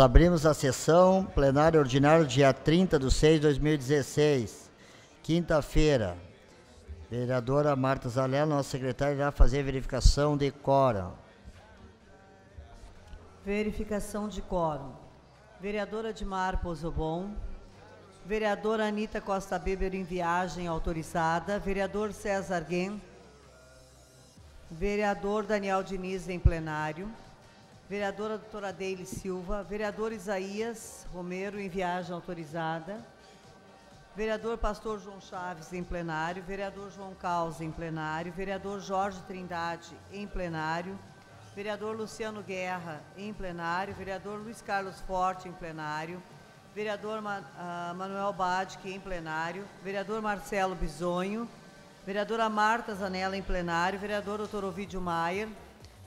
abrimos a sessão plenária ordinária dia 30 de 6 de 2016, quinta-feira. Vereadora Marta Zalé, nossa secretária, irá fazer verificação de quórum. Verificação de quórum. Vereadora Dimar Pozobon. Vereadora Anita Costa Beber em viagem autorizada. Vereador César Guem. Vereador Daniel Diniz em plenário vereadora doutora Deile Silva, vereador Isaías Romero em viagem autorizada, vereador pastor João Chaves em plenário, vereador João Causa em plenário, vereador Jorge Trindade em plenário, vereador Luciano Guerra em plenário, vereador Luiz Carlos Forte em plenário, vereador ah, Manuel Badic em plenário, vereador Marcelo Bisonho, vereadora Marta Zanella em plenário, vereador doutor Ovidio Maier,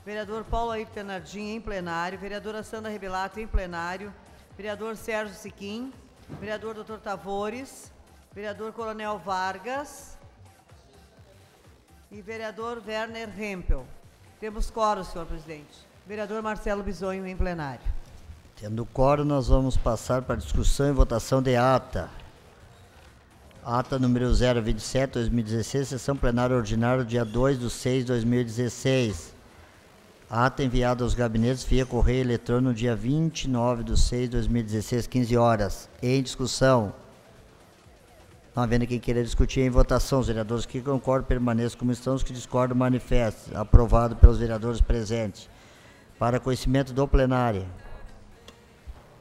Vereador Paulo Ayrton em plenário. Vereadora Sandra Rebelato, em plenário. Vereador Sérgio Siquim. Vereador Dr. Tavores. Vereador Coronel Vargas. E vereador Werner Hempel. Temos coro, senhor presidente. Vereador Marcelo Bisonho, em plenário. Tendo coro, nós vamos passar para discussão e votação de ata. Ata número 027, 2016, sessão plenária ordinária, dia 2 de 6 de 2016. Ata enviada aos gabinetes via correio eletrônico no dia 29 de 6 de 2016, 15 horas. Em discussão. Não havendo quem queira discutir em votação. Os vereadores que concordam permaneçam como estão, os que discordam manifestem. Aprovado pelos vereadores presentes. Para conhecimento do plenário.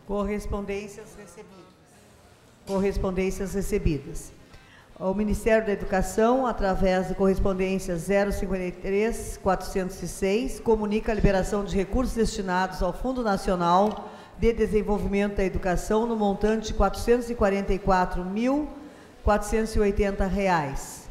Correspondências recebidas. Correspondências recebidas o Ministério da Educação, através de correspondência 053-406, comunica a liberação de recursos destinados ao Fundo Nacional de Desenvolvimento da Educação no montante de R$ 444.480.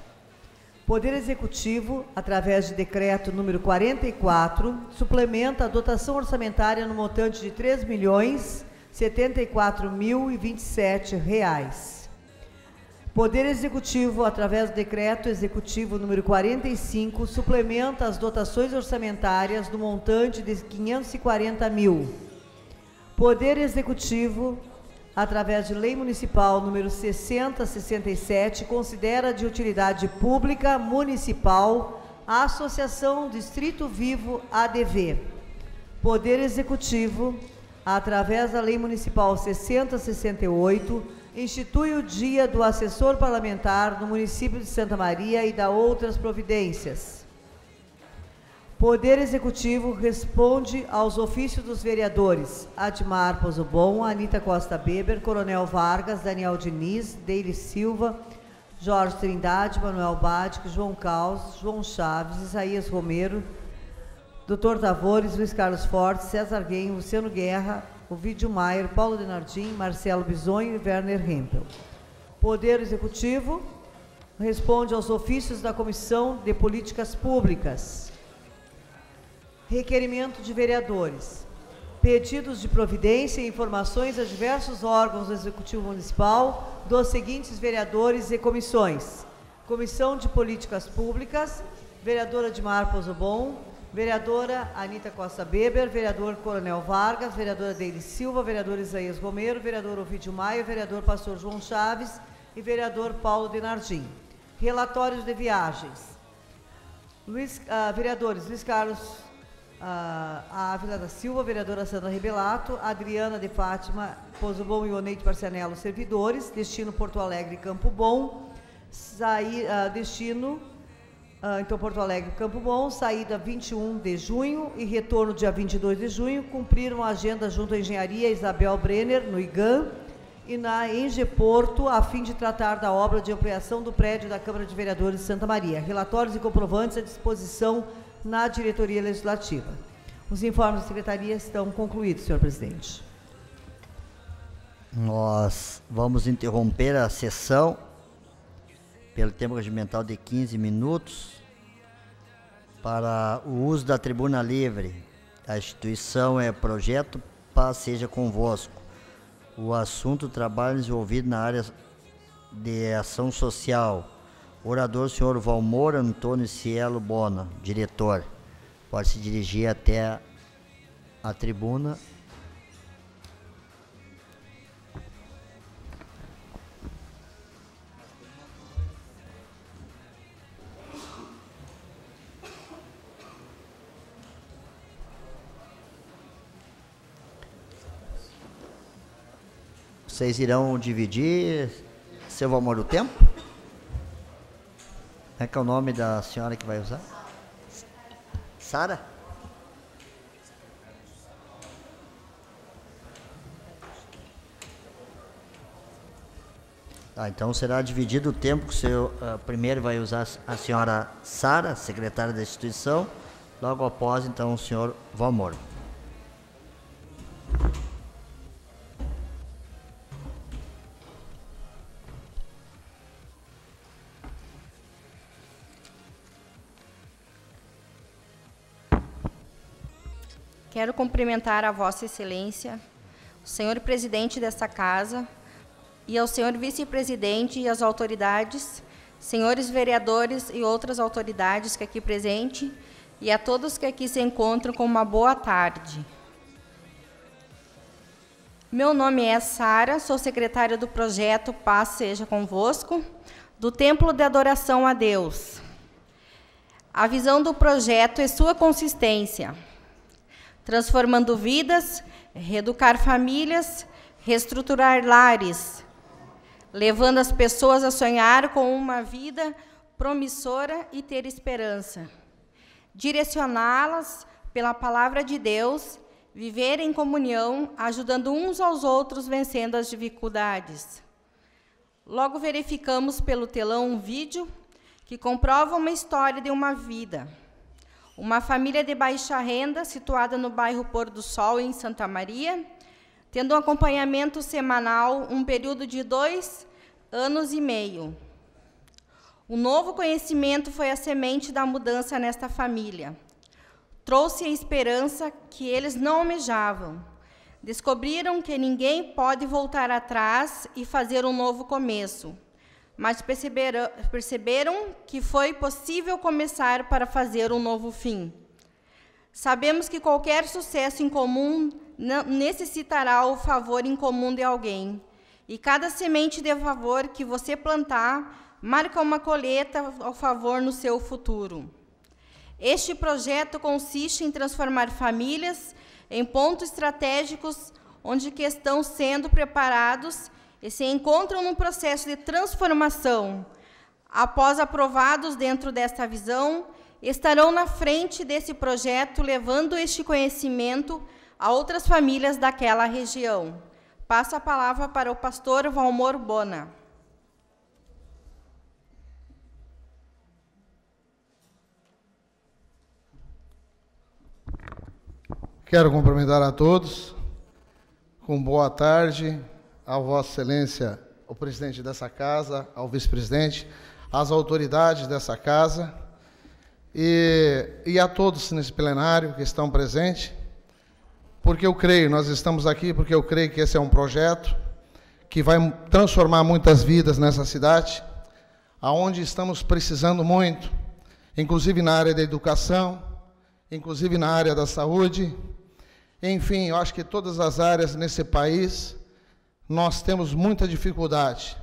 Poder Executivo, através de decreto número 44, suplementa a dotação orçamentária no montante de R$ 3.074.027. Poder Executivo, através do decreto executivo número 45, suplementa as dotações orçamentárias do montante de 540 mil. Poder Executivo, através de Lei Municipal número 6067, considera de utilidade pública municipal a Associação Distrito Vivo ADV. Poder Executivo, através da Lei Municipal 6068, Institui o dia do assessor parlamentar no município de Santa Maria e dá outras providências. Poder Executivo responde aos ofícios dos vereadores Admar Pozobon, Anita Costa Beber, Coronel Vargas, Daniel Diniz, Deire Silva, Jorge Trindade, Manuel Bático, João Caos, João Chaves, Isaías Romero, Dr. Tavores, Luiz Carlos Forte, César Guem, Luciano Guerra, Ovidio Maier, Paulo Denardim, Marcelo Bisonho e Werner Hempel. Poder Executivo responde aos ofícios da Comissão de Políticas Públicas. Requerimento de vereadores. Pedidos de providência e informações a diversos órgãos do Executivo Municipal dos seguintes vereadores e comissões. Comissão de Políticas Públicas, vereadora Dimar Pozobon, Vereadora Anita Costa Beber, vereador Coronel Vargas, vereadora Deile Silva, vereador Isaías Romero, vereador Ovidio Maia, vereador Pastor João Chaves e vereador Paulo Denardim. Relatórios de viagens. Luiz, uh, vereadores Luiz Carlos uh, Ávila da Silva, vereadora Sandra Rebelato, Adriana de Fátima Pozobon e Oneide Parcianello, servidores, destino Porto Alegre Campo Bom, sair, uh, ah, destino ah, então, Porto Alegre, Campo Bom, saída 21 de junho e retorno dia 22 de junho. Cumpriram a agenda junto à Engenharia Isabel Brenner, no IGAM, e na Enge Porto, a fim de tratar da obra de ampliação do prédio da Câmara de Vereadores de Santa Maria. Relatórios e comprovantes à disposição na Diretoria Legislativa. Os informes da Secretaria estão concluídos, senhor presidente. Nós vamos interromper a sessão pelo tempo regimental de 15 minutos para o uso da tribuna livre. A instituição é Projeto Paz Seja Convosco. O assunto trabalho desenvolvido na área de ação social. Orador, senhor Valmor Antônio Cielo Bona, diretor. Pode se dirigir até a tribuna Vocês irão dividir seu amor do tempo? Como é que é o nome da senhora que vai usar? Sara? Ah, então será dividido o tempo que o seu uh, primeiro vai usar a senhora Sara, secretária da instituição, logo após então o senhor amor cumprimentar a Vossa Excelência, o senhor presidente desta casa, e ao senhor vice-presidente e às autoridades, senhores vereadores e outras autoridades que aqui presente, e a todos que aqui se encontram com uma boa tarde. Meu nome é Sara, sou secretária do projeto Paz Seja Convosco, do Templo de Adoração a Deus. A visão do projeto é sua consistência transformando vidas, reeducar famílias, reestruturar lares, levando as pessoas a sonhar com uma vida promissora e ter esperança. Direcioná-las pela palavra de Deus, viver em comunhão, ajudando uns aos outros, vencendo as dificuldades. Logo verificamos pelo telão um vídeo que comprova uma história de uma vida. Uma família de baixa renda situada no bairro Pôr do Sol, em Santa Maria, tendo um acompanhamento semanal, um período de dois anos e meio. O novo conhecimento foi a semente da mudança nesta família. Trouxe a esperança que eles não almejavam. Descobriram que ninguém pode voltar atrás e fazer um novo começo mas perceberam, perceberam que foi possível começar para fazer um novo fim. Sabemos que qualquer sucesso em comum necessitará o favor em comum de alguém. E cada semente de favor que você plantar marca uma colheita ao favor no seu futuro. Este projeto consiste em transformar famílias em pontos estratégicos onde que estão sendo preparados e se encontram num processo de transformação. Após aprovados dentro desta visão, estarão na frente desse projeto, levando este conhecimento a outras famílias daquela região. Passo a palavra para o pastor Valmor Bona. Quero cumprimentar a todos com boa tarde, a Vossa Excelência, o presidente dessa casa, ao vice-presidente, às autoridades dessa casa e, e a todos nesse plenário que estão presentes, porque eu creio, nós estamos aqui porque eu creio que esse é um projeto que vai transformar muitas vidas nessa cidade, aonde estamos precisando muito, inclusive na área da educação, inclusive na área da saúde, enfim, eu acho que todas as áreas nesse país nós temos muita dificuldade.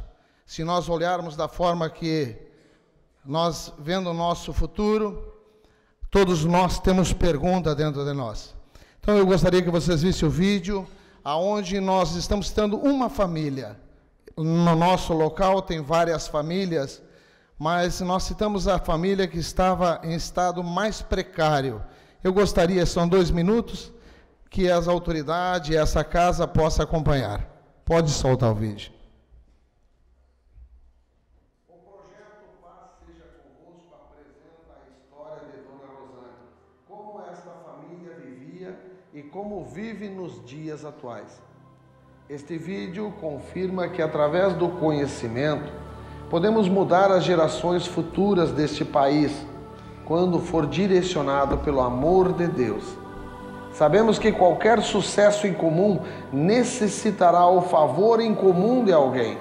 Se nós olharmos da forma que nós vendo o nosso futuro, todos nós temos pergunta dentro de nós. Então eu gostaria que vocês vissem o vídeo aonde nós estamos tendo uma família. No nosso local tem várias famílias, mas nós citamos a família que estava em estado mais precário. Eu gostaria, são dois minutos, que as autoridades, essa casa possa acompanhar. Pode soltar o vídeo. O projeto Paz Seja Convosco apresenta a história de Dona Rosane, como esta família vivia e como vive nos dias atuais. Este vídeo confirma que através do conhecimento podemos mudar as gerações futuras deste país quando for direcionado pelo amor de Deus Sabemos que qualquer sucesso em comum necessitará o favor em comum de alguém.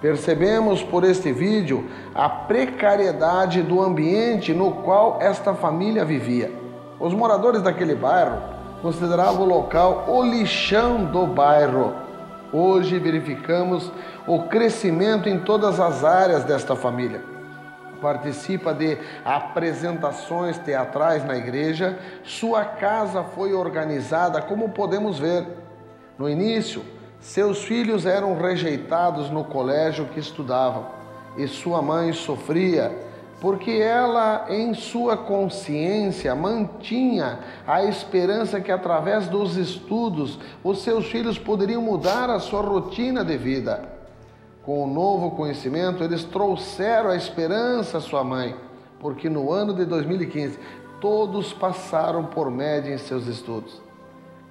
Percebemos por este vídeo a precariedade do ambiente no qual esta família vivia. Os moradores daquele bairro consideravam o local o lixão do bairro. Hoje verificamos o crescimento em todas as áreas desta família participa de apresentações teatrais na igreja, sua casa foi organizada, como podemos ver. No início, seus filhos eram rejeitados no colégio que estudavam e sua mãe sofria porque ela, em sua consciência, mantinha a esperança que, através dos estudos, os seus filhos poderiam mudar a sua rotina de vida com o novo conhecimento, eles trouxeram a esperança à sua mãe, porque no ano de 2015 todos passaram por média em seus estudos.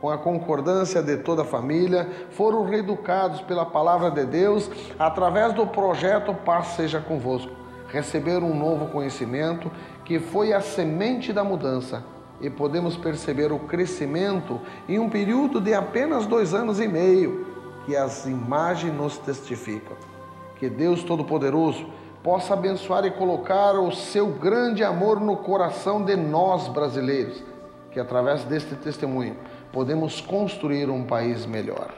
Com a concordância de toda a família, foram reeducados pela palavra de Deus através do projeto Paz Seja Convosco. Receberam um novo conhecimento que foi a semente da mudança e podemos perceber o crescimento em um período de apenas dois anos e meio que as imagens nos testificam. Que Deus Todo-Poderoso possa abençoar e colocar o seu grande amor no coração de nós brasileiros, que através deste testemunho podemos construir um país melhor.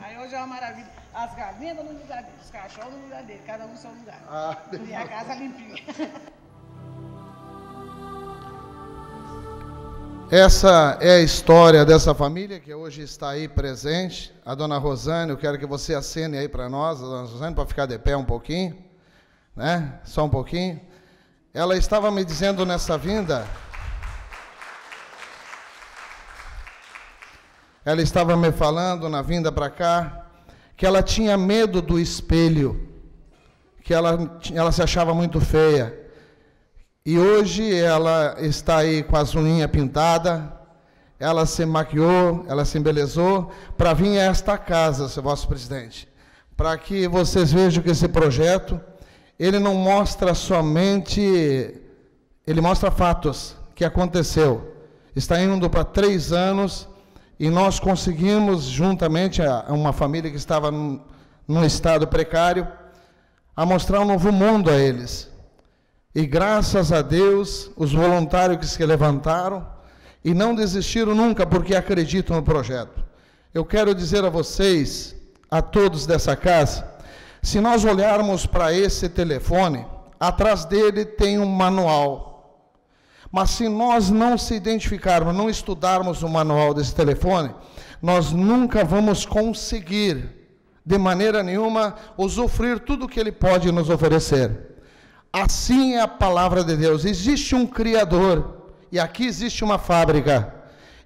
Aí hoje é uma maravilha. As galinhas no lugar os cachorros no lugar cada um no seu lugar. Ah, e a casa limpinha. Essa é a história dessa família que hoje está aí presente. A dona Rosane, eu quero que você acene aí para nós, a dona Rosane, para ficar de pé um pouquinho, né? Só um pouquinho. Ela estava me dizendo nessa vinda. Ela estava me falando na vinda para cá que ela tinha medo do espelho, que ela, ela se achava muito feia. E hoje ela está aí com as unhas pintadas, ela se maquiou, ela se embelezou para vir a esta casa, seu vosso presidente, para que vocês vejam que esse projeto, ele não mostra somente, ele mostra fatos que aconteceu. Está indo para três anos e nós conseguimos, juntamente a uma família que estava num estado precário, a mostrar um novo mundo a eles. E graças a Deus, os voluntários que se levantaram e não desistiram nunca porque acreditam no projeto. Eu quero dizer a vocês, a todos dessa casa, se nós olharmos para esse telefone, atrás dele tem um manual. Mas se nós não se identificarmos, não estudarmos o manual desse telefone, nós nunca vamos conseguir, de maneira nenhuma, usufruir tudo o que ele pode nos oferecer. Assim é a palavra de Deus. Existe um Criador, e aqui existe uma fábrica.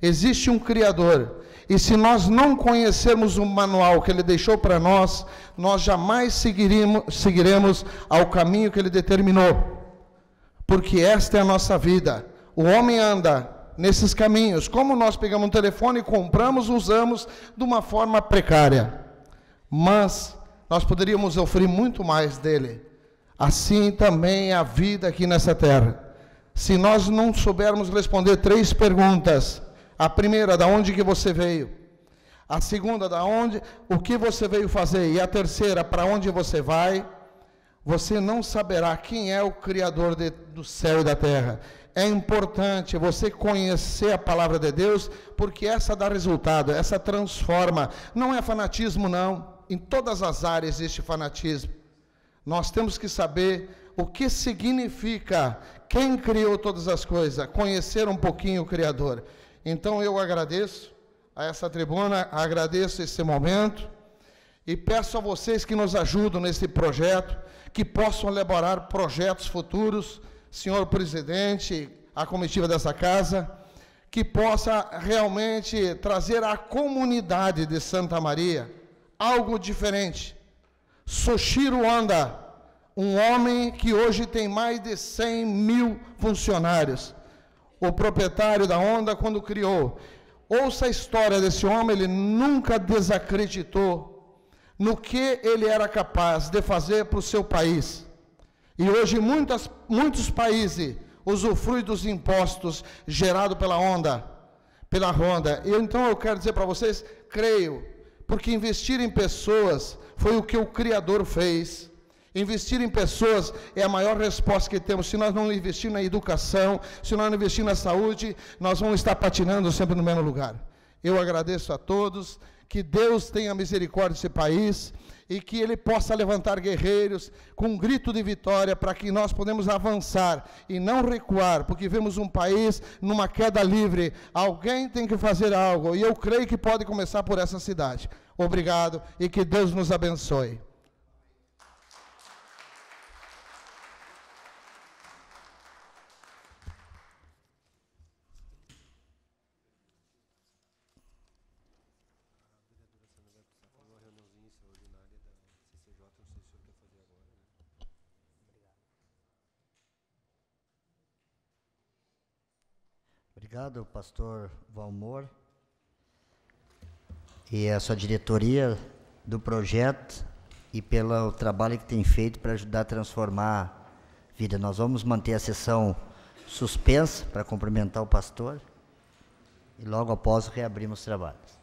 Existe um Criador. E se nós não conhecermos o manual que ele deixou para nós, nós jamais seguiremos, seguiremos ao caminho que ele determinou. Porque esta é a nossa vida. O homem anda nesses caminhos. Como nós pegamos um telefone e compramos, usamos de uma forma precária. Mas nós poderíamos oferir muito mais dele assim também é a vida aqui nessa terra. Se nós não soubermos responder três perguntas, a primeira, da onde que você veio? A segunda, da onde, o que você veio fazer? E a terceira, para onde você vai? Você não saberá quem é o Criador de, do céu e da terra. É importante você conhecer a palavra de Deus, porque essa dá resultado, essa transforma. Não é fanatismo, não. Em todas as áreas existe fanatismo. Nós temos que saber o que significa quem criou todas as coisas, conhecer um pouquinho o Criador. Então eu agradeço a essa tribuna, agradeço esse momento e peço a vocês que nos ajudam nesse projeto, que possam elaborar projetos futuros, senhor presidente, a comitiva dessa casa, que possa realmente trazer à comunidade de Santa Maria algo diferente, Soshiro Honda, um homem que hoje tem mais de 100 mil funcionários, o proprietário da Honda, quando criou. Ouça a história desse homem, ele nunca desacreditou no que ele era capaz de fazer para o seu país. E hoje muitas, muitos países usufruem dos impostos gerados pela Honda, pela Honda. Eu, então eu quero dizer para vocês, creio, porque investir em pessoas foi o que o Criador fez. Investir em pessoas é a maior resposta que temos. Se nós não investirmos na educação, se nós não investirmos na saúde, nós vamos estar patinando sempre no mesmo lugar. Eu agradeço a todos, que Deus tenha misericórdia desse país e que Ele possa levantar guerreiros com um grito de vitória para que nós podemos avançar e não recuar, porque vemos um país numa queda livre. Alguém tem que fazer algo e eu creio que pode começar por essa cidade. Obrigado e que Deus nos abençoe. convidado, é o pastor Valmor, e a sua diretoria do projeto e pelo trabalho que tem feito para ajudar a transformar a vida. Nós vamos manter a sessão suspensa para cumprimentar o pastor e logo após reabrimos os trabalhos.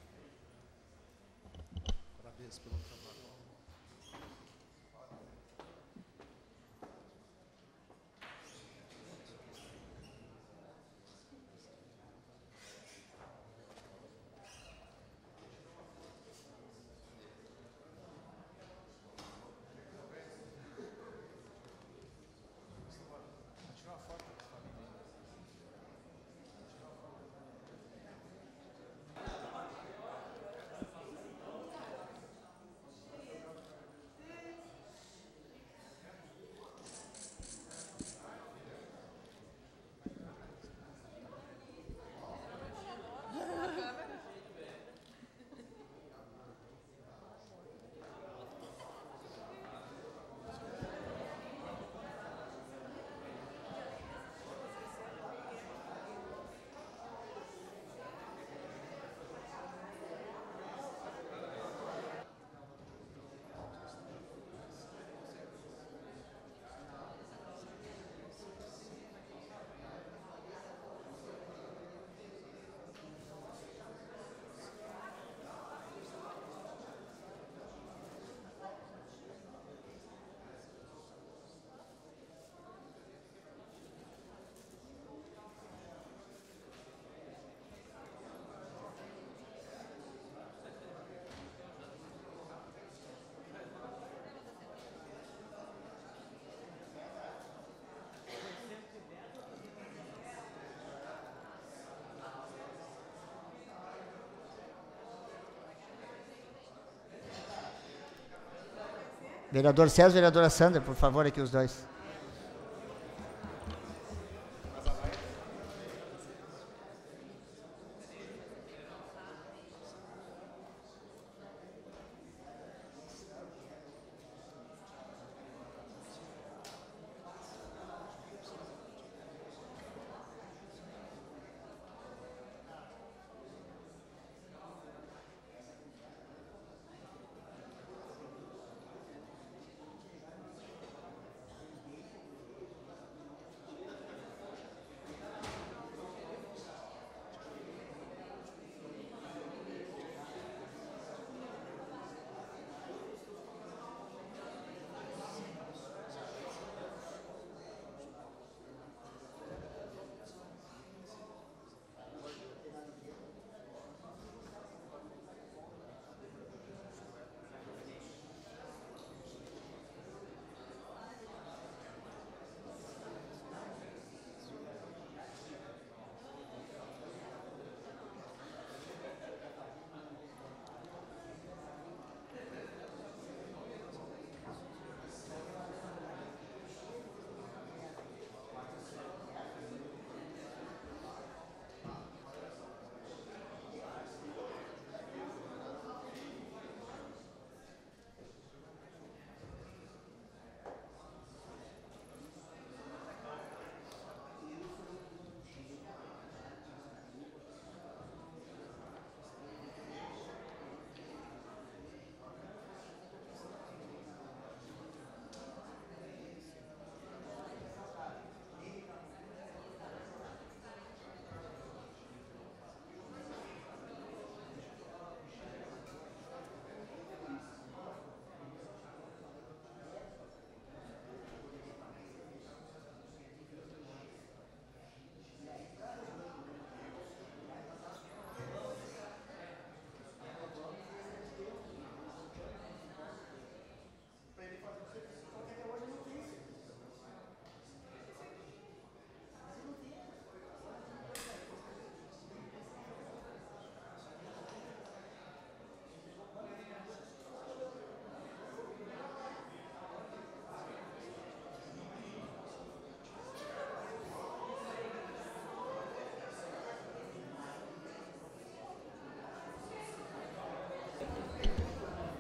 Vereador César e vereadora Sandra, por favor, aqui os dois.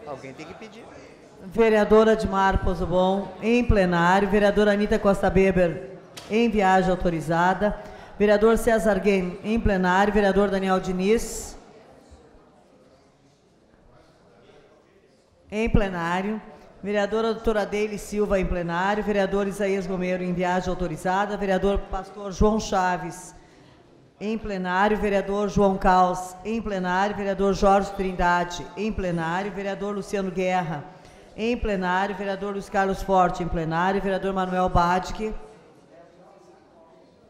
Alguém tem que pedir. Vereadora de Marcos Bom, em plenário. Vereadora Anitta Costa Beber, em viagem autorizada. Vereador César Guem, em plenário. Vereador Daniel Diniz. Em plenário. Vereadora doutora Deile Silva, em plenário. Vereador Isaías Gomeiro, em viagem autorizada. Vereador pastor João Chaves, em plenário, vereador João Caos. Em plenário, vereador Jorge Trindade. Em plenário, vereador Luciano Guerra. Em plenário, vereador Luiz Carlos Forte. Em plenário, vereador Manuel Badic.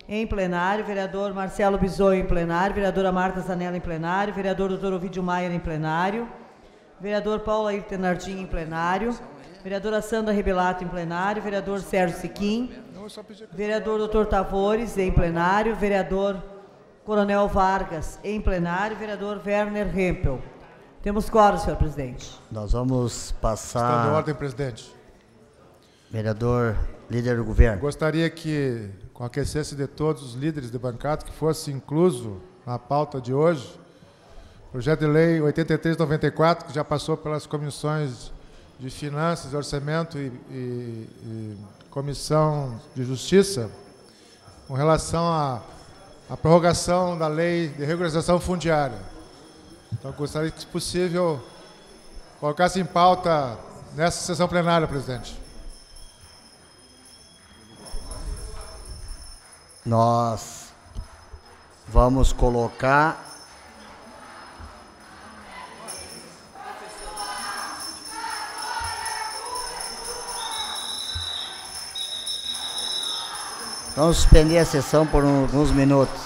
Em plenário, vereador Marcelo Bisonho. Em plenário, vereadora Marta Zanella. Em plenário, vereador doutor Ovidio Maia. Em plenário, vereador Paula Irtenardim. Em plenário, vereadora Sandra Rebelato. Em plenário, vereador Sérgio Siquim. Vereador doutor Tavores. Em plenário, vereador... Coronel Vargas em plenário vereador Werner Rempel. Temos quórum, senhor presidente. Nós vamos passar. Está de ordem, presidente. Vereador, líder do governo. Gostaria que, com a quiescência de todos os líderes de bancada, que fosse incluso na pauta de hoje, projeto de lei 8394, que já passou pelas comissões de Finanças, Orçamento e, e, e Comissão de Justiça, com relação a a prorrogação da lei de regularização fundiária. Então, gostaria que, se possível, colocasse em pauta nessa sessão plenária, presidente. Nós vamos colocar Vamos suspender a sessão por alguns minutos.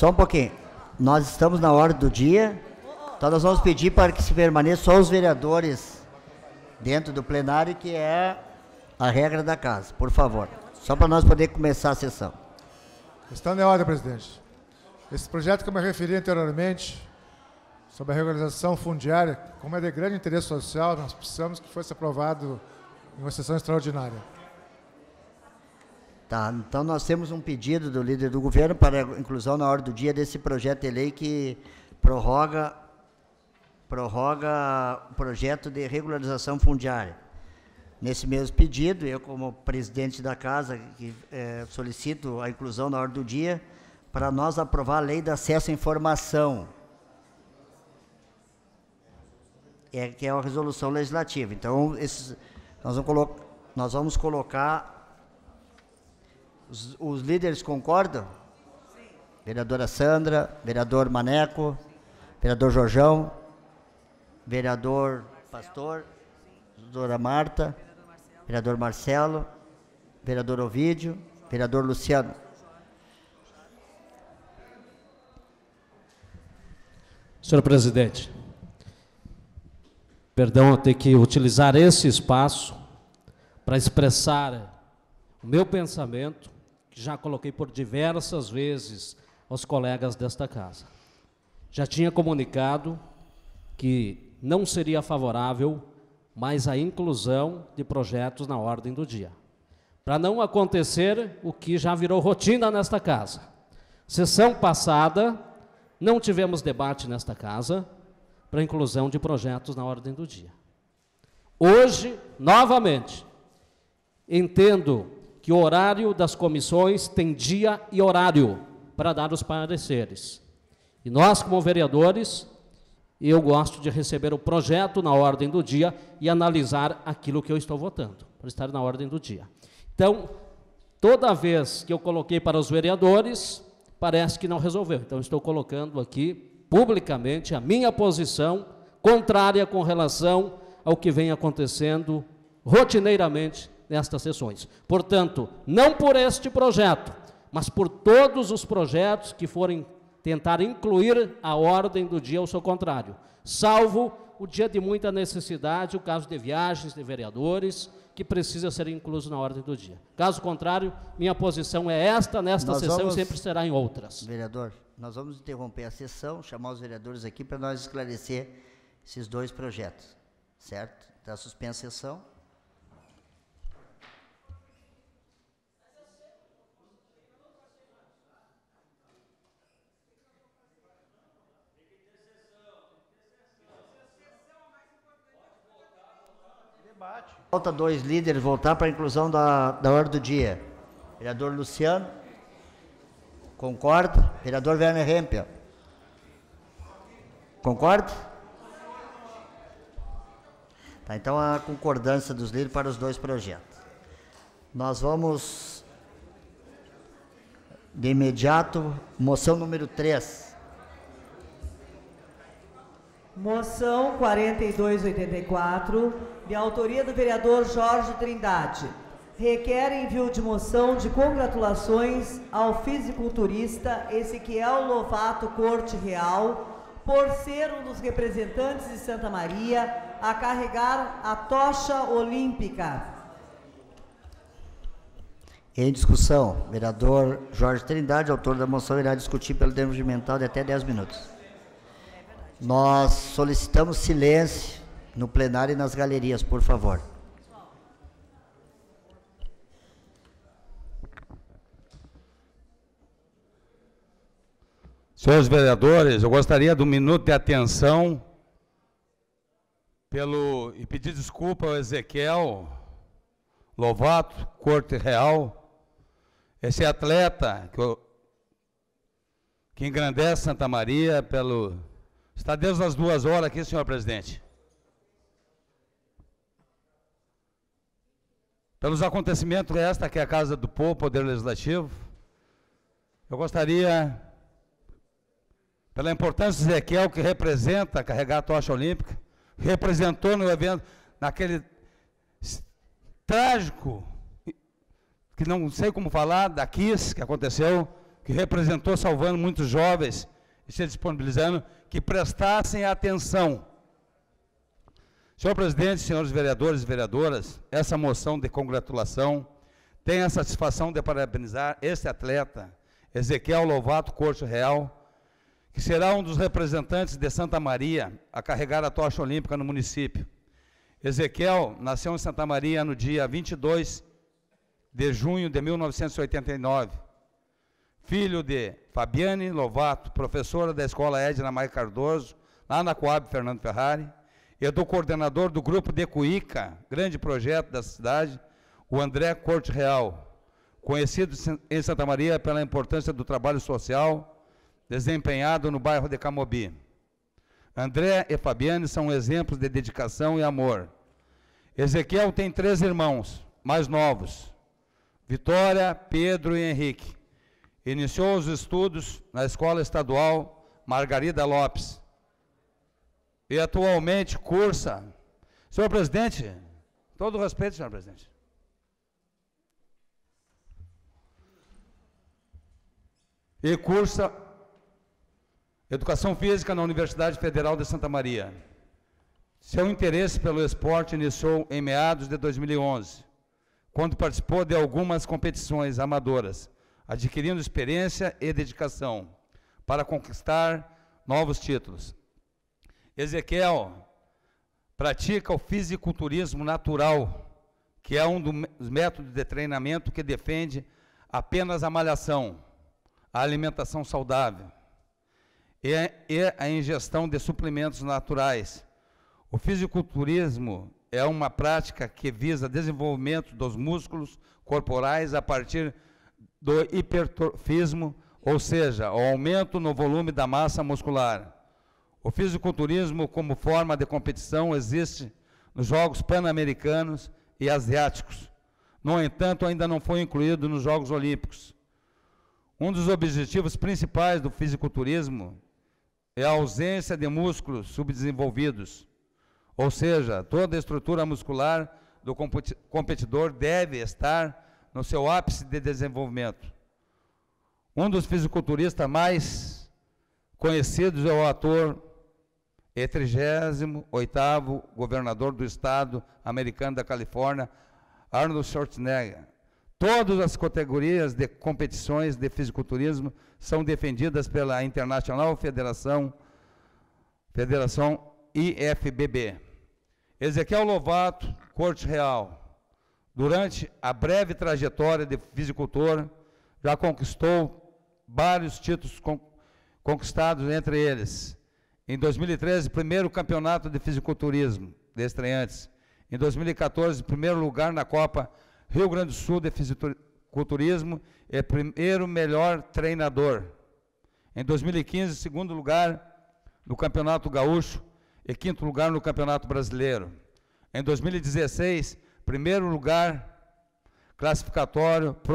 Só um pouquinho. Nós estamos na hora do dia, então nós vamos pedir para que se permaneçam só os vereadores dentro do plenário, que é a regra da casa, por favor. Só para nós poder começar a sessão. Está na ordem, presidente. Esse projeto que eu me referi anteriormente, sobre a regularização fundiária, como é de grande interesse social, nós precisamos que fosse aprovado em uma sessão extraordinária. Tá, então nós temos um pedido do líder do governo para inclusão na hora do dia desse projeto de lei que prorroga prorroga o projeto de regularização fundiária. Nesse mesmo pedido, eu como presidente da casa que, é, solicito a inclusão na hora do dia para nós aprovar a lei de acesso à informação. É que é uma resolução legislativa. Então, esses, nós vamos colocar os, os líderes concordam? Sim. Vereadora Sandra, vereador Maneco, Sim. vereador Jorjão, vereador Marcelo. Pastor, vereadora Marta, vereador Marcelo, vereador Ovídio, vereador Luciano. Senhor presidente, perdão eu ter que utilizar esse espaço para expressar o meu pensamento que já coloquei por diversas vezes aos colegas desta casa. Já tinha comunicado que não seria favorável mais a inclusão de projetos na ordem do dia, para não acontecer o que já virou rotina nesta casa. Sessão passada, não tivemos debate nesta casa para inclusão de projetos na ordem do dia. Hoje, novamente, entendo que o horário das comissões tem dia e horário para dar os pareceres. E nós, como vereadores, eu gosto de receber o projeto na ordem do dia e analisar aquilo que eu estou votando, para estar na ordem do dia. Então, toda vez que eu coloquei para os vereadores, parece que não resolveu. Então, estou colocando aqui publicamente a minha posição contrária com relação ao que vem acontecendo rotineiramente nestas sessões. Portanto, não por este projeto, mas por todos os projetos que forem tentar incluir a ordem do dia ao seu contrário, salvo o dia de muita necessidade, o caso de viagens de vereadores, que precisa ser incluso na ordem do dia. Caso contrário, minha posição é esta, nesta nós sessão vamos, e sempre será em outras. Vereador, nós vamos interromper a sessão, chamar os vereadores aqui para nós esclarecer esses dois projetos, certo? Está suspensa a sessão. Falta dois líderes voltar para a inclusão da, da hora do dia. Vereador Luciano, concorda? Vereador Werner Rempel, concorda? Tá, então a concordância dos líderes para os dois projetos. Nós vamos de imediato, moção número 3. Moção 4284 de autoria do vereador Jorge Trindade, requer envio de moção de congratulações ao fisiculturista Ezequiel Lovato é Corte Real, por ser um dos representantes de Santa Maria a carregar a tocha olímpica. Em discussão, vereador Jorge Trindade, autor da moção, irá discutir pelo tempo de mental de até 10 minutos. Nós solicitamos silêncio no plenário e nas galerias, por favor. Senhores vereadores, eu gostaria de um minuto de atenção pelo e pedir desculpa ao Ezequiel Lovato, Corte Real, esse atleta que, que engrandece Santa Maria pelo está desde as duas horas aqui, senhor presidente. Pelos acontecimentos, desta que é a Casa do Povo, Poder Legislativo, eu gostaria, pela importância do Ezequiel, que representa carregar a tocha olímpica, representou no evento, naquele trágico, que não sei como falar, da Kiss, que aconteceu, que representou salvando muitos jovens e se disponibilizando que prestassem atenção Senhor presidente, senhores vereadores e vereadoras, essa moção de congratulação tem a satisfação de parabenizar este atleta, Ezequiel Lovato Corte Real, que será um dos representantes de Santa Maria a carregar a tocha olímpica no município. Ezequiel nasceu em Santa Maria no dia 22 de junho de 1989. Filho de Fabiane Lovato, professora da escola Edna Mai Cardoso, lá na Coab Fernando Ferrari, eu do coordenador do grupo de Cuíca, grande projeto da cidade, o André Corte Real, conhecido em Santa Maria pela importância do trabalho social desempenhado no bairro de Camobi. André e Fabiane são exemplos de dedicação e amor. Ezequiel tem três irmãos, mais novos: Vitória, Pedro e Henrique. Iniciou os estudos na Escola Estadual Margarida Lopes, e atualmente cursa. Senhor presidente, todo respeito, senhor presidente. E cursa Educação Física na Universidade Federal de Santa Maria. Seu interesse pelo esporte iniciou em meados de 2011, quando participou de algumas competições amadoras, adquirindo experiência e dedicação para conquistar novos títulos. Ezequiel, pratica o fisiculturismo natural, que é um dos métodos de treinamento que defende apenas a malhação, a alimentação saudável e, a ingestão de suplementos naturais. O fisiculturismo é uma prática que visa desenvolvimento dos músculos corporais a partir do hipertrofismo, ou seja, o aumento no volume da massa muscular. O fisiculturismo, como forma de competição, existe nos Jogos Pan-Americanos e Asiáticos. No entanto, ainda não foi incluído nos Jogos Olímpicos. Um dos objetivos principais do fisiculturismo é a ausência de músculos subdesenvolvidos, ou seja, toda a estrutura muscular do competidor deve estar no seu ápice de desenvolvimento. Um dos fisiculturistas mais conhecidos é o ator é 38º governador do estado americano da Califórnia, Arnold Schwarzenegger. Todas as categorias de competições de fisiculturismo são defendidas pela Internacional Federação, Federação IFBB. Ezequiel Lovato, Corte Real. Durante a breve trajetória de fisicultor, já conquistou vários títulos conquistados, entre eles em 2013, primeiro campeonato de fisiculturismo de estreantes. Em 2014, primeiro lugar na Copa Rio Grande do Sul de fisiculturismo e primeiro melhor treinador. Em 2015, segundo lugar no Campeonato Gaúcho e quinto lugar no Campeonato Brasileiro. Em 2016, primeiro lugar classificatório Pro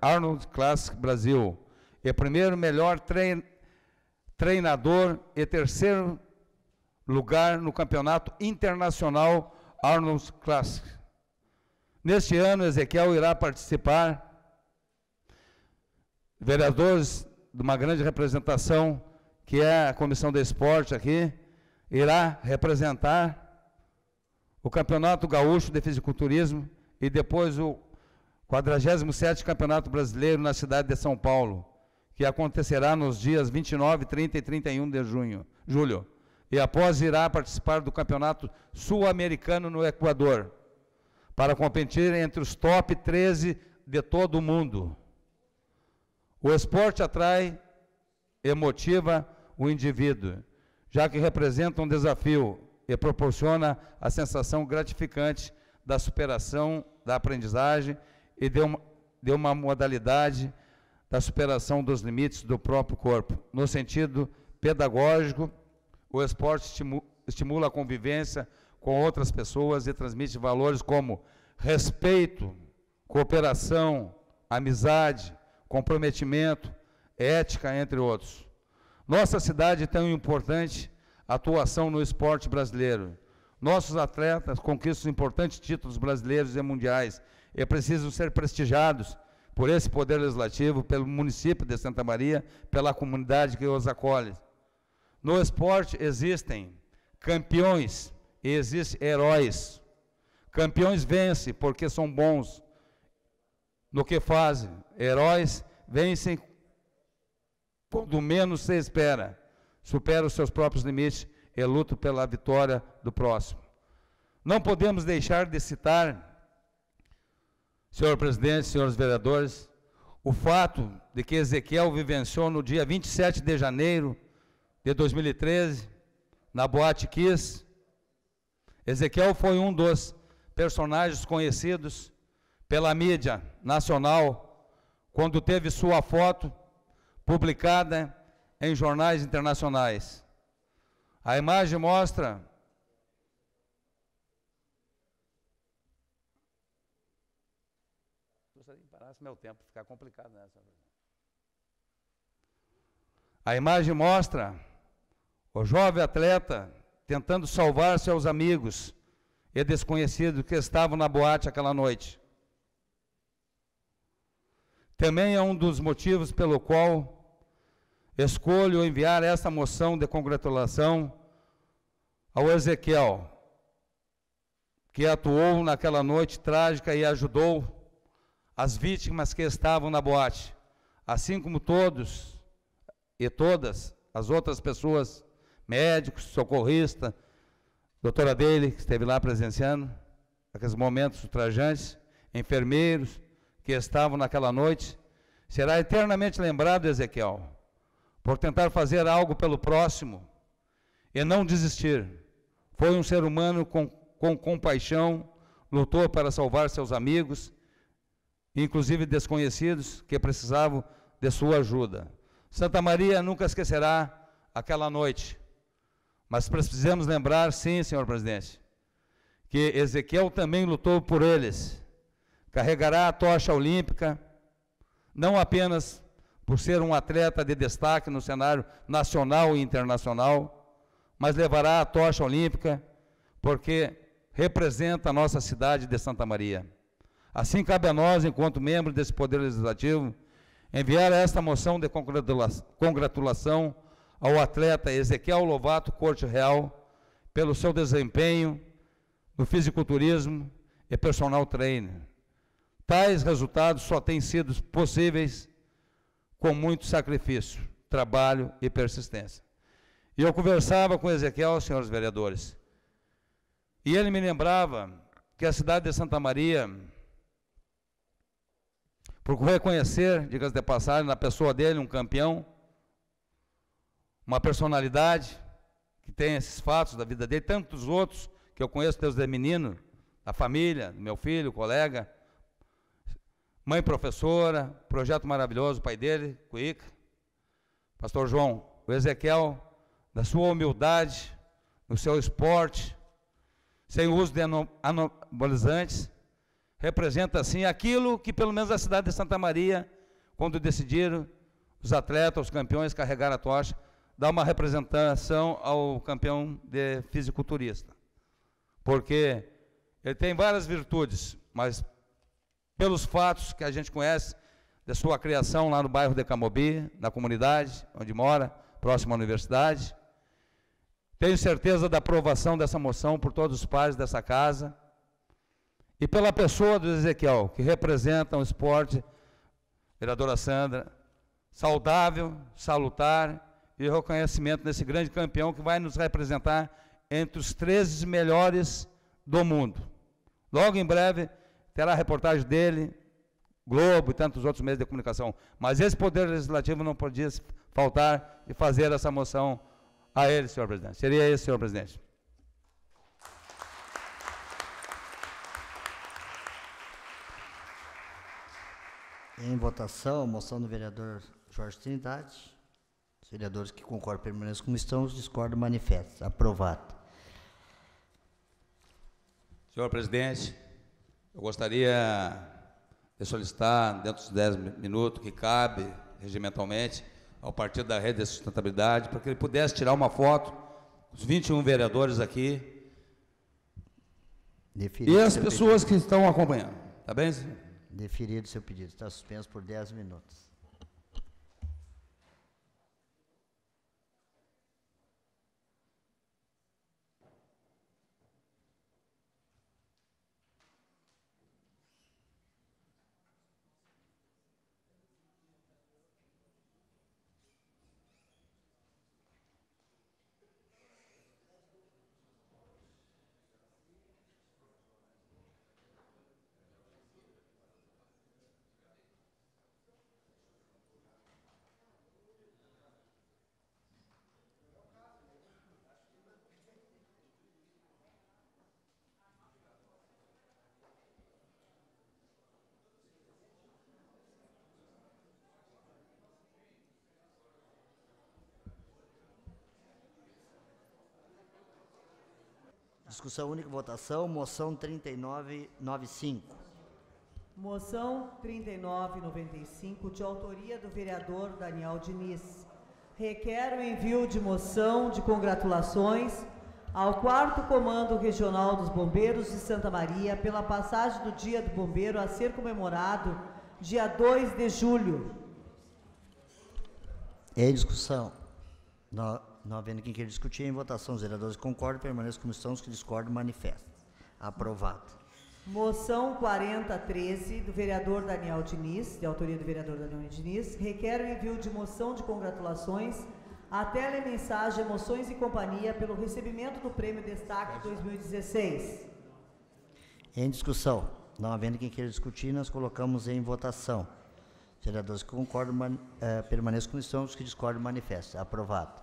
Arnold Classic Brasil e primeiro melhor trein treinador e terceiro lugar no campeonato internacional Arnold Classic. Neste ano, Ezequiel irá participar. Vereadores de uma grande representação, que é a Comissão de Esporte aqui, irá representar o Campeonato Gaúcho de Fisiculturismo e depois o 47º Campeonato Brasileiro na cidade de São Paulo que acontecerá nos dias 29, 30 e 31 de junho, julho. E após irá participar do Campeonato Sul-Americano no Equador, para competir entre os top 13 de todo o mundo. O esporte atrai e motiva o indivíduo, já que representa um desafio e proporciona a sensação gratificante da superação, da aprendizagem e de uma, de uma modalidade da superação dos limites do próprio corpo. No sentido pedagógico, o esporte estimula a convivência com outras pessoas e transmite valores como respeito, cooperação, amizade, comprometimento, ética, entre outros. Nossa cidade tem uma importante atuação no esporte brasileiro. Nossos atletas conquistam importantes títulos brasileiros e mundiais e precisam ser prestigiados por esse Poder Legislativo, pelo município de Santa Maria, pela comunidade que os acolhe. No esporte existem campeões e existem heróis. Campeões vencem porque são bons no que fazem. Heróis vencem quando menos se espera, superam os seus próprios limites e luta pela vitória do próximo. Não podemos deixar de citar Senhor presidente, senhores vereadores, o fato de que Ezequiel vivenciou no dia 27 de janeiro de 2013, na Boate Kiss, Ezequiel foi um dos personagens conhecidos pela mídia nacional quando teve sua foto publicada em jornais internacionais. A imagem mostra meu é tempo ficar complicado nessa. Né, A imagem mostra o jovem atleta tentando salvar seus amigos e desconhecidos que estavam na boate aquela noite. Também é um dos motivos pelo qual escolho enviar esta moção de congratulação ao Ezequiel, que atuou naquela noite trágica e ajudou as vítimas que estavam na boate, assim como todos e todas as outras pessoas, médicos, socorrista, doutora dele, que esteve lá presenciando aqueles momentos ultrajantes, enfermeiros que estavam naquela noite, será eternamente lembrado Ezequiel por tentar fazer algo pelo próximo e não desistir. Foi um ser humano com, com compaixão, lutou para salvar seus amigos inclusive desconhecidos que precisavam de sua ajuda. Santa Maria nunca esquecerá aquela noite, mas precisamos lembrar, sim, senhor presidente, que Ezequiel também lutou por eles. Carregará a tocha olímpica, não apenas por ser um atleta de destaque no cenário nacional e internacional, mas levará a tocha olímpica porque representa a nossa cidade de Santa Maria. Assim cabe a nós, enquanto membros desse Poder Legislativo, enviar esta moção de congratulação ao atleta Ezequiel Lovato Corte Real pelo seu desempenho no fisiculturismo e personal trainer. Tais resultados só têm sido possíveis com muito sacrifício, trabalho e persistência. E eu conversava com Ezequiel, senhores vereadores, e ele me lembrava que a cidade de Santa Maria Procurou reconhecer, diga-se de passagem, na pessoa dele um campeão, uma personalidade que tem esses fatos da vida dele, tantos outros que eu conheço desde é menino, da família, meu filho, colega, mãe professora, projeto maravilhoso, pai dele, Cuica, pastor João, o Ezequiel, da sua humildade, no seu esporte, sem uso de anabolizantes, representa assim aquilo que pelo menos a cidade de Santa Maria, quando decidiram os atletas, os campeões carregar a tocha, dá uma representação ao campeão de fisiculturista. Porque ele tem várias virtudes, mas pelos fatos que a gente conhece da sua criação lá no bairro de Camobi, na comunidade onde mora, próximo à universidade, tenho certeza da aprovação dessa moção por todos os pais dessa casa e pela pessoa do Ezequiel, que representa um esporte, vereadora Sandra, saudável, salutar e reconhecimento desse grande campeão que vai nos representar entre os 13 melhores do mundo. Logo em breve terá a reportagem dele, Globo e tantos outros meios de comunicação. Mas esse poder legislativo não podia faltar e fazer essa moção a ele, senhor presidente. Seria esse, senhor presidente. Em votação, a moção do vereador Jorge Trindade. Os vereadores que concordam permaneçam como estão, os discordam manifesta. Aprovado. Senhor presidente, eu gostaria de solicitar, dentro dos 10 minutos que cabe regimentalmente, ao Partido da Rede de Sustentabilidade, para que ele pudesse tirar uma foto os 21 vereadores aqui e as pessoas que estão acompanhando. Tá bem, senhor? deferido o seu pedido. Está suspenso por 10 minutos. Discussão única, votação, moção 3995. Moção 3995, de autoria do vereador Daniel Diniz. Requer o envio de moção de congratulações ao quarto Comando Regional dos Bombeiros de Santa Maria pela passagem do Dia do Bombeiro a ser comemorado dia 2 de julho. Em discussão. Não havendo quem queira discutir, em votação, os vereadores concordam, permaneçam como estão, os que discordam manifestam. Aprovado. Moção 4013 do vereador Daniel Diniz, de autoria do vereador Daniel Diniz, requer o envio de moção de congratulações à telemensagem Emoções e Companhia pelo recebimento do Prêmio Destaque 2016. Em discussão. Não havendo quem queira discutir, nós colocamos em votação. Vereadores eh, que concordam, man, eh, permaneçam como estão, os que discordam, manifestam. Aprovado.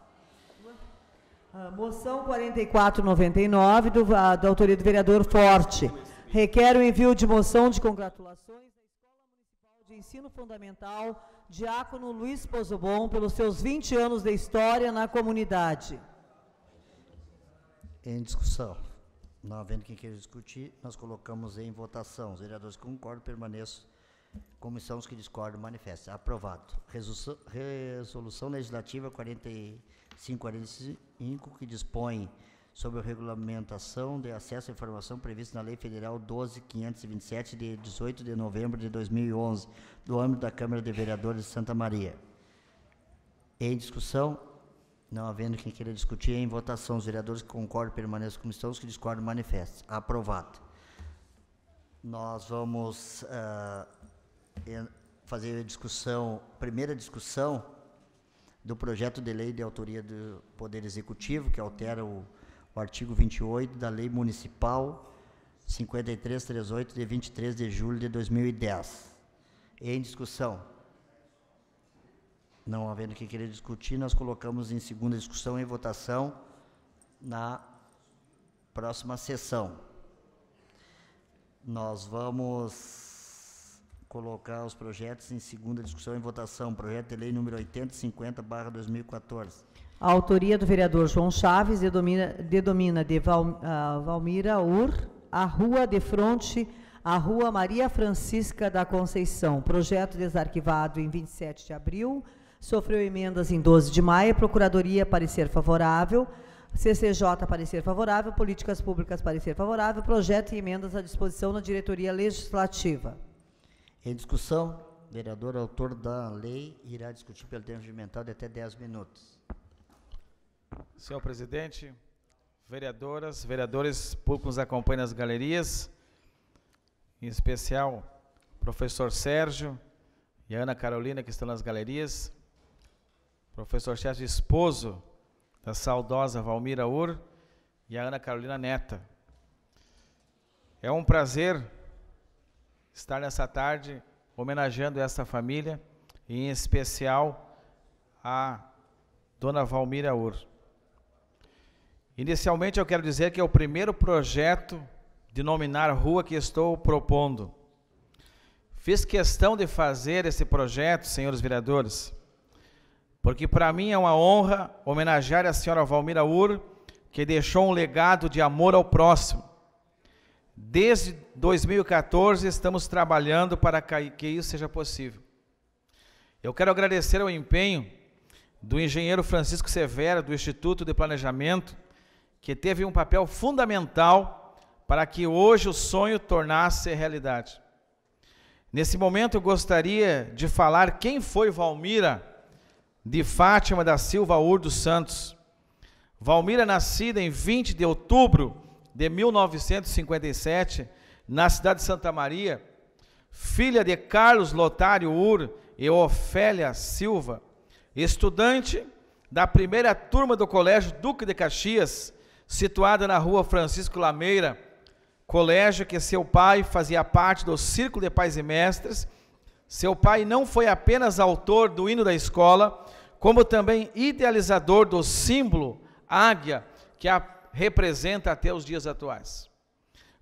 Ah, moção 4499, do, ah, da autoria do vereador Forte. Requer o envio de moção de congratulações à Escola Municipal de Ensino Fundamental Diácono Luiz Pozobon pelos seus 20 anos de história na comunidade. Em discussão. Não havendo quem queira discutir, nós colocamos em votação. Os vereadores que concordam, permaneçam. Comissão os que discordam, manifestem. Aprovado. Resolução, resolução legislativa 44. 545, que dispõe sobre a regulamentação de acesso à informação prevista na Lei Federal 12.527, de 18 de novembro de 2011, do âmbito da Câmara de Vereadores de Santa Maria. Em discussão, não havendo quem queira discutir, em votação, os vereadores que concordam permaneçam como estão, os que discordam manifestam. Aprovado. Nós vamos uh, fazer a discussão, primeira discussão, do projeto de lei de autoria do Poder Executivo, que altera o, o artigo 28 da Lei Municipal 5338, de 23 de julho de 2010. Em discussão. Não havendo que querer discutir, nós colocamos em segunda discussão e votação na próxima sessão. Nós vamos colocar os projetos em segunda discussão e votação. Projeto de lei número 8050, barra 2014. A autoria do vereador João Chaves denomina, dedomina de Val, uh, Valmira Ur, a rua de fronte à rua Maria Francisca da Conceição. Projeto desarquivado em 27 de abril, sofreu emendas em 12 de maio, Procuradoria parecer favorável, CCJ parecer favorável, políticas públicas parecer favorável, projeto e emendas à disposição na diretoria legislativa. Em discussão, vereador autor da lei irá discutir pelo tempo regimental de até 10 minutos. Senhor presidente, vereadoras, vereadores, públicos acompanhe nas galerias, em especial professor Sérgio e Ana Carolina que estão nas galerias, professor Sérgio esposo da saudosa Valmira Ur e a Ana Carolina Neta. É um prazer estar nessa tarde homenageando essa família, em especial a Dona Valmira Ur. Inicialmente eu quero dizer que é o primeiro projeto de nominar rua que estou propondo. Fiz questão de fazer esse projeto, senhores vereadores, porque para mim é uma honra homenagear a senhora Valmira Ur, que deixou um legado de amor ao próximo, Desde 2014 estamos trabalhando para que isso seja possível. Eu quero agradecer o empenho do engenheiro Francisco Severo, do Instituto de Planejamento, que teve um papel fundamental para que hoje o sonho tornasse realidade. Nesse momento eu gostaria de falar quem foi Valmira de Fátima da Silva Ur dos Santos. Valmira, nascida em 20 de outubro de 1957, na cidade de Santa Maria, filha de Carlos Lotário Ur e Ofélia Silva, estudante da primeira turma do Colégio Duque de Caxias, situada na rua Francisco Lameira, colégio que seu pai fazia parte do Círculo de Pais e Mestres. Seu pai não foi apenas autor do hino da escola, como também idealizador do símbolo águia que a representa até os dias atuais.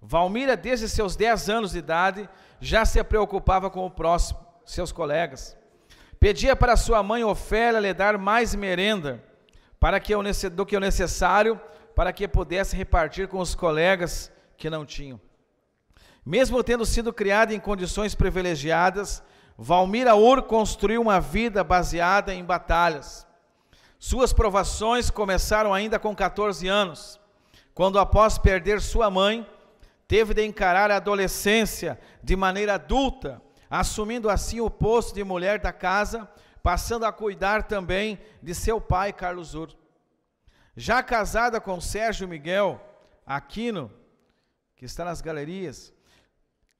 Valmira, desde seus 10 anos de idade, já se preocupava com o próximo, seus colegas. Pedia para sua mãe Ofélia lhe dar mais merenda para que, do que o necessário para que pudesse repartir com os colegas que não tinham. Mesmo tendo sido criada em condições privilegiadas, Valmira Ur construiu uma vida baseada em batalhas. Suas provações começaram ainda com 14 anos, quando, após perder sua mãe, teve de encarar a adolescência de maneira adulta, assumindo assim o posto de mulher da casa, passando a cuidar também de seu pai, Carlos Ur. Já casada com Sérgio Miguel Aquino, que está nas galerias,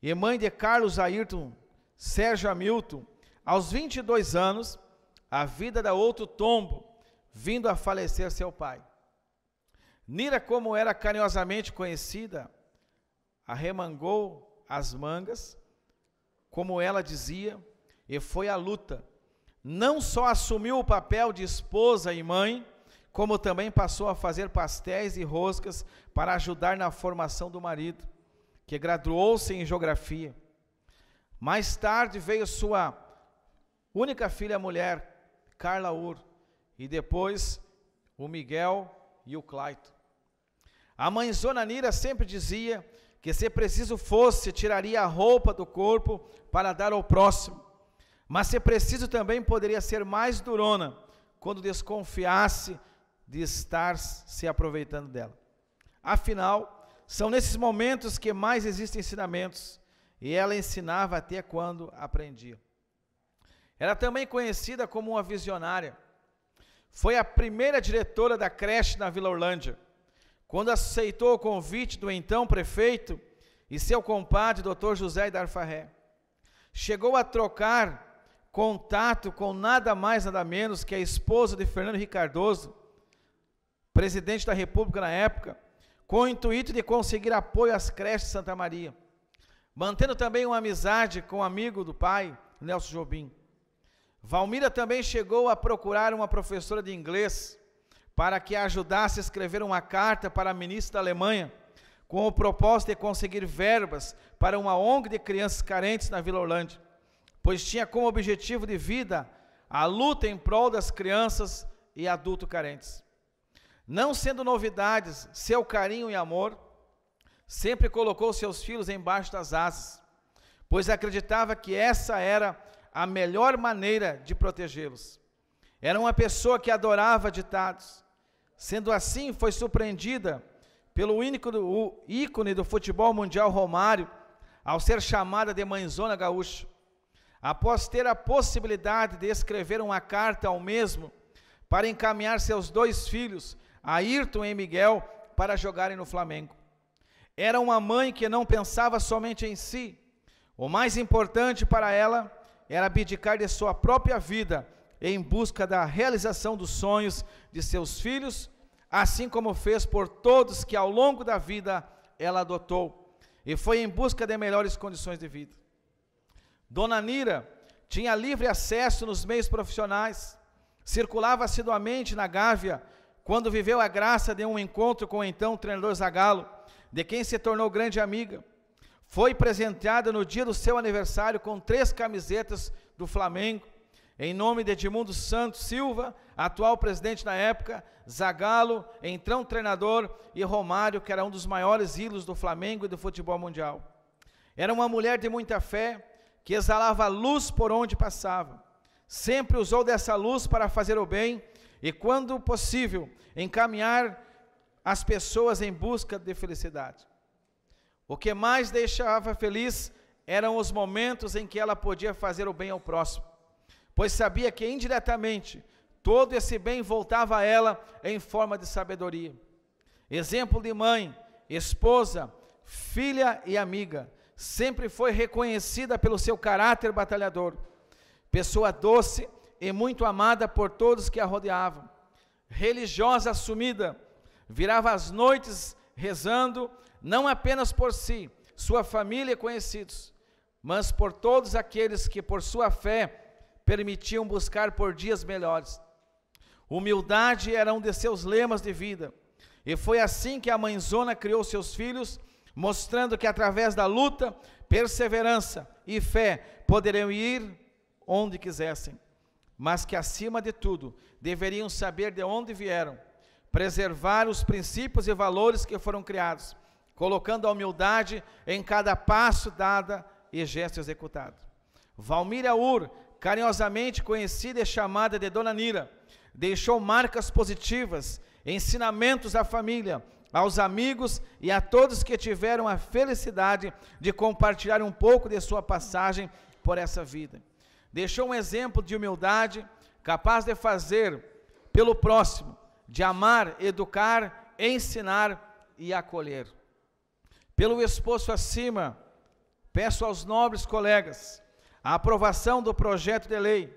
e mãe de Carlos Ayrton Sérgio Hamilton, aos 22 anos, a vida dá outro tombo vindo a falecer seu pai. Nira, como era carinhosamente conhecida, arremangou as mangas, como ela dizia, e foi à luta. Não só assumiu o papel de esposa e mãe, como também passou a fazer pastéis e roscas para ajudar na formação do marido, que graduou-se em geografia. Mais tarde veio sua única filha mulher, Carla Ur, e depois o Miguel e o Claito. A mãe Zonanira sempre dizia que se preciso fosse, tiraria a roupa do corpo para dar ao próximo. Mas se preciso também poderia ser mais durona quando desconfiasse de estar se aproveitando dela. Afinal, são nesses momentos que mais existem ensinamentos, e ela ensinava até quando aprendia. Era também conhecida como uma visionária. Foi a primeira diretora da creche na Vila Orlândia. Quando aceitou o convite do então prefeito e seu compadre, Dr. José Darfarré, chegou a trocar contato com nada mais, nada menos que a esposa de Fernando Ricardoso, presidente da República na época, com o intuito de conseguir apoio às creches de Santa Maria, mantendo também uma amizade com o um amigo do pai, Nelson Jobim. Valmira também chegou a procurar uma professora de inglês para que a ajudasse a escrever uma carta para a ministra da Alemanha, com o propósito de conseguir verbas para uma ONG de crianças carentes na Vila Orlândia, pois tinha como objetivo de vida a luta em prol das crianças e adultos carentes. Não sendo novidades, seu carinho e amor sempre colocou seus filhos embaixo das asas, pois acreditava que essa era a melhor maneira de protegê-los. Era uma pessoa que adorava ditados. Sendo assim, foi surpreendida pelo ícone do futebol mundial Romário, ao ser chamada de mãezona gaúcha. Após ter a possibilidade de escrever uma carta ao mesmo, para encaminhar seus dois filhos, Ayrton e Miguel, para jogarem no Flamengo. Era uma mãe que não pensava somente em si. O mais importante para ela era abdicar de sua própria vida em busca da realização dos sonhos de seus filhos, assim como fez por todos que ao longo da vida ela adotou, e foi em busca de melhores condições de vida. Dona Nira tinha livre acesso nos meios profissionais, circulava assiduamente na Gávea, quando viveu a graça de um encontro com o então treinador Zagallo, de quem se tornou grande amiga. Foi presenteada no dia do seu aniversário com três camisetas do Flamengo, em nome de Edmundo Santos Silva, atual presidente na época, Zagallo, então treinador, e Romário, que era um dos maiores ídolos do Flamengo e do futebol mundial. Era uma mulher de muita fé, que exalava luz por onde passava. Sempre usou dessa luz para fazer o bem e, quando possível, encaminhar as pessoas em busca de felicidade. O que mais deixava feliz eram os momentos em que ela podia fazer o bem ao próximo, pois sabia que indiretamente todo esse bem voltava a ela em forma de sabedoria. Exemplo de mãe, esposa, filha e amiga, sempre foi reconhecida pelo seu caráter batalhador, pessoa doce e muito amada por todos que a rodeavam, religiosa assumida, virava as noites rezando não apenas por si, sua família e conhecidos, mas por todos aqueles que, por sua fé, permitiam buscar por dias melhores. Humildade era um de seus lemas de vida, e foi assim que a mãezona criou seus filhos, mostrando que através da luta, perseverança e fé poderiam ir onde quisessem, mas que acima de tudo deveriam saber de onde vieram, preservar os princípios e valores que foram criados colocando a humildade em cada passo dada e gesto executado. Valmira Ur, carinhosamente conhecida e chamada de Dona Nira, deixou marcas positivas, ensinamentos à família, aos amigos e a todos que tiveram a felicidade de compartilhar um pouco de sua passagem por essa vida. Deixou um exemplo de humildade, capaz de fazer pelo próximo, de amar, educar, ensinar e acolher. Pelo exposto acima, peço aos nobres colegas a aprovação do projeto de lei.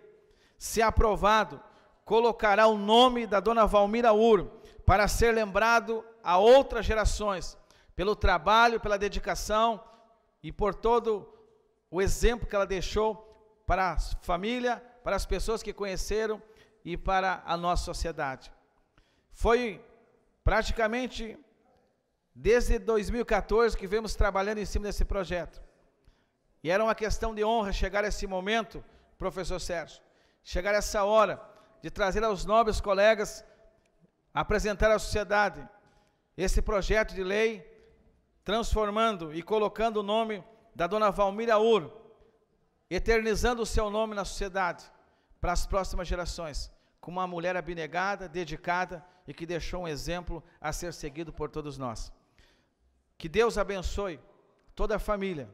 Se aprovado, colocará o nome da dona Valmira Uro para ser lembrado a outras gerações pelo trabalho, pela dedicação e por todo o exemplo que ela deixou para a família, para as pessoas que conheceram e para a nossa sociedade. Foi praticamente Desde 2014 que vemos trabalhando em cima desse projeto. E era uma questão de honra chegar a esse momento, professor Sérgio, chegar a essa hora de trazer aos nobres colegas apresentar à sociedade esse projeto de lei, transformando e colocando o nome da dona Valmira Ur, eternizando o seu nome na sociedade para as próximas gerações, como uma mulher abnegada, dedicada e que deixou um exemplo a ser seguido por todos nós. Que Deus abençoe toda a família.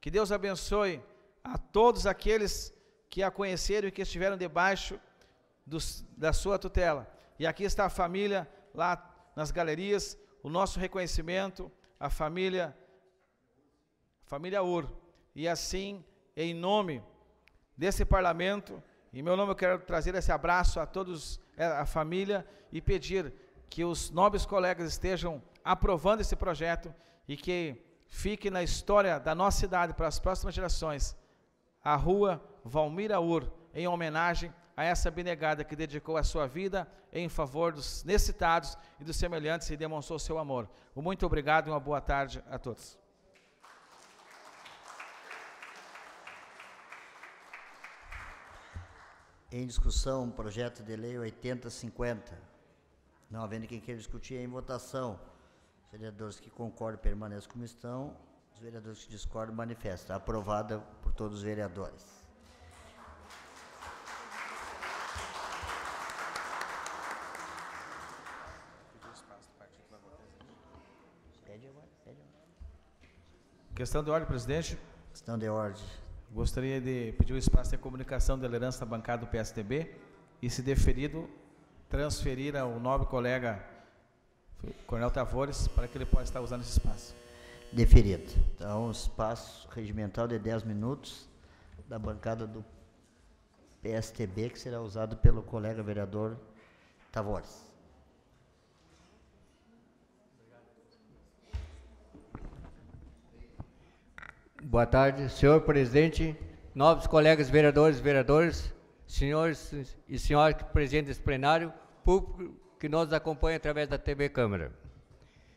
Que Deus abençoe a todos aqueles que a conheceram e que estiveram debaixo da sua tutela. E aqui está a família lá nas galerias, o nosso reconhecimento, a família família Ur. E assim, em nome desse parlamento, em meu nome eu quero trazer esse abraço a todos eh, a família e pedir que os nobres colegas estejam aprovando esse projeto e que fique na história da nossa cidade para as próximas gerações a rua Valmir Aur, em homenagem a essa abnegada que dedicou a sua vida em favor dos necessitados e dos semelhantes e demonstrou seu amor. Muito obrigado e uma boa tarde a todos. Em discussão, projeto de lei 8050. Não havendo quem queira discutir, é em votação. Vereadores que concordam permaneçam como estão. Os vereadores que discordam manifestam. Aprovada por todos os vereadores. Pede agora, pede agora. Questão de ordem, presidente. Questão de ordem. Gostaria de pedir o espaço de comunicação da liderança da bancada do PSDB e, se deferido, transferir ao nobre colega Coronel Tavares, para que ele possa estar usando esse espaço. Deferido. Então, o espaço regimental de 10 minutos da bancada do PSTB, que será usado pelo colega vereador Tavares. Boa tarde, senhor presidente, novos colegas vereadores, vereadores, senhores e senhoras presentes do plenário, público, que nos acompanha através da TV Câmara.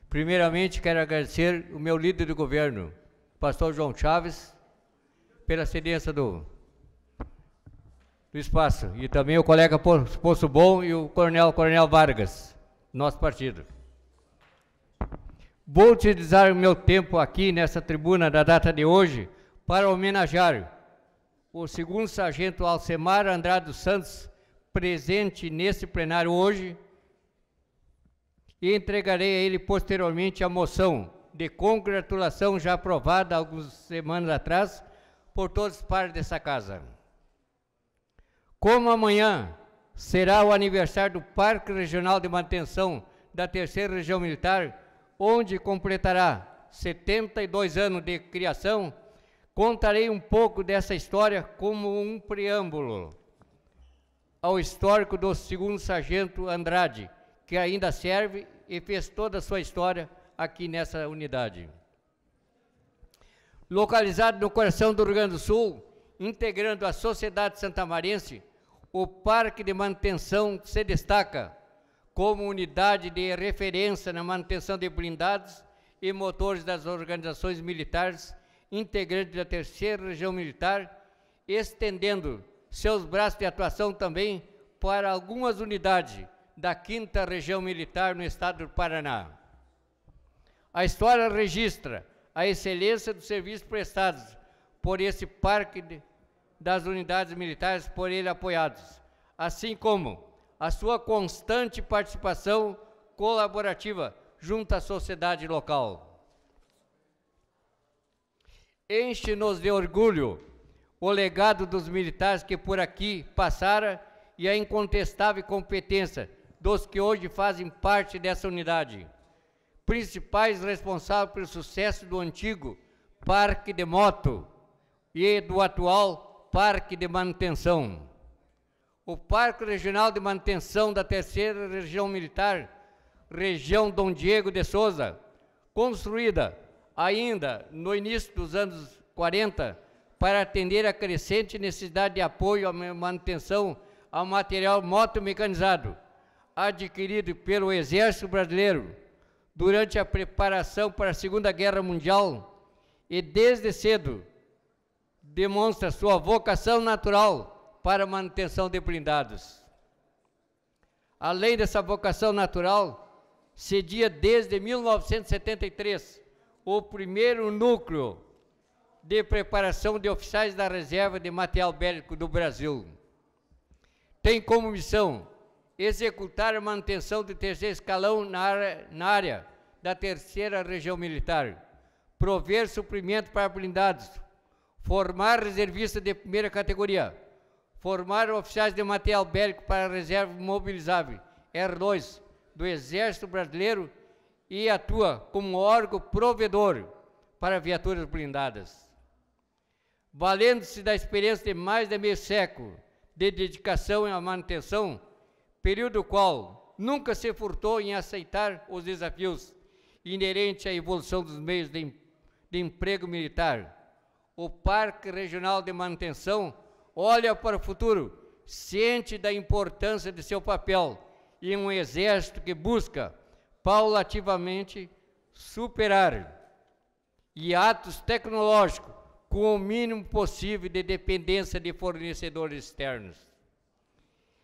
Primeiramente, quero agradecer o meu líder de governo, pastor João Chaves, pela cedência do, do espaço, e também o colega Poço Bom e o coronel, coronel Vargas, nosso partido. Vou utilizar o meu tempo aqui nessa tribuna da data de hoje para homenagear o segundo sargento Alcemar Andrade dos Santos, presente nesse plenário hoje, e entregarei a ele posteriormente a moção de congratulação já aprovada algumas semanas atrás por todos os pares dessa casa. Como amanhã será o aniversário do Parque Regional de Manutenção da Terceira Região Militar, onde completará 72 anos de criação, contarei um pouco dessa história como um preâmbulo ao histórico do segundo sargento Andrade, que ainda serve e fez toda a sua história aqui nessa unidade. Localizado no coração do Rio Grande do Sul, integrando a sociedade santamarense, o Parque de Manutenção se destaca como unidade de referência na manutenção de blindados e motores das organizações militares integrante da Terceira Região Militar, estendendo seus braços de atuação também para algumas unidades da 5 Região Militar no estado do Paraná. A história registra a excelência dos serviços prestados por esse parque de, das unidades militares por ele apoiados, assim como a sua constante participação colaborativa junto à sociedade local. Enche-nos de orgulho o legado dos militares que por aqui passaram e a incontestável competência dos que hoje fazem parte dessa unidade, principais responsáveis pelo sucesso do antigo Parque de Moto e do atual Parque de Manutenção. O Parque Regional de Manutenção da Terceira Região Militar, região Dom Diego de Souza, construída ainda no início dos anos 40 para atender à crescente necessidade de apoio à manutenção ao material moto mecanizado adquirido pelo Exército Brasileiro durante a preparação para a Segunda Guerra Mundial e desde cedo demonstra sua vocação natural para a manutenção de blindados. Além dessa vocação natural, cedia desde 1973 o primeiro núcleo de preparação de oficiais da Reserva de Material Bélico do Brasil. Tem como missão executar a manutenção de terceiro escalão na área, na área da terceira região militar, prover suprimento para blindados, formar reservistas de primeira categoria, formar oficiais de material bélico para reserva mobilizável, R2, do Exército Brasileiro e atua como órgão provedor para viaturas blindadas. Valendo-se da experiência de mais de meio século de dedicação à manutenção período qual nunca se furtou em aceitar os desafios inerentes à evolução dos meios de, de emprego militar. O Parque Regional de Manutenção olha para o futuro, ciente da importância de seu papel e um exército que busca paulativamente superar e atos tecnológicos com o mínimo possível de dependência de fornecedores externos.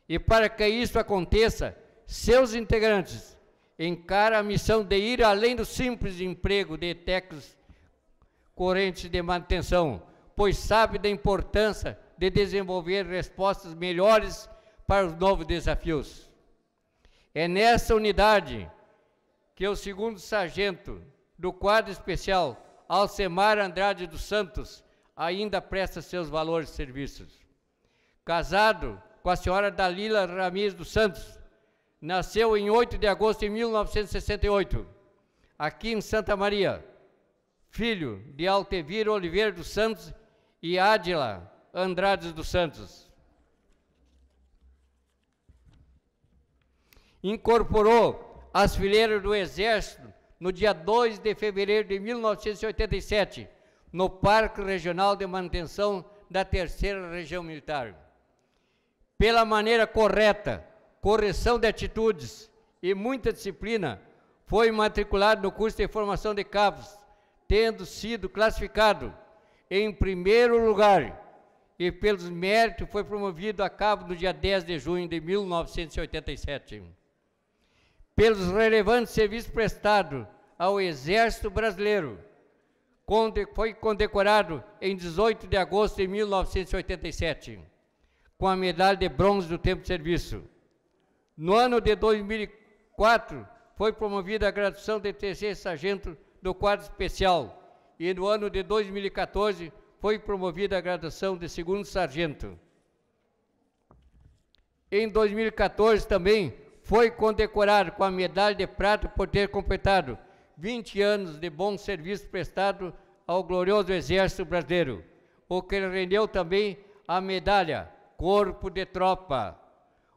E para que isso aconteça, seus integrantes encaram a missão de ir além do simples emprego de técnicos correntes de manutenção, pois sabe da importância de desenvolver respostas melhores para os novos desafios. É nessa unidade que o segundo sargento do quadro especial, Alcemar Andrade dos Santos, ainda presta seus valores e serviços. Casado com a senhora Dalila Ramiz dos Santos. Nasceu em 8 de agosto de 1968, aqui em Santa Maria. Filho de Altevir Oliveira dos Santos e Ádila Andrades dos Santos. Incorporou as fileiras do Exército no dia 2 de fevereiro de 1987, no Parque Regional de Manutenção da Terceira Região Militar pela maneira correta, correção de atitudes e muita disciplina, foi matriculado no curso de formação de cabos, tendo sido classificado em primeiro lugar e pelos méritos foi promovido a cabo no dia 10 de junho de 1987. Pelos relevantes serviços prestados ao Exército Brasileiro, foi condecorado em 18 de agosto de 1987 com a medalha de bronze do tempo de serviço. No ano de 2004, foi promovida a graduação de terceiro sargento do quadro especial e no ano de 2014 foi promovida a graduação de segundo sargento. Em 2014 também foi condecorado com a medalha de prata por ter completado 20 anos de bom serviço prestado ao glorioso Exército Brasileiro, o que rendeu também a medalha Corpo de Tropa.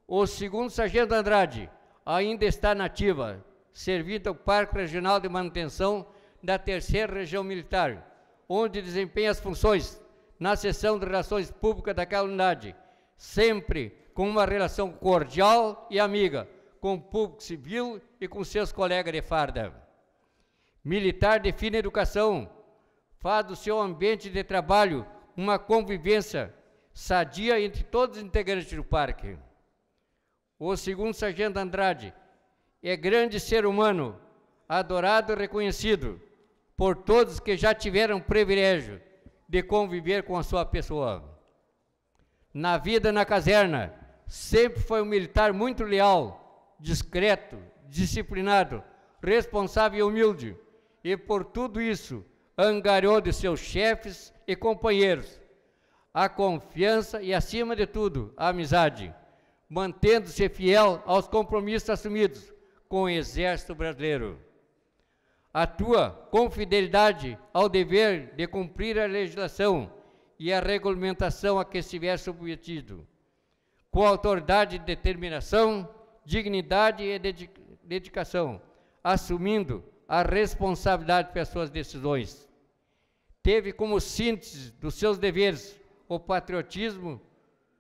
O segundo sargento Andrade ainda está nativa, servido ao Parque Regional de Manutenção da Terceira Região Militar, onde desempenha as funções na seção de relações públicas daquela unidade, sempre com uma relação cordial e amiga com o público civil e com seus colegas de farda. Militar define educação, faz do seu ambiente de trabalho uma convivência sadia entre todos os integrantes do parque. O segundo sargento Andrade é grande ser humano, adorado e reconhecido por todos que já tiveram o privilégio de conviver com a sua pessoa. Na vida na caserna, sempre foi um militar muito leal, discreto, disciplinado, responsável e humilde, e por tudo isso angariou de seus chefes e companheiros a confiança e, acima de tudo, a amizade, mantendo-se fiel aos compromissos assumidos com o Exército Brasileiro. Atua com fidelidade ao dever de cumprir a legislação e a regulamentação a que estiver submetido, com autoridade, determinação, dignidade e dedicação, assumindo a responsabilidade pelas suas decisões. Teve como síntese dos seus deveres o patriotismo,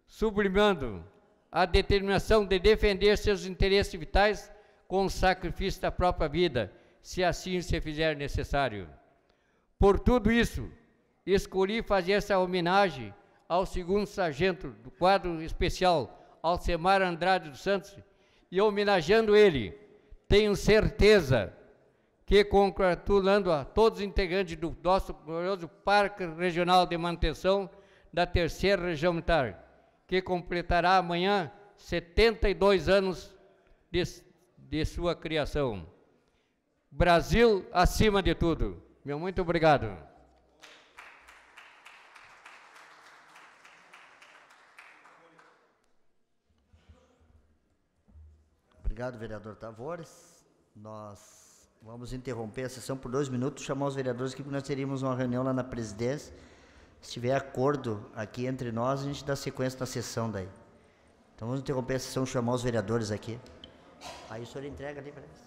sublimando a determinação de defender seus interesses vitais com o sacrifício da própria vida, se assim se fizer necessário. Por tudo isso, escolhi fazer essa homenagem ao segundo sargento do quadro especial Alcemar Andrade dos Santos e homenageando ele, tenho certeza que congratulando a todos os integrantes do nosso glorioso Parque Regional de Manutenção da Terceira Região Militar, que completará amanhã 72 anos de, de sua criação. Brasil acima de tudo. Meu muito obrigado. Obrigado, vereador Tavores. Nós vamos interromper a sessão por dois minutos, chamar os vereadores aqui, porque nós teríamos uma reunião lá na presidência. Se tiver acordo aqui entre nós, a gente dá sequência na sessão daí. Então vamos interromper a sessão, chamar os vereadores aqui. Aí o senhor entrega ali, parece.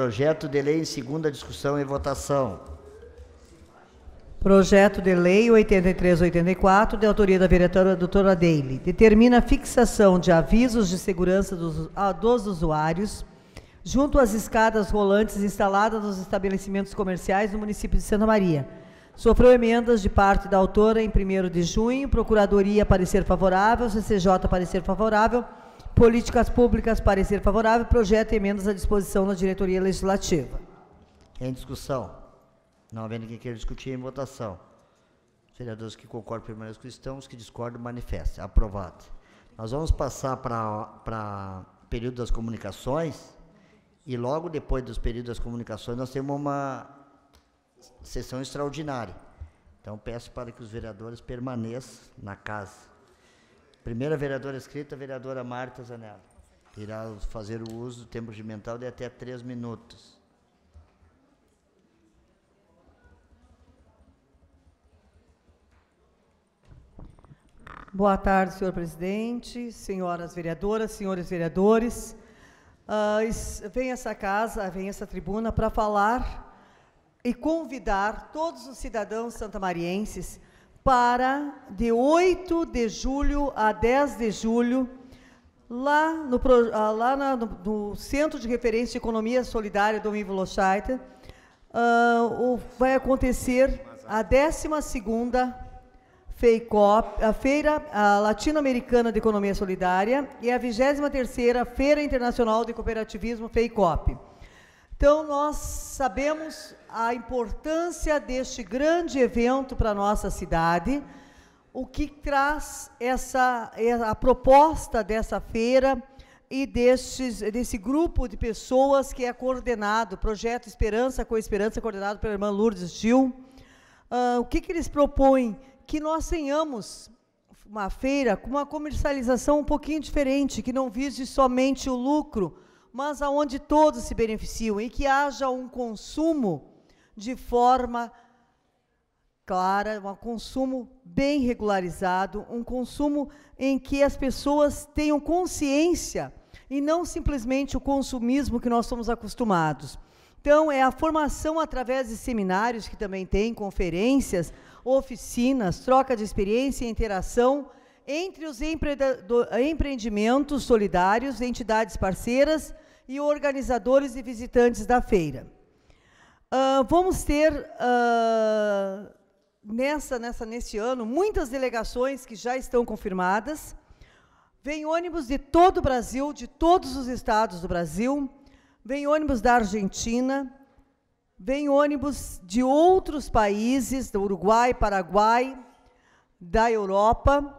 Projeto de lei em segunda discussão e votação. Projeto de Lei 8384, de autoria da vereadora doutora Daly. determina a fixação de avisos de segurança dos, ah, dos usuários junto às escadas rolantes instaladas nos estabelecimentos comerciais do município de Santa Maria. Sofreu emendas de parte da autora em 1 de junho, Procuradoria parecer favorável, CCJ parecer favorável, Políticas Públicas, parecer favorável. Projeto emendas à disposição da diretoria legislativa. Em discussão. Não havendo quem queira discutir, em votação. Vereadores que concordam permaneçam com estão, os que discordam manifestem. Aprovado. Nós vamos passar para o período das comunicações e logo depois dos períodos das comunicações nós temos uma sessão extraordinária. Então peço para que os vereadores permaneçam na casa. Primeira vereadora escrita, vereadora Marta Zanella. Irá fazer o uso do tempo regimental de até três minutos. Boa tarde, senhor presidente, senhoras vereadoras, senhores vereadores. Uh, vem essa casa, vem essa tribuna para falar e convidar todos os cidadãos santamarienses para de 8 de julho a 10 de julho, lá no, ah, lá na, no, no Centro de Referência de Economia Solidária do Ivo Lochaiter, uh, ah, vai acontecer a 12ª FEICOP, a Feira Latino-Americana de Economia Solidária e a 23ª Feira Internacional de Cooperativismo, FEICOP. Então, nós sabemos a importância deste grande evento para a nossa cidade, o que traz essa, é, a proposta dessa feira e destes, desse grupo de pessoas que é coordenado, Projeto Esperança com Esperança, coordenado pela irmã Lourdes Gil. Uh, o que, que eles propõem? Que nós tenhamos uma feira com uma comercialização um pouquinho diferente, que não vise somente o lucro, mas aonde todos se beneficiam e que haja um consumo de forma clara, um consumo bem regularizado, um consumo em que as pessoas tenham consciência e não simplesmente o consumismo que nós somos acostumados. Então, é a formação através de seminários, que também tem, conferências, oficinas, troca de experiência e interação entre os empreendimentos solidários, entidades parceiras e organizadores e visitantes da feira. Uh, vamos ter, uh, nessa, nessa, ano, muitas delegações que já estão confirmadas. Vem ônibus de todo o Brasil, de todos os estados do Brasil. Vem ônibus da Argentina. Vem ônibus de outros países, do Uruguai, Paraguai, da Europa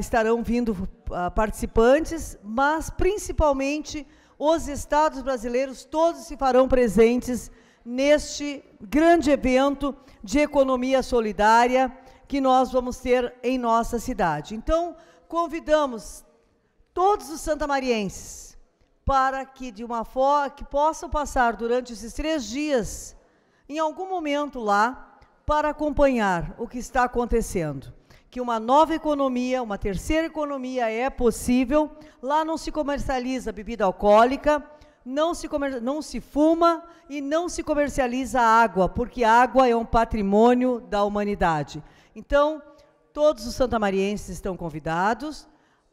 estarão vindo ah, participantes, mas principalmente os estados brasileiros todos se farão presentes neste grande evento de economia solidária que nós vamos ter em nossa cidade. Então, convidamos todos os santamarienses para que de uma forma que possam passar durante esses três dias em algum momento lá para acompanhar o que está acontecendo que uma nova economia, uma terceira economia é possível. Lá não se comercializa bebida alcoólica, não se, comer, não se fuma e não se comercializa água, porque água é um patrimônio da humanidade. Então, todos os santamarienses estão convidados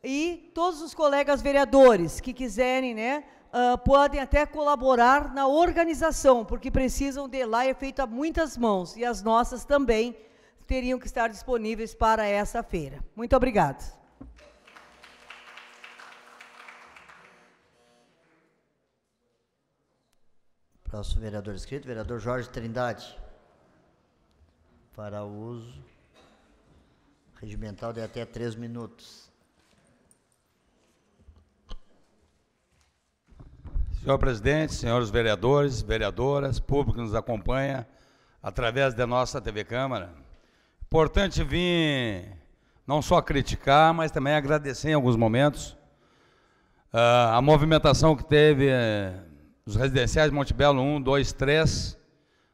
e todos os colegas vereadores que quiserem, né, uh, podem até colaborar na organização, porque precisam de lá é feita muitas mãos e as nossas também teriam que estar disponíveis para essa feira. Muito obrigado. Próximo vereador inscrito, vereador Jorge Trindade. Para uso regimental de até três minutos. Senhor presidente, senhores vereadores, vereadoras, público que nos acompanha através da nossa TV Câmara, Importante vir não só criticar, mas também agradecer em alguns momentos uh, a movimentação que teve uh, eh, os residenciais de Montebello 1, 2, 3,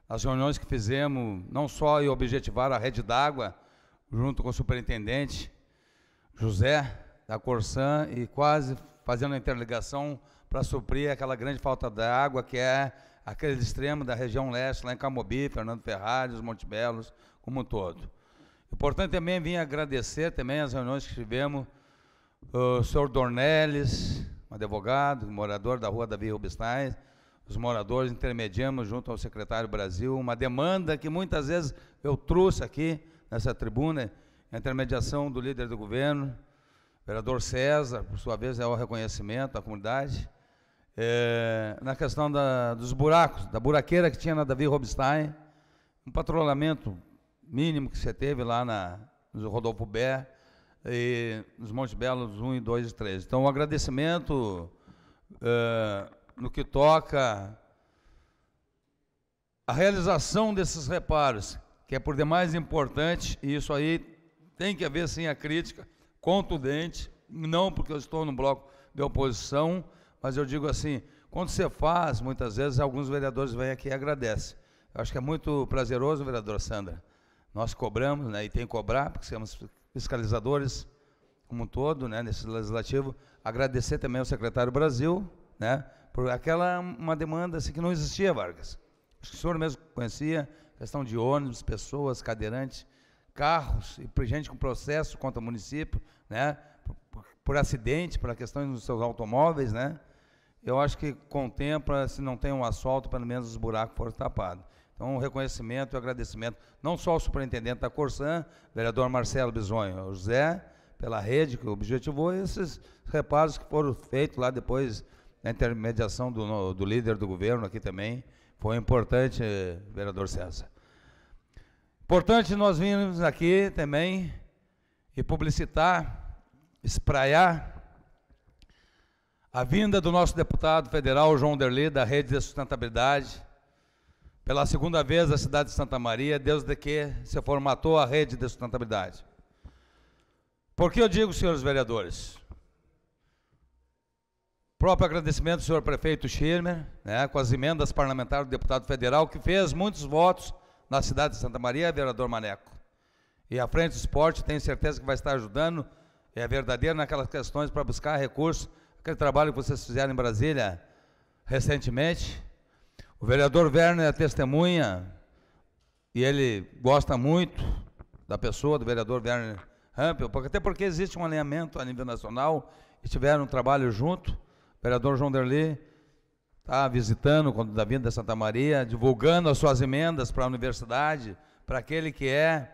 as reuniões que fizemos, não só em objetivar a rede d'água, junto com o superintendente José da Corsã, e quase fazendo a interligação para suprir aquela grande falta de água que é aquele extremo da região leste, lá em Camobi, Fernando os Montebelos, como um todo. Importante também vir agradecer também as reuniões que tivemos, o senhor Dornelles, um advogado, morador da Rua Davi Rubinstein, os moradores intermediamos junto ao secretário Brasil uma demanda que muitas vezes eu trouxe aqui nessa tribuna, a intermediação do líder do governo, vereador César, por sua vez, é o reconhecimento à comunidade, é, na questão da, dos buracos, da buraqueira que tinha na Davi Robstein, um patrulhamento mínimo que você teve lá na, no Rodolfo Bé e nos Montes Belos 1, 2 e 3. Então, um agradecimento uh, no que toca a realização desses reparos, que é por demais importante, e isso aí tem que haver sim a crítica contundente, não porque eu estou no bloco de oposição, mas eu digo assim, quando você faz, muitas vezes alguns vereadores vêm aqui e agradecem. Eu acho que é muito prazeroso, vereadora Sandra, nós cobramos, né, e tem que cobrar, porque somos fiscalizadores como um todo, né, nesse legislativo. Agradecer também ao secretário Brasil, né, por aquela uma demanda assim, que não existia, Vargas. Acho que o senhor mesmo conhecia, questão de ônibus, pessoas, cadeirantes, carros, e gente com processo contra o município, né, por, por acidente, por questões dos seus automóveis, né, eu acho que com tempo, eh, se não tem um asfalto, pelo menos os buracos foram tapados. Então, um reconhecimento e um agradecimento não só ao superintendente da Corsã, vereador Marcelo Bisonho, ao José, pela rede que objetivou esses reparos que foram feitos lá depois da intermediação do, do líder do governo aqui também. Foi importante, vereador César. Importante nós virmos aqui também e publicitar, espraiar a vinda do nosso deputado federal João Derli, da Rede de Sustentabilidade, pela segunda vez, a cidade de Santa Maria, desde que se formatou a rede de sustentabilidade. Por que eu digo, senhores vereadores? Próprio agradecimento ao senhor prefeito Schirmer, né, com as emendas parlamentares do deputado federal, que fez muitos votos na cidade de Santa Maria, vereador Maneco. E a Frente do Esporte, tenho certeza que vai estar ajudando, é verdadeira naquelas questões para buscar recursos, aquele trabalho que vocês fizeram em Brasília recentemente, o vereador Werner é testemunha e ele gosta muito da pessoa, do vereador Werner Rampel, até porque existe um alinhamento a nível nacional e tiveram um trabalho junto. O vereador João Derli está visitando quando da vinda de Santa Maria, divulgando as suas emendas para a universidade, para aquele que é.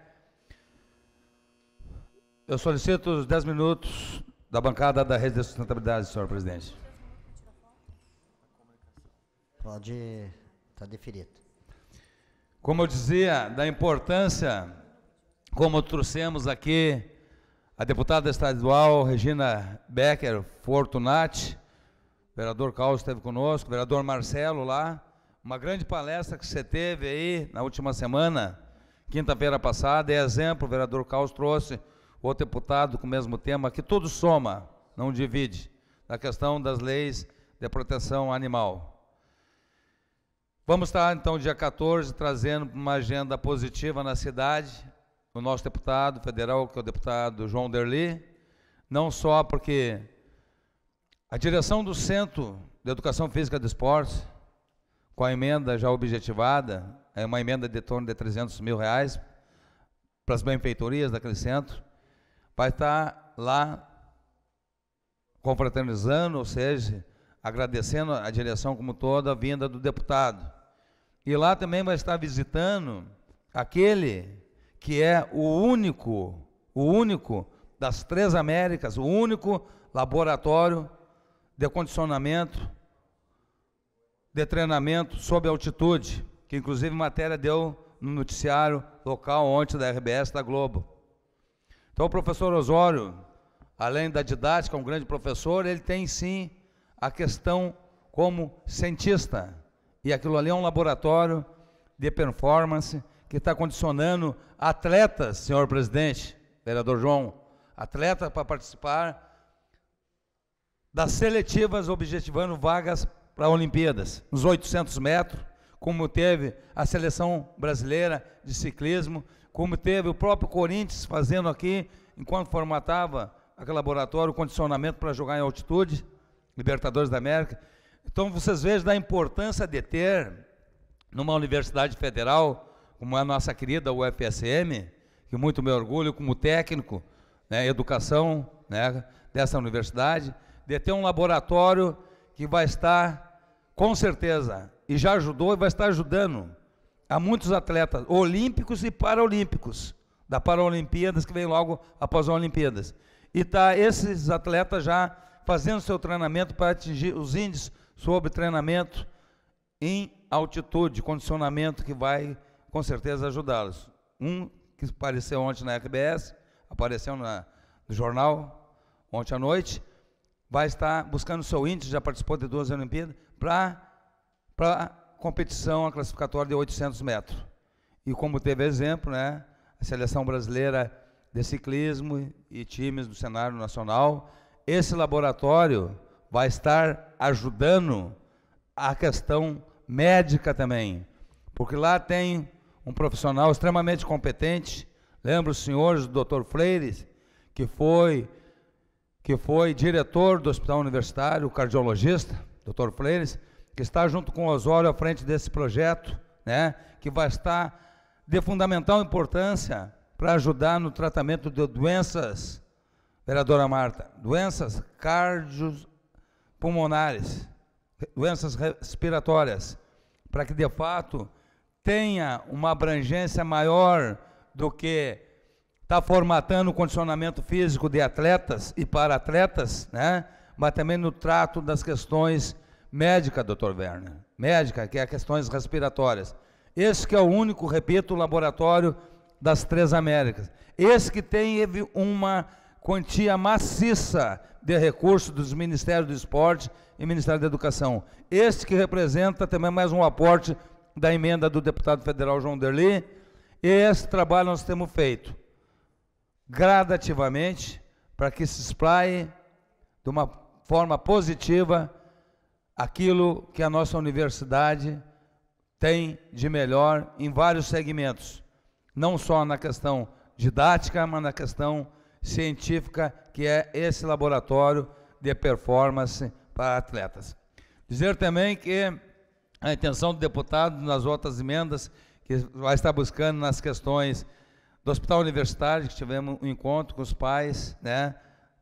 Eu solicito os 10 minutos da bancada da Rede de Sustentabilidade, senhor presidente. Pode estar tá deferido. Como eu dizia, da importância, como trouxemos aqui a deputada estadual Regina Becker Fortunati, o vereador Carlos esteve conosco, o vereador Marcelo lá, uma grande palestra que você teve aí na última semana, quinta-feira passada, é exemplo, o vereador Carlos trouxe outro deputado com o mesmo tema, que tudo soma, não divide, na questão das leis de proteção animal. Vamos estar então dia 14 trazendo uma agenda positiva na cidade, o nosso deputado federal, que é o deputado João Derli, não só porque a direção do Centro de Educação Física do Esporte, com a emenda já objetivada, é uma emenda de torno de 300 mil reais para as benfeitorias daquele centro, vai estar lá confraternizando, ou seja, agradecendo a direção como toda a vinda do deputado. E lá também vai estar visitando aquele que é o único, o único das três Américas, o único laboratório de condicionamento, de treinamento sob altitude, que inclusive matéria deu no noticiário local ontem da RBS da Globo. Então o professor Osório, além da didática, um grande professor, ele tem sim a questão como cientista. E aquilo ali é um laboratório de performance que está condicionando atletas, senhor presidente, vereador João, atleta para participar das seletivas objetivando vagas para Olimpíadas, nos 800 metros, como teve a seleção brasileira de ciclismo, como teve o próprio Corinthians fazendo aqui, enquanto formatava aquele laboratório, condicionamento para jogar em altitude. Libertadores da América. Então vocês vejam da importância de ter numa universidade federal como é a nossa querida UFSM, que muito me orgulho como técnico, né, educação, né, dessa universidade, de ter um laboratório que vai estar com certeza e já ajudou e vai estar ajudando a muitos atletas olímpicos e paralímpicos da Paralimpíadas que vem logo após as Olimpíadas. E tá esses atletas já fazendo seu treinamento para atingir os índices sobre treinamento em altitude, condicionamento que vai com certeza ajudá-los. Um que apareceu ontem na RBS, apareceu na, no jornal ontem à noite, vai estar buscando seu índice, já participou de duas Olimpíadas, para competição, a classificatória de 800 metros. E como teve exemplo, né, a seleção brasileira de ciclismo e times do cenário nacional esse laboratório vai estar ajudando a questão médica também, porque lá tem um profissional extremamente competente. Lembra os senhores do Dr. Freires, que foi que foi diretor do Hospital Universitário, cardiologista, Dr. Freires, que está junto com o Osório à frente desse projeto, né, que vai estar de fundamental importância para ajudar no tratamento de doenças Vereadora Marta, doenças cardiopulmonares, doenças respiratórias, para que de fato tenha uma abrangência maior do que está formatando o condicionamento físico de atletas e para atletas, né? mas também no trato das questões médicas, doutor Werner, médica, que é questões respiratórias. Esse que é o único, repito, laboratório das Três Américas. Esse que tem uma quantia maciça de recursos dos Ministérios do Esporte e Ministério da Educação. Este que representa também mais um aporte da emenda do deputado federal João Derli. Esse trabalho nós temos feito gradativamente para que se esplaie de uma forma positiva aquilo que a nossa universidade tem de melhor em vários segmentos, não só na questão didática, mas na questão científica que é esse laboratório de performance para atletas. Dizer também que a intenção do deputado nas outras emendas que vai estar buscando nas questões do hospital universitário, que tivemos um encontro com os pais, né,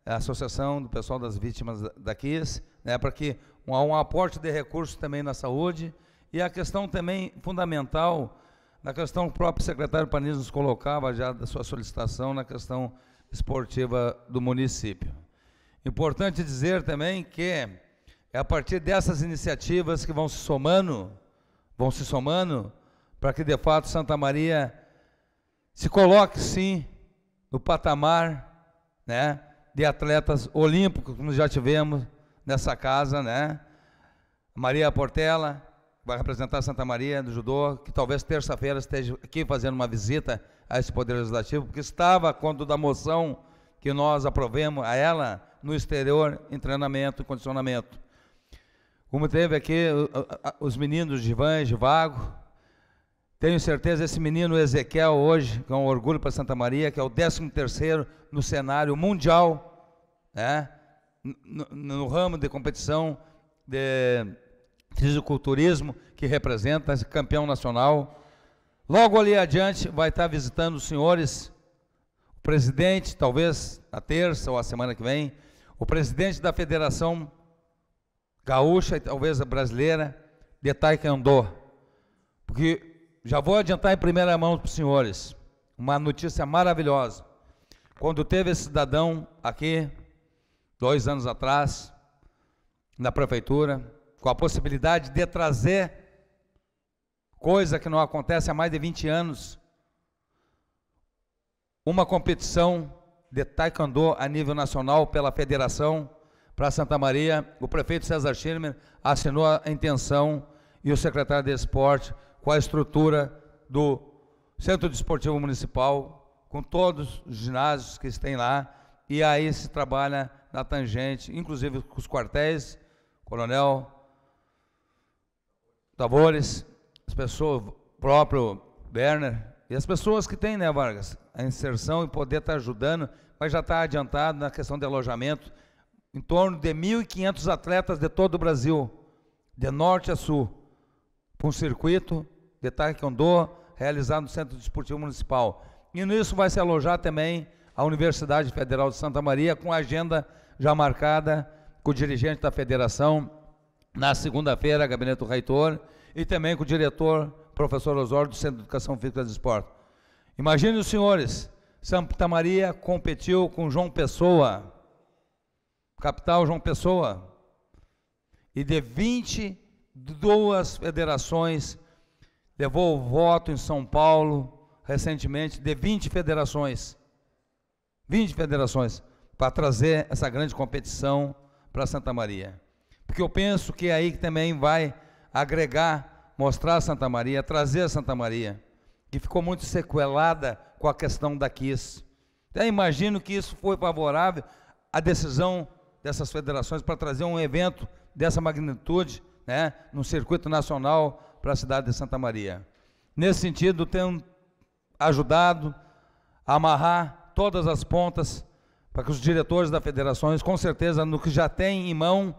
a associação do pessoal das vítimas da KISS, né, para que um, um aporte de recursos também na saúde, e a questão também fundamental, na questão que o próprio secretário Panis nos colocava já da sua solicitação, na questão esportiva do município. Importante dizer também que é a partir dessas iniciativas que vão se somando, vão se somando, para que de fato Santa Maria se coloque sim no patamar, né, de atletas olímpicos como já tivemos nessa casa, né? Maria Portela vai representar Santa Maria do judô, que talvez terça-feira esteja aqui fazendo uma visita a esse Poder Legislativo, porque estava, quando da moção que nós aprovemos a ela, no exterior, em treinamento e condicionamento. Como teve aqui os meninos de Van, de Vago, tenho certeza esse menino Ezequiel hoje, é um orgulho para Santa Maria, que é o 13 terceiro no cenário mundial, né? no, no ramo de competição de fisiculturismo, que representa campeão nacional, Logo ali adiante vai estar visitando os senhores, o presidente, talvez na terça ou a semana que vem, o presidente da Federação Gaúcha e talvez a brasileira de Taekwondo. Porque já vou adiantar em primeira mão para os senhores uma notícia maravilhosa. Quando teve esse cidadão aqui, dois anos atrás, na prefeitura, com a possibilidade de trazer coisa que não acontece há mais de 20 anos. Uma competição de taekwondo a nível nacional pela federação para Santa Maria. O prefeito César Schirmer assinou a intenção e o secretário de esporte com a estrutura do Centro Desportivo Municipal, com todos os ginásios que tem lá, e aí se trabalha na tangente, inclusive com os quartéis, Coronel Tavares, as pessoas, próprio Werner, e as pessoas que têm, né, Vargas, a inserção e poder estar tá ajudando, mas já está adiantado na questão de alojamento, em torno de 1.500 atletas de todo o Brasil, de norte a sul, para um circuito de taekwondo realizado no Centro Desportivo Municipal. E nisso vai se alojar também a Universidade Federal de Santa Maria, com a agenda já marcada com o dirigente da federação, na segunda-feira, gabinete do reitor, e também com o diretor, professor Osório, do Centro de Educação Física e Desporto. Imagine os senhores, Santa Maria competiu com João Pessoa, capital João Pessoa, e de 22 federações, levou o voto em São Paulo, recentemente, de 20 federações, 20 federações, para trazer essa grande competição para Santa Maria. Porque eu penso que é aí que também vai agregar, mostrar a Santa Maria, trazer a Santa Maria, que ficou muito sequelada com a questão da Kiss. Até então, imagino que isso foi favorável à decisão dessas federações para trazer um evento dessa magnitude, né, no circuito nacional para a cidade de Santa Maria. Nesse sentido, tenho ajudado a amarrar todas as pontas para que os diretores das federações, com certeza, no que já têm em mão,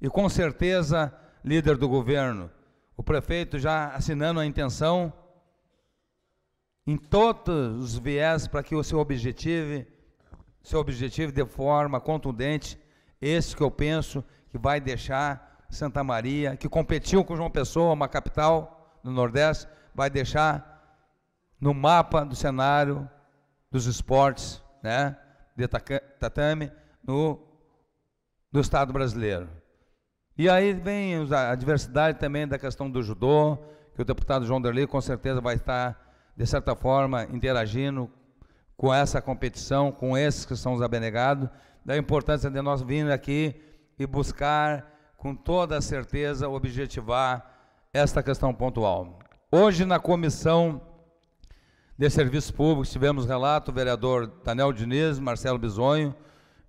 e com certeza líder do governo, o prefeito já assinando a intenção em todos os viés para que o seu objetivo, seu objetivo de forma contundente, esse que eu penso que vai deixar Santa Maria, que competiu com João Pessoa, uma capital do Nordeste, vai deixar no mapa do cenário dos esportes, né, de tatame no do Estado brasileiro. E aí vem a diversidade também da questão do judô, que o deputado João Derlei com certeza vai estar, de certa forma, interagindo com essa competição, com esses que são os abnegados, da importância de nós vir aqui e buscar, com toda a certeza, objetivar esta questão pontual. Hoje, na comissão de serviços públicos, tivemos relato, vereador Daniel Diniz, Marcelo Bisonho,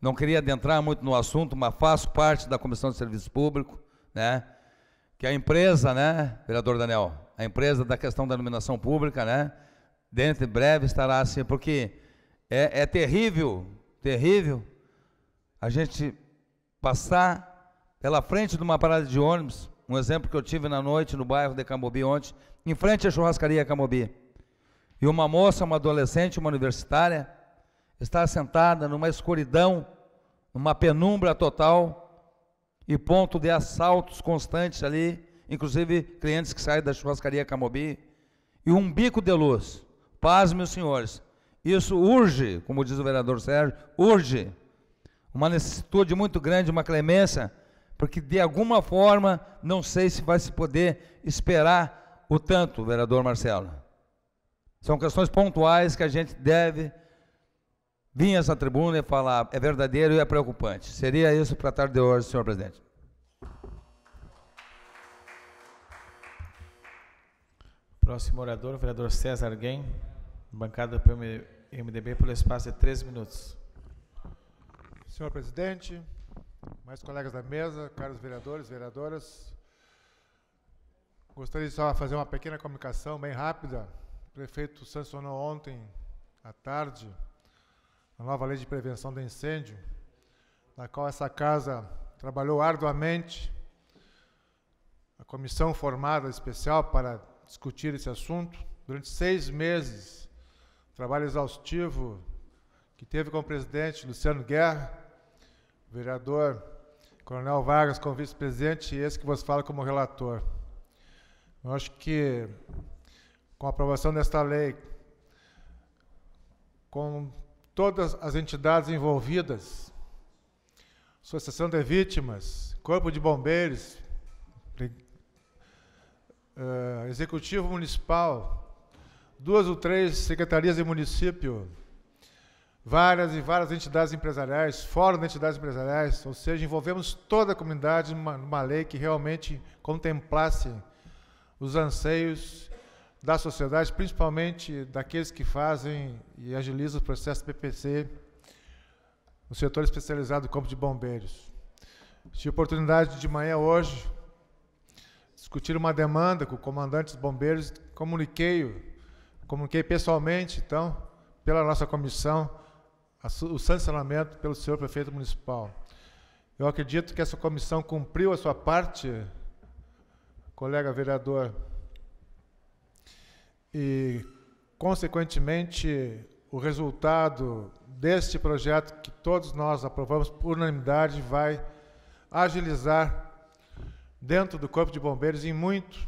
não queria adentrar muito no assunto, mas faço parte da Comissão de Serviço Público, né? Que é a empresa, né, vereador Daniel, a empresa da questão da iluminação pública, né, dentro de breve estará assim, porque é, é terrível, terrível a gente passar pela frente de uma parada de ônibus, um exemplo que eu tive na noite no bairro de Camobi ontem, em frente à churrascaria Camobi. E uma moça, uma adolescente, uma universitária, está assentada numa escuridão, numa penumbra total e ponto de assaltos constantes ali, inclusive clientes que saem da churrascaria Camobi, e um bico de luz. Paz, meus senhores, isso urge, como diz o vereador Sérgio, urge uma necessidade muito grande, uma clemência, porque de alguma forma, não sei se vai se poder esperar o tanto, vereador Marcelo. São questões pontuais que a gente deve vir a essa tribuna e falar é verdadeiro e é preocupante. Seria isso para a tarde de hoje, senhor presidente. Próximo orador, vereador César Arguém, bancada pelo MDB pelo espaço de três minutos. Senhor presidente, mais colegas da mesa, caros vereadores, vereadoras, gostaria de só fazer uma pequena comunicação bem rápida. O prefeito sancionou ontem à tarde a nova lei de prevenção do incêndio, na qual essa casa trabalhou arduamente, a comissão formada especial para discutir esse assunto, durante seis meses, trabalho exaustivo que teve com o presidente Luciano Guerra, o vereador Coronel Vargas como vice-presidente e esse que vos fala como relator. Eu acho que com a aprovação desta lei, com todas as entidades envolvidas, Associação de Vítimas, Corpo de Bombeiros, eh, Executivo Municipal, duas ou três secretarias de município, várias e várias entidades empresariais, fórum de entidades empresariais, ou seja, envolvemos toda a comunidade numa, numa lei que realmente contemplasse os anseios da sociedade, principalmente daqueles que fazem e agilizam o processo PPC no setor especializado do Corpo de Bombeiros. Tive oportunidade de manhã hoje discutir uma demanda com o comandante dos bombeiros, comuniquei comuniquei pessoalmente, então, pela nossa comissão, o sancionamento pelo senhor prefeito municipal. Eu acredito que essa comissão cumpriu a sua parte, colega vereador, e, consequentemente, o resultado deste projeto que todos nós aprovamos por unanimidade vai agilizar dentro do Corpo de Bombeiros e muito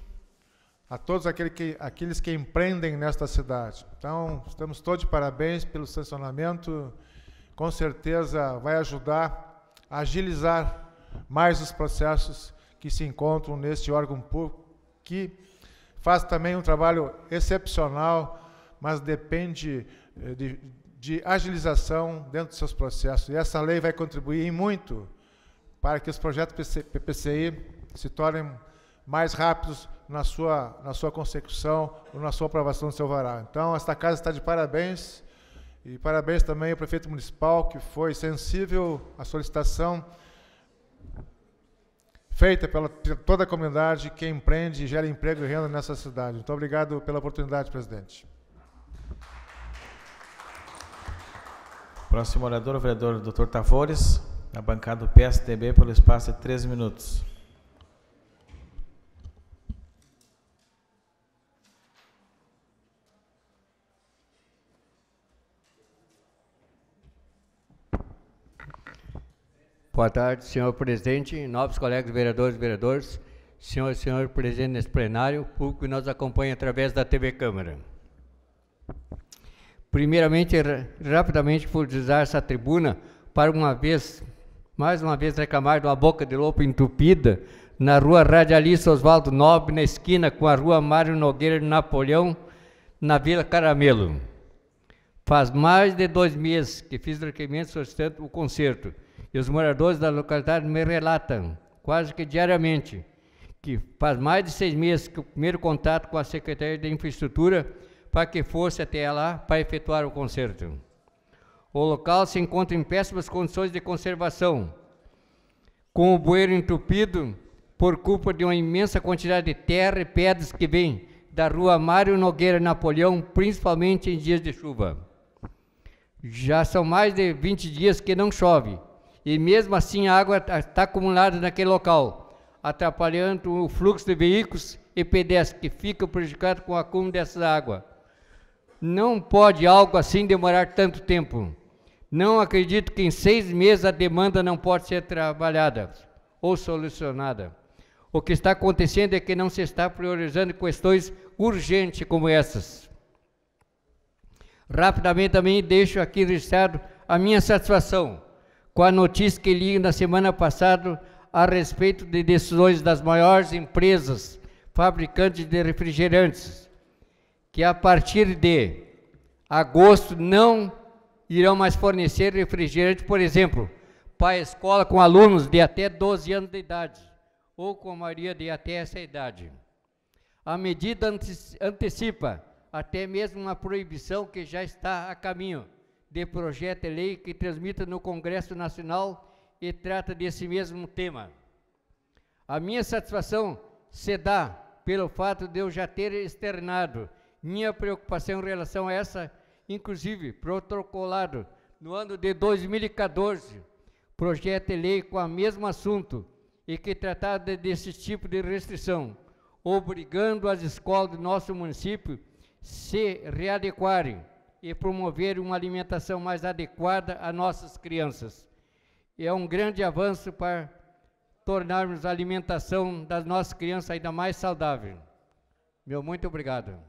a todos aquele que, aqueles que empreendem nesta cidade. Então, estamos todos de parabéns pelo sancionamento, com certeza vai ajudar a agilizar mais os processos que se encontram neste órgão público que faz também um trabalho excepcional, mas depende eh, de, de agilização dentro dos seus processos. E essa lei vai contribuir muito para que os projetos PPCI se tornem mais rápidos na sua, na sua consecução ou na sua aprovação do seu varal. Então, esta casa está de parabéns e parabéns também ao prefeito municipal, que foi sensível à solicitação feita pela toda a comunidade que empreende e gera emprego e renda nessa cidade. Muito obrigado pela oportunidade, presidente. Próximo orador, o vereador Dr. Tavores, na bancada do PSDB, pelo espaço de três minutos. Boa tarde, senhor presidente, novos colegas vereadores e vereadores, senhor e senhor presidente nesse plenário, público que nos acompanha através da TV Câmara. Primeiramente, rapidamente vou utilizar essa tribuna para uma vez, mais uma vez reclamar de uma boca de lobo entupida na rua Radialista Oswaldo Nobre, na esquina com a rua Mário Nogueira de Napoleão, na Vila Caramelo. Faz mais de dois meses que fiz requerimento solicitando o conserto e os moradores da localidade me relatam, quase que diariamente, que faz mais de seis meses que o primeiro contato com a Secretaria de Infraestrutura para que fosse até lá para efetuar o conserto. O local se encontra em péssimas condições de conservação, com o bueiro entupido por culpa de uma imensa quantidade de terra e pedras que vem da rua Mário Nogueira Napoleão, principalmente em dias de chuva. Já são mais de 20 dias que não chove e mesmo assim a água está tá acumulada naquele local, atrapalhando o fluxo de veículos e pedestres que ficam prejudicados com o acúmulo dessa água. Não pode algo assim demorar tanto tempo. Não acredito que em seis meses a demanda não pode ser trabalhada ou solucionada. O que está acontecendo é que não se está priorizando questões urgentes como essas. Rapidamente também deixo aqui registrado a minha satisfação com a notícia que li na semana passada a respeito de decisões das maiores empresas fabricantes de refrigerantes, que a partir de agosto não irão mais fornecer refrigerante, por exemplo, para a escola com alunos de até 12 anos de idade, ou com a maioria de até essa idade. A medida antecipa até mesmo uma proibição que já está a caminho de projeto de lei que transmita no Congresso Nacional e trata desse mesmo tema. A minha satisfação se dá pelo fato de eu já ter externado minha preocupação em relação a essa, inclusive protocolado no ano de 2014, projeto de lei com o mesmo assunto e que tratava desse tipo de restrição, obrigando as escolas do nosso município se readequarem e promover uma alimentação mais adequada a nossas crianças. É um grande avanço para tornarmos a alimentação das nossas crianças ainda mais saudável. Meu muito obrigado.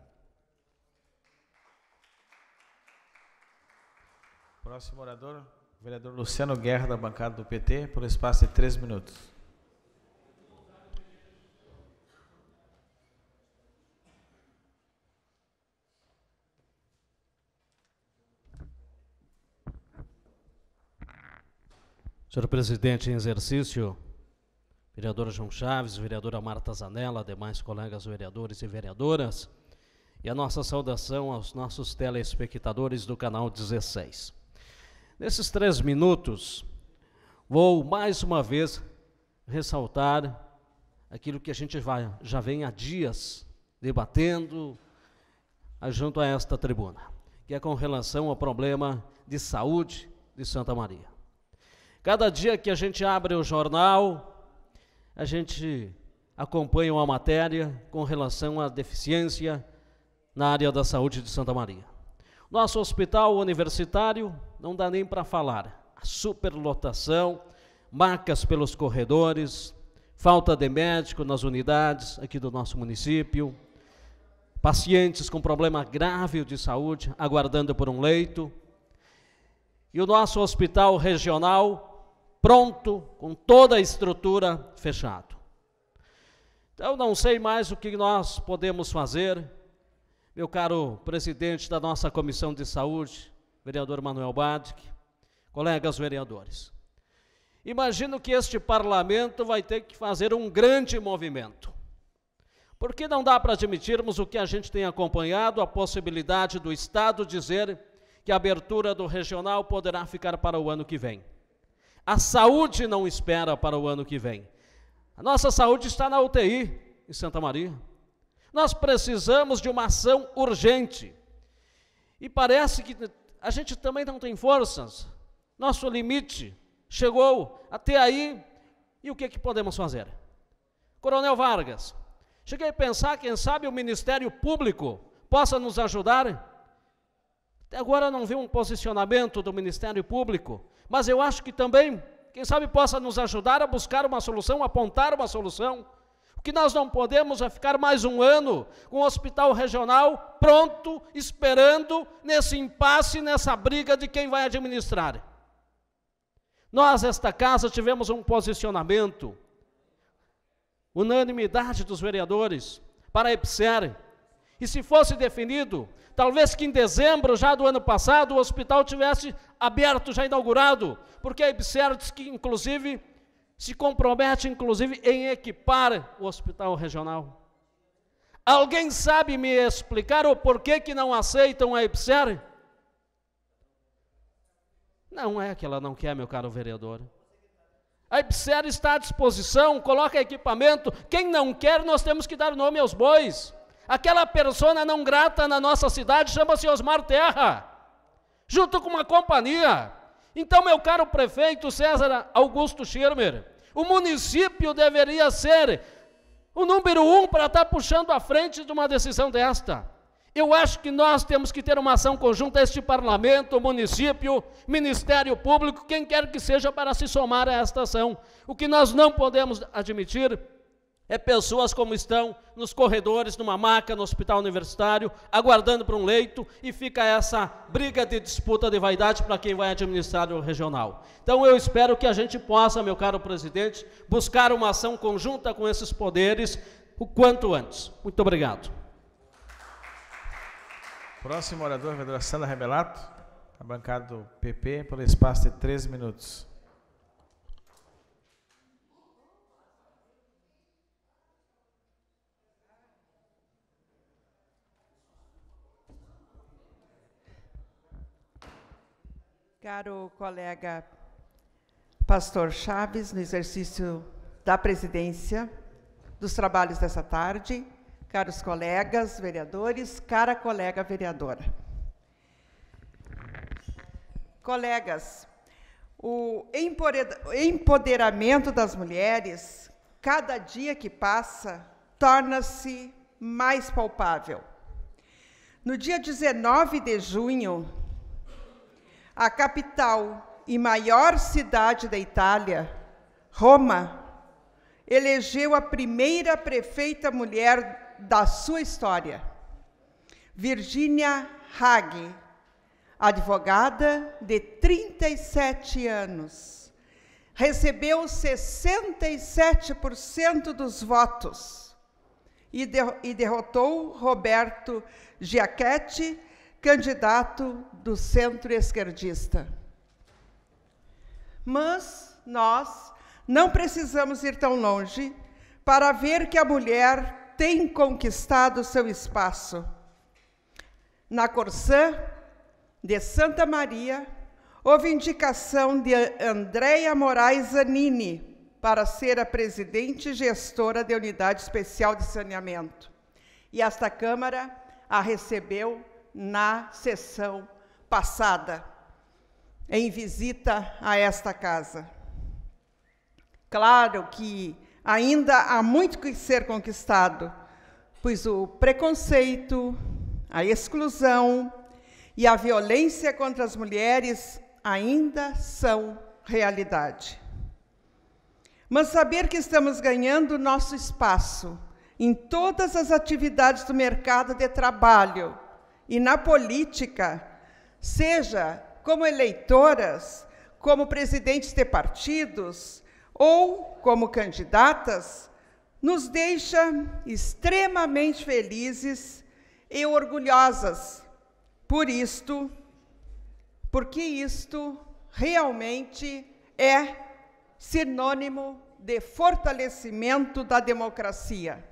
Próximo orador, vereador Luciano Guerra, da bancada do PT, por espaço de três minutos. Senhor presidente em exercício, vereador João Chaves, vereadora Marta Zanella, demais colegas vereadores e vereadoras, e a nossa saudação aos nossos telespectadores do canal 16. Nesses três minutos, vou mais uma vez ressaltar aquilo que a gente vai, já vem há dias debatendo junto a esta tribuna, que é com relação ao problema de saúde de Santa Maria. Cada dia que a gente abre o jornal, a gente acompanha uma matéria com relação à deficiência na área da saúde de Santa Maria. Nosso hospital universitário não dá nem para falar. A superlotação, macas pelos corredores, falta de médico nas unidades aqui do nosso município, pacientes com problema grave de saúde aguardando por um leito. E o nosso hospital regional pronto, com toda a estrutura fechado. Então não sei mais o que nós podemos fazer. Meu caro presidente da nossa comissão de saúde, vereador Manuel Badic, colegas vereadores. Imagino que este parlamento vai ter que fazer um grande movimento. Porque não dá para admitirmos o que a gente tem acompanhado, a possibilidade do Estado dizer que a abertura do regional poderá ficar para o ano que vem. A saúde não espera para o ano que vem. A nossa saúde está na UTI em Santa Maria. Nós precisamos de uma ação urgente. E parece que a gente também não tem forças. Nosso limite chegou até aí. E o que, é que podemos fazer? Coronel Vargas, cheguei a pensar, quem sabe o Ministério Público possa nos ajudar. Até agora não vi um posicionamento do Ministério Público mas eu acho que também, quem sabe, possa nos ajudar a buscar uma solução, apontar uma solução. O que nós não podemos é ficar mais um ano com o hospital regional pronto, esperando nesse impasse, nessa briga de quem vai administrar. Nós, esta casa, tivemos um posicionamento, unanimidade dos vereadores para a EPSER, e se fosse definido Talvez que em dezembro já do ano passado o hospital tivesse aberto, já inaugurado, porque a IBSER diz que inclusive se compromete inclusive em equipar o hospital regional. Alguém sabe me explicar o porquê que não aceitam a Ibser? Não é que ela não quer, meu caro vereador. A IPSER está à disposição, coloca equipamento. Quem não quer, nós temos que dar nome aos bois. Aquela pessoa não grata na nossa cidade chama-se Osmar Terra, junto com uma companhia. Então, meu caro prefeito César Augusto Schirmer, o município deveria ser o número um para estar tá puxando à frente de uma decisão desta. Eu acho que nós temos que ter uma ação conjunta, este parlamento, município, Ministério Público, quem quer que seja, para se somar a esta ação. O que nós não podemos admitir é pessoas como estão nos corredores, numa maca, no hospital universitário, aguardando para um leito, e fica essa briga de disputa de vaidade para quem vai administrar o regional. Então eu espero que a gente possa, meu caro presidente, buscar uma ação conjunta com esses poderes o quanto antes. Muito obrigado. Próximo orador, vereadora Sandra Rebelato, a bancada do PP, pelo espaço de três minutos. Caro colega Pastor Chaves, no exercício da presidência dos trabalhos dessa tarde, caros colegas vereadores, cara colega vereadora. Colegas, o empoderamento das mulheres, cada dia que passa, torna-se mais palpável. No dia 19 de junho a capital e maior cidade da Itália, Roma, elegeu a primeira prefeita mulher da sua história, Virginia Hagg, advogada de 37 anos. Recebeu 67% dos votos e, derrotou Roberto Giacchetti, candidato do centro esquerdista. Mas nós não precisamos ir tão longe para ver que a mulher tem conquistado seu espaço. Na Corsã de Santa Maria, houve indicação de Andréia Moraes Zanini para ser a presidente gestora da Unidade Especial de Saneamento. E esta Câmara a recebeu na sessão passada, em visita a esta casa. Claro que ainda há muito que ser conquistado, pois o preconceito, a exclusão e a violência contra as mulheres ainda são realidade. Mas saber que estamos ganhando nosso espaço em todas as atividades do mercado de trabalho e na política, seja como eleitoras, como presidentes de partidos ou como candidatas, nos deixa extremamente felizes e orgulhosas. Por isto, porque isto realmente é sinônimo de fortalecimento da democracia.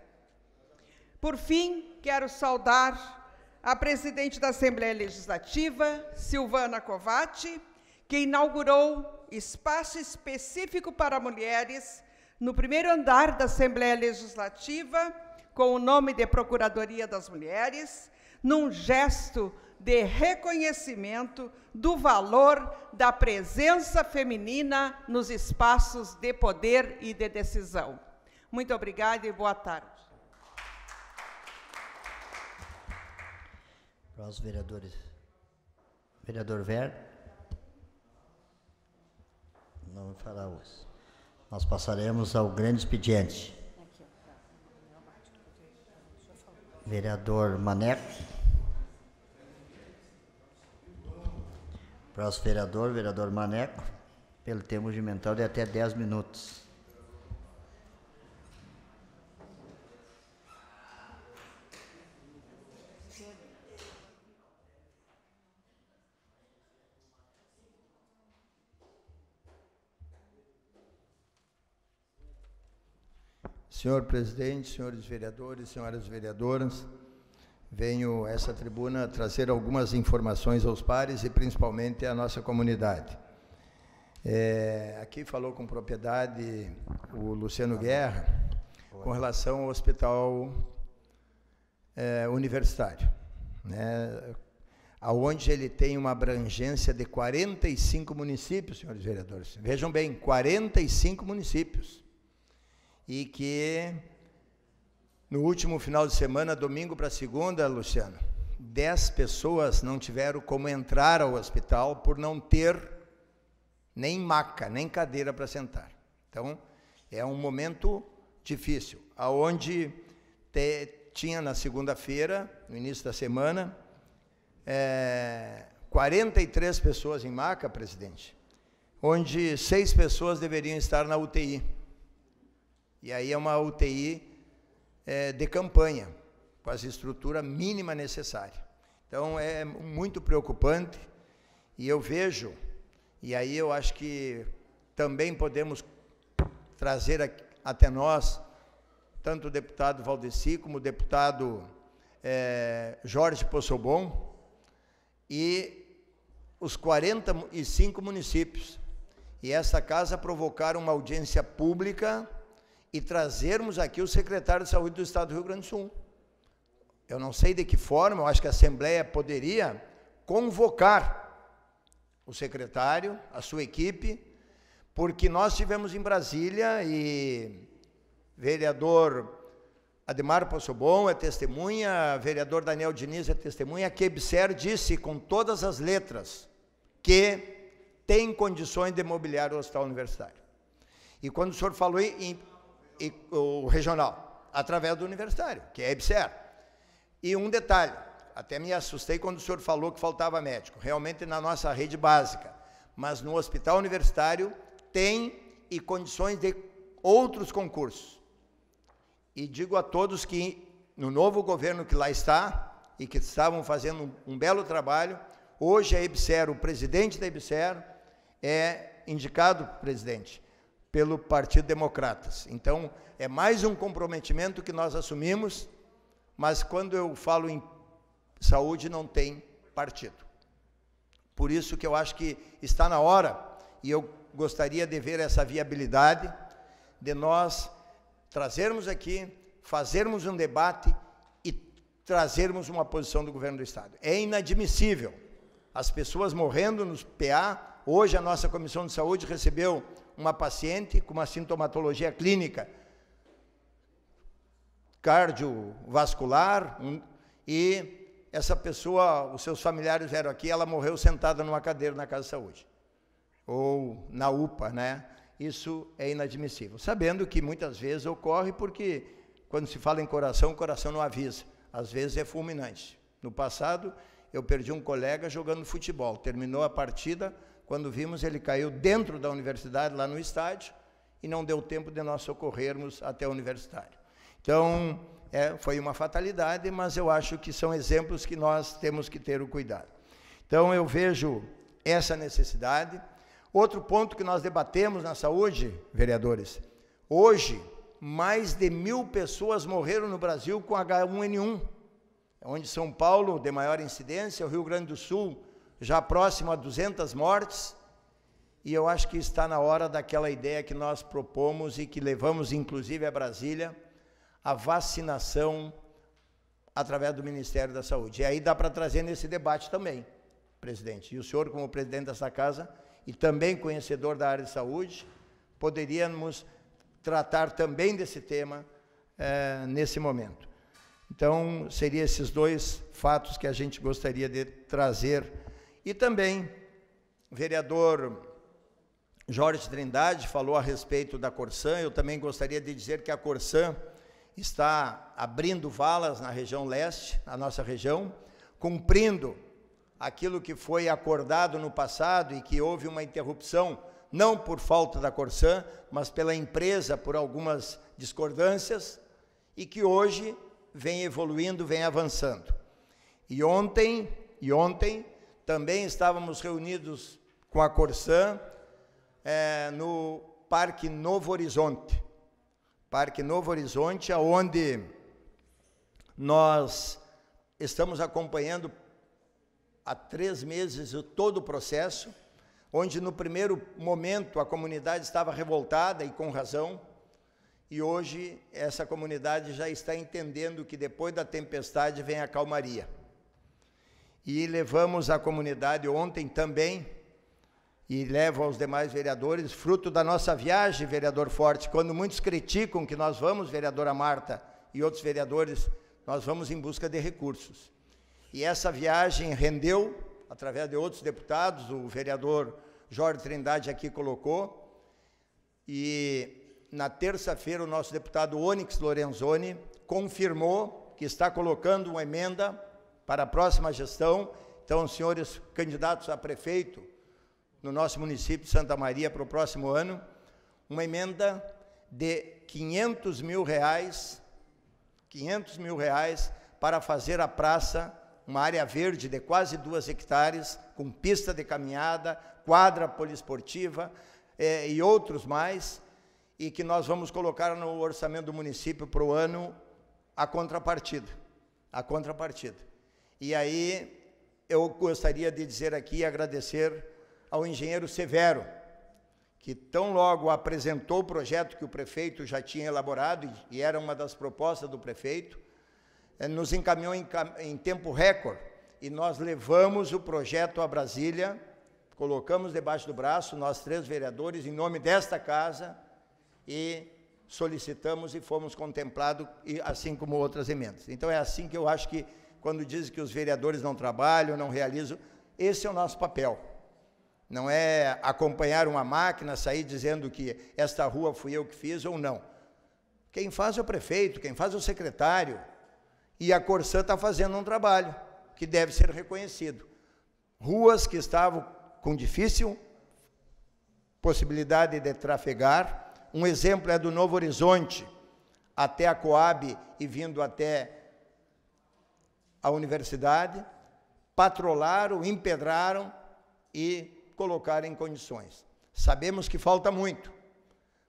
Por fim, quero saudar a presidente da Assembleia Legislativa, Silvana Covatti, que inaugurou espaço específico para mulheres no primeiro andar da Assembleia Legislativa, com o nome de Procuradoria das Mulheres, num gesto de reconhecimento do valor da presença feminina nos espaços de poder e de decisão. Muito obrigada e boa tarde. para os vereadores. Vereador Ver, não fará hoje. Nós passaremos ao grande expediente. Vereador Maneco. Próximo vereador, vereador Maneco, pelo termo de mental de até 10 minutos. Senhor presidente, senhores vereadores, senhoras vereadoras, venho a essa tribuna trazer algumas informações aos pares e principalmente à nossa comunidade. É, aqui falou com propriedade o Luciano Guerra com relação ao hospital é, universitário, né, aonde ele tem uma abrangência de 45 municípios, senhores vereadores. Vejam bem, 45 municípios e que no último final de semana, domingo para segunda, Luciano, 10 pessoas não tiveram como entrar ao hospital por não ter nem maca, nem cadeira para sentar. Então, é um momento difícil, aonde te, tinha na segunda-feira, no início da semana, é, eh, 43 pessoas em maca, presidente, onde seis pessoas deveriam estar na UTI. E aí é uma UTI é, de campanha, com as estruturas mínima necessária. Então é muito preocupante e eu vejo, e aí eu acho que também podemos trazer aqui, até nós, tanto o deputado Valdeci como o deputado é, Jorge Possobon e os 45 municípios. E essa casa provocar uma audiência pública e trazermos aqui o secretário de Saúde do Estado do Rio Grande do Sul. Eu não sei de que forma, eu acho que a Assembleia poderia convocar o secretário, a sua equipe, porque nós tivemos em Brasília e vereador Ademar Possobon é testemunha, vereador Daniel Diniz é testemunha, que Ebser disse com todas as letras que tem condições de mobiliar o hospital universitário. E quando o senhor falou em e, o regional, através do universitário, que é a EBSER. E um detalhe, até me assustei quando o senhor falou que faltava médico, realmente na nossa rede básica, mas no hospital universitário tem e condições de outros concursos. E digo a todos que no novo governo que lá está e que estavam fazendo um, um belo trabalho, hoje a EBSER, o presidente da EBSER, é indicado presidente pelo Partido Democratas. Então, é mais um comprometimento que nós assumimos, mas quando eu falo em saúde, não tem partido. Por isso que eu acho que está na hora, e eu gostaria de ver essa viabilidade, de nós trazermos aqui, fazermos um debate e trazermos uma posição do governo do Estado. É inadmissível as pessoas morrendo nos PA. Hoje a nossa Comissão de Saúde recebeu uma paciente com uma sintomatologia clínica cardiovascular um, e essa pessoa, os seus familiares vieram aqui, ela morreu sentada numa cadeira na casa de saúde ou na UPA, né? Isso é inadmissível. Sabendo que muitas vezes ocorre porque quando se fala em coração, o coração não avisa. Às vezes é fulminante. No passado, eu perdi um colega jogando futebol. Terminou a partida, quando vimos, ele caiu dentro da universidade, lá no estádio, e não deu tempo de nós socorrermos até o universitário. Então, é, foi uma fatalidade, mas eu acho que são exemplos que nós temos que ter o cuidado. Então, eu vejo essa necessidade. Outro ponto que nós debatemos na saúde, vereadores, hoje, mais de mil pessoas morreram no Brasil com H1N1, onde São Paulo, de maior incidência, o Rio Grande do Sul, já próximo a 200 mortes, e eu acho que está na hora daquela ideia que nós propomos e que levamos inclusive a Brasília, a vacinação através do Ministério da Saúde. E aí dá para trazer nesse debate também, presidente. E o senhor, como presidente dessa casa e também conhecedor da área de saúde, poderíamos tratar também desse tema é, nesse momento. Então, seriam esses dois fatos que a gente gostaria de trazer e também, o vereador Jorge Trindade falou a respeito da Corsã, eu também gostaria de dizer que a Corsã está abrindo valas na região leste, na nossa região, cumprindo aquilo que foi acordado no passado e que houve uma interrupção, não por falta da Corsã, mas pela empresa, por algumas discordâncias, e que hoje vem evoluindo, vem avançando. E ontem, e ontem também estávamos reunidos com a Corsã é, no Parque Novo Horizonte. Parque Novo Horizonte, onde nós estamos acompanhando há três meses todo o processo, onde no primeiro momento a comunidade estava revoltada e com razão, e hoje essa comunidade já está entendendo que depois da tempestade vem a calmaria e levamos à comunidade ontem também, e levo aos demais vereadores, fruto da nossa viagem, vereador Forte, quando muitos criticam que nós vamos, vereadora Marta e outros vereadores, nós vamos em busca de recursos. E essa viagem rendeu, através de outros deputados, o vereador Jorge Trindade aqui colocou, e na terça-feira o nosso deputado Onyx Lorenzoni confirmou que está colocando uma emenda para a próxima gestão. Então, senhores candidatos a prefeito no nosso município de Santa Maria para o próximo ano, uma emenda de 500 mil reais, 500 mil reais para fazer a praça uma área verde de quase duas hectares, com pista de caminhada, quadra poliesportiva é, e outros mais, e que nós vamos colocar no orçamento do município para o ano a contrapartida. A contrapartida. E aí eu gostaria de dizer aqui e agradecer ao engenheiro Severo, que tão logo apresentou o projeto que o prefeito já tinha elaborado e era uma das propostas do prefeito, eh, nos encaminhou em, em tempo recorde e nós levamos o projeto a Brasília, colocamos debaixo do braço nós três vereadores em nome desta casa e solicitamos e fomos contemplados, assim como outras emendas. Então é assim que eu acho que quando dizem que os vereadores não trabalham, não realizam. Esse é o nosso papel. Não é acompanhar uma máquina, sair dizendo que esta rua fui eu que fiz ou não. Quem faz é o prefeito, quem faz é o secretário. E a Corsã está fazendo um trabalho que deve ser reconhecido. Ruas que estavam com difícil possibilidade de trafegar. Um exemplo é do Novo Horizonte, até a Coab e vindo até a universidade, patrolaram, empedraram e colocaram em condições. Sabemos que falta muito,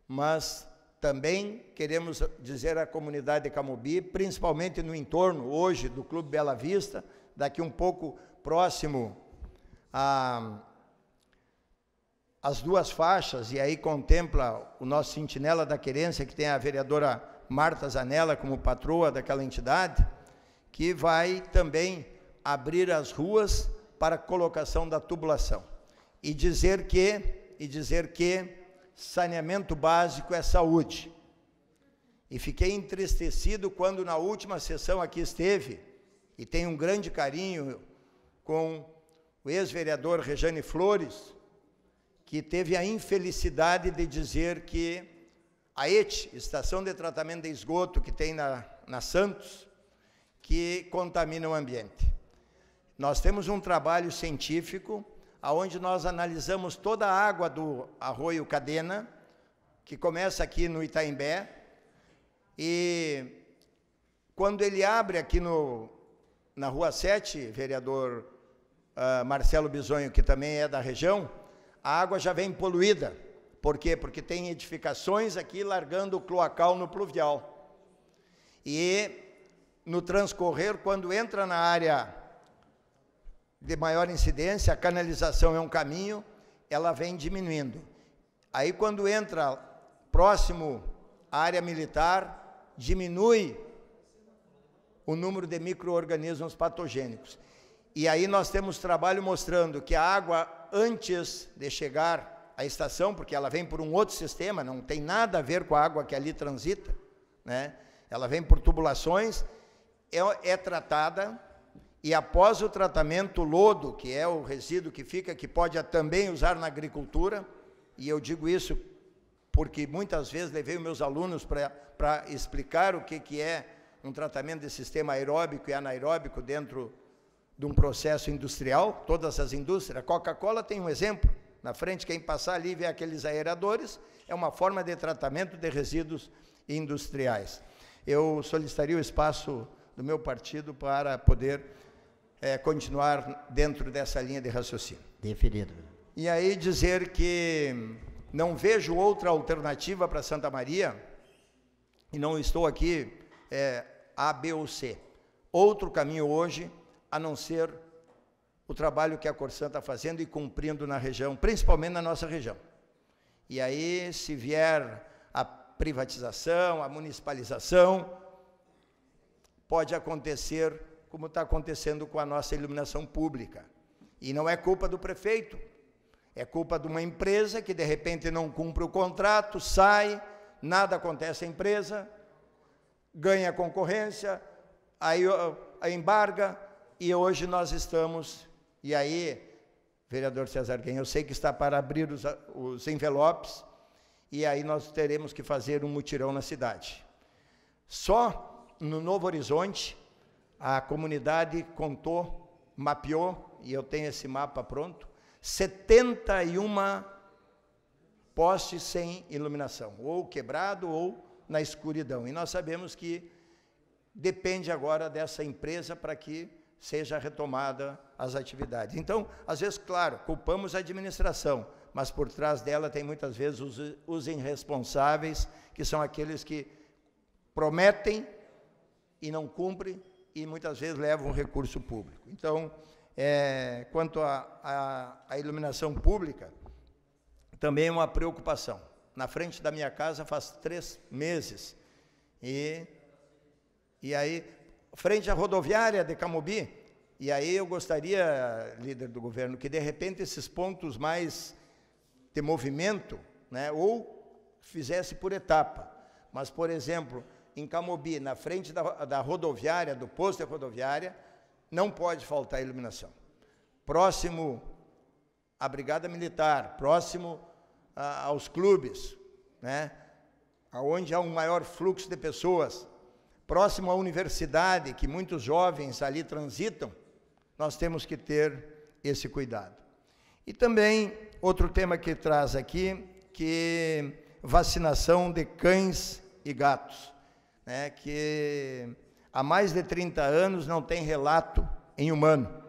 mas também queremos dizer à comunidade de Camobi, principalmente no entorno hoje do Clube Bela Vista, daqui um pouco próximo a as duas faixas, e aí contempla o nosso sentinela da querência, que tem a vereadora Marta Zanella como patroa daquela entidade, que vai também abrir as ruas para colocação da tubulação. E dizer que, e dizer que saneamento básico é saúde. E fiquei entristecido quando na última sessão aqui esteve, e tenho um grande carinho com o ex-vereador Rejane Flores, que teve a infelicidade de dizer que a ET, Estação de Tratamento de Esgoto, que tem na, na Santos, que contamina o ambiente. Nós temos um trabalho científico aonde nós analisamos toda a água do arroio Cadena, que começa aqui no Itaimbé, e quando ele abre aqui no, na Rua 7, vereador uh, Marcelo Bisonho, que também é da região, a água já vem poluída. Por quê? Porque tem edificações aqui largando o cloacal no pluvial. E no transcorrer, quando entra na área de maior incidência, a canalização é um caminho, ela vem diminuindo. Aí, quando entra próximo à área militar, diminui o número de micro-organismos patogênicos. E aí nós temos trabalho mostrando que a água, antes de chegar à estação, porque ela vem por um outro sistema, não tem nada a ver com a água que ali transita, né? ela vem por tubulações, é, é tratada e após o tratamento, o lodo, que é o resíduo que fica, que pode também usar na agricultura, e eu digo isso porque muitas vezes levei meus alunos para explicar o que, que é um tratamento de sistema aeróbico e anaeróbico dentro de um processo industrial, todas as indústrias. A Coca-Cola tem um exemplo. Na frente, quem passar ali vê aqueles aeradores, é uma forma de tratamento de resíduos industriais. Eu solicitaria o espaço do meu partido para poder é, continuar dentro dessa linha de raciocínio. Definido. E aí dizer que não vejo outra alternativa para Santa Maria, e não estou aqui é, A, B ou C. Outro caminho hoje, a não ser o trabalho que a Corsan está fazendo e cumprindo na região, principalmente na nossa região. E aí, se vier a privatização, a municipalização, pode acontecer como está acontecendo com a nossa iluminação pública. E não é culpa do prefeito, é culpa de uma empresa que de repente não cumpre o contrato, sai, nada acontece à empresa, ganha a concorrência, aí a embarga, e hoje nós estamos, e aí, vereador César Guen, eu sei que está para abrir os, os envelopes, e aí nós teremos que fazer um mutirão na cidade. Só no Novo Horizonte, a comunidade contou, mapeou, e eu tenho esse mapa pronto, 71 postes sem iluminação, ou quebrado ou na escuridão. E nós sabemos que depende agora dessa empresa para que seja retomada as atividades. Então, às vezes, claro, culpamos a administração, mas por trás dela tem muitas vezes os, os irresponsáveis, que são aqueles que prometem e não cumpre e muitas vezes leva um recurso público. Então, é, quanto à iluminação pública, também é uma preocupação. Na frente da minha casa faz três meses e e aí frente à rodoviária de Camobi e aí eu gostaria, líder do governo, que de repente esses pontos mais de movimento, né, ou fizesse por etapa. Mas, por exemplo, em Camobi, na frente da, da rodoviária, do posto da rodoviária, não pode faltar iluminação. Próximo à Brigada Militar, próximo a, aos clubes, né? onde há um maior fluxo de pessoas, próximo à universidade, que muitos jovens ali transitam, nós temos que ter esse cuidado. E também, outro tema que traz aqui, que vacinação de cães e gatos né, que há mais de 30 anos não tem relato em humano.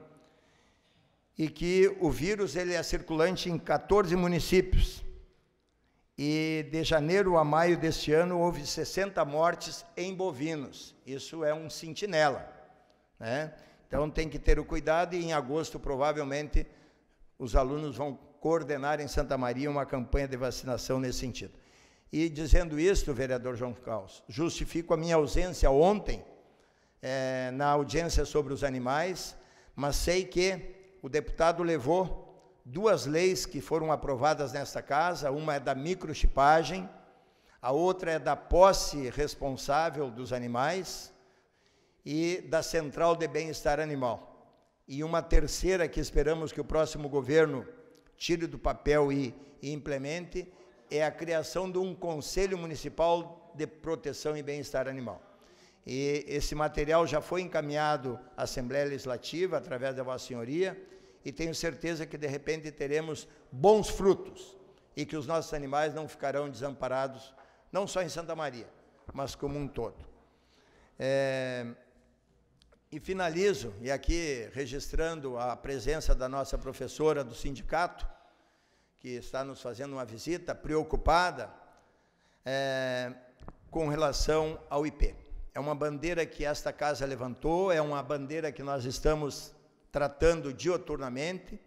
E que o vírus ele é circulante em 14 municípios. E de janeiro a maio deste ano houve 60 mortes em bovinos. Isso é um sentinela. Né? Então tem que ter o cuidado e em agosto provavelmente os alunos vão coordenar em Santa Maria uma campanha de vacinação nesse sentido. E dizendo isto, vereador João Caos, justifico a minha ausência ontem é, na audiência sobre os animais, mas sei que o deputado levou duas leis que foram aprovadas nesta casa, uma é da microchipagem, a outra é da posse responsável dos animais e da Central de Bem-Estar Animal. E uma terceira que esperamos que o próximo governo tire do papel e, e implemente, é a criação de um Conselho Municipal de Proteção e Bem-Estar Animal. E esse material já foi encaminhado à Assembleia Legislativa, através da Vossa Senhoria, e tenho certeza que, de repente, teremos bons frutos e que os nossos animais não ficarão desamparados, não só em Santa Maria, mas como um todo. É, e finalizo, e aqui registrando a presença da nossa professora do sindicato, que está nos fazendo uma visita, preocupada é, com relação ao IP. É uma bandeira que esta casa levantou, é uma bandeira que nós estamos tratando dioturnamente.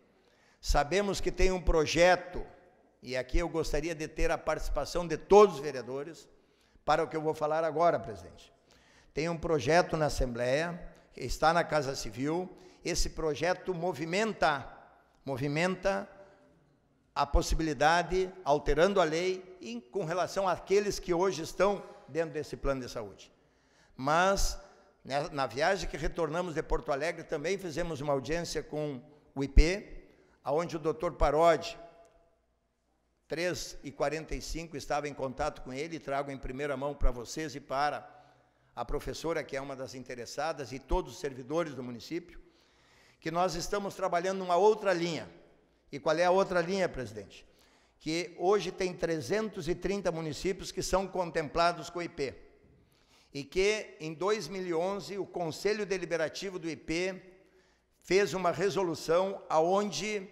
Sabemos que tem um projeto, e aqui eu gostaria de ter a participação de todos os vereadores para o que eu vou falar agora, presidente. Tem um projeto na Assembleia, está na Casa Civil, esse projeto movimenta, movimenta a possibilidade, alterando a lei, em, com relação àqueles que hoje estão dentro desse plano de saúde. Mas, né, na viagem que retornamos de Porto Alegre, também fizemos uma audiência com o IP, onde o doutor Parodi, 3 e 45 estava em contato com ele, trago em primeira mão para vocês e para a professora, que é uma das interessadas, e todos os servidores do município, que nós estamos trabalhando numa outra linha, e qual é a outra linha, presidente? Que hoje tem 330 municípios que são contemplados com o IP. E que em 2011 o Conselho Deliberativo do IP fez uma resolução aonde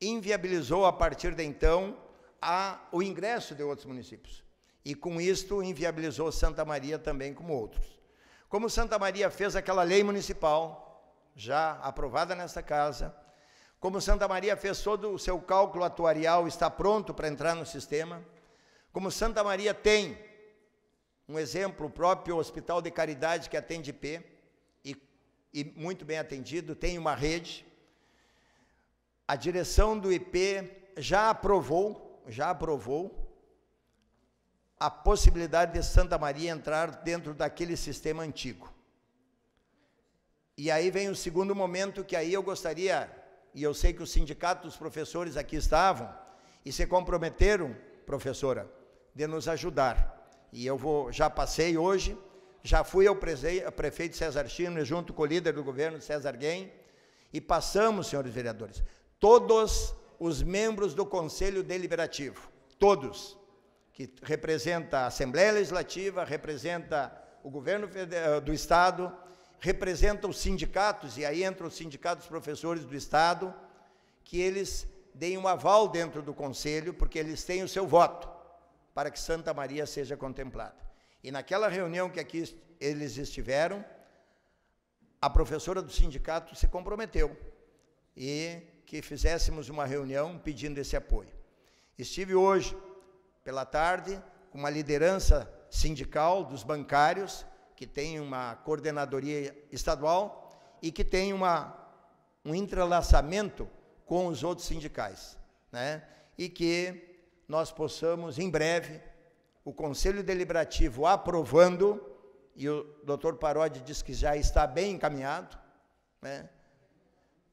inviabilizou a partir de então a, o ingresso de outros municípios. E com isto inviabilizou Santa Maria também como outros. Como Santa Maria fez aquela lei municipal já aprovada nesta casa, como Santa Maria fez todo o seu cálculo atuarial, está pronto para entrar no sistema. Como Santa Maria tem um exemplo, o próprio Hospital de Caridade que atende IP, e, e muito bem atendido, tem uma rede. A direção do IP já aprovou, já aprovou a possibilidade de Santa Maria entrar dentro daquele sistema antigo. E aí vem o segundo momento que aí eu gostaria e eu sei que o sindicato dos professores aqui estavam e se comprometeram, professora, de nos ajudar. E eu vou, já passei hoje, já fui ao prefeito César Chino, junto com o líder do governo, César Guem, e passamos, senhores vereadores, todos os membros do Conselho Deliberativo, todos, que representa a Assembleia Legislativa, representa o governo eh, do Estado, representa os sindicatos, e aí entram os sindicatos professores do Estado, que eles deem um aval dentro do Conselho, porque eles têm o seu voto, para que Santa Maria seja contemplada. E naquela reunião que aqui eles estiveram, a professora do sindicato se comprometeu e que fizéssemos uma reunião pedindo esse apoio. Estive hoje, pela tarde, com uma liderança sindical dos bancários que tem uma coordenadoria estadual e que tem uma, um entrelaçamento com os outros sindicais. Né? E que nós possamos, em breve, o Conselho Deliberativo aprovando, e o doutor Parodi diz que já está bem encaminhado, né?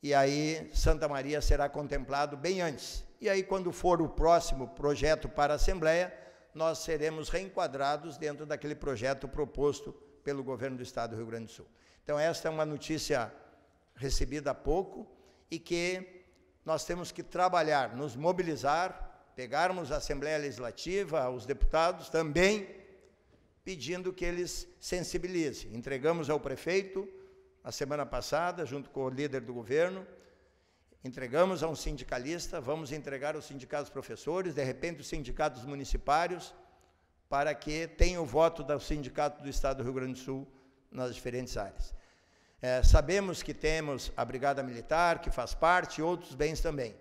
e aí Santa Maria será contemplado bem antes. E aí, quando for o próximo projeto para a Assembleia, nós seremos reenquadrados dentro daquele projeto proposto pelo governo do estado do Rio Grande do Sul. Então, esta é uma notícia recebida há pouco e que nós temos que trabalhar, nos mobilizar, pegarmos a Assembleia Legislativa, os deputados também, pedindo que eles sensibilizem. Entregamos ao prefeito, na semana passada, junto com o líder do governo, entregamos a um sindicalista, vamos entregar aos sindicatos professores, de repente os sindicatos municipários, para que tenha o voto do Sindicato do Estado do Rio Grande do Sul nas diferentes áreas. É, sabemos que temos a Brigada Militar, que faz parte, e outros bens também.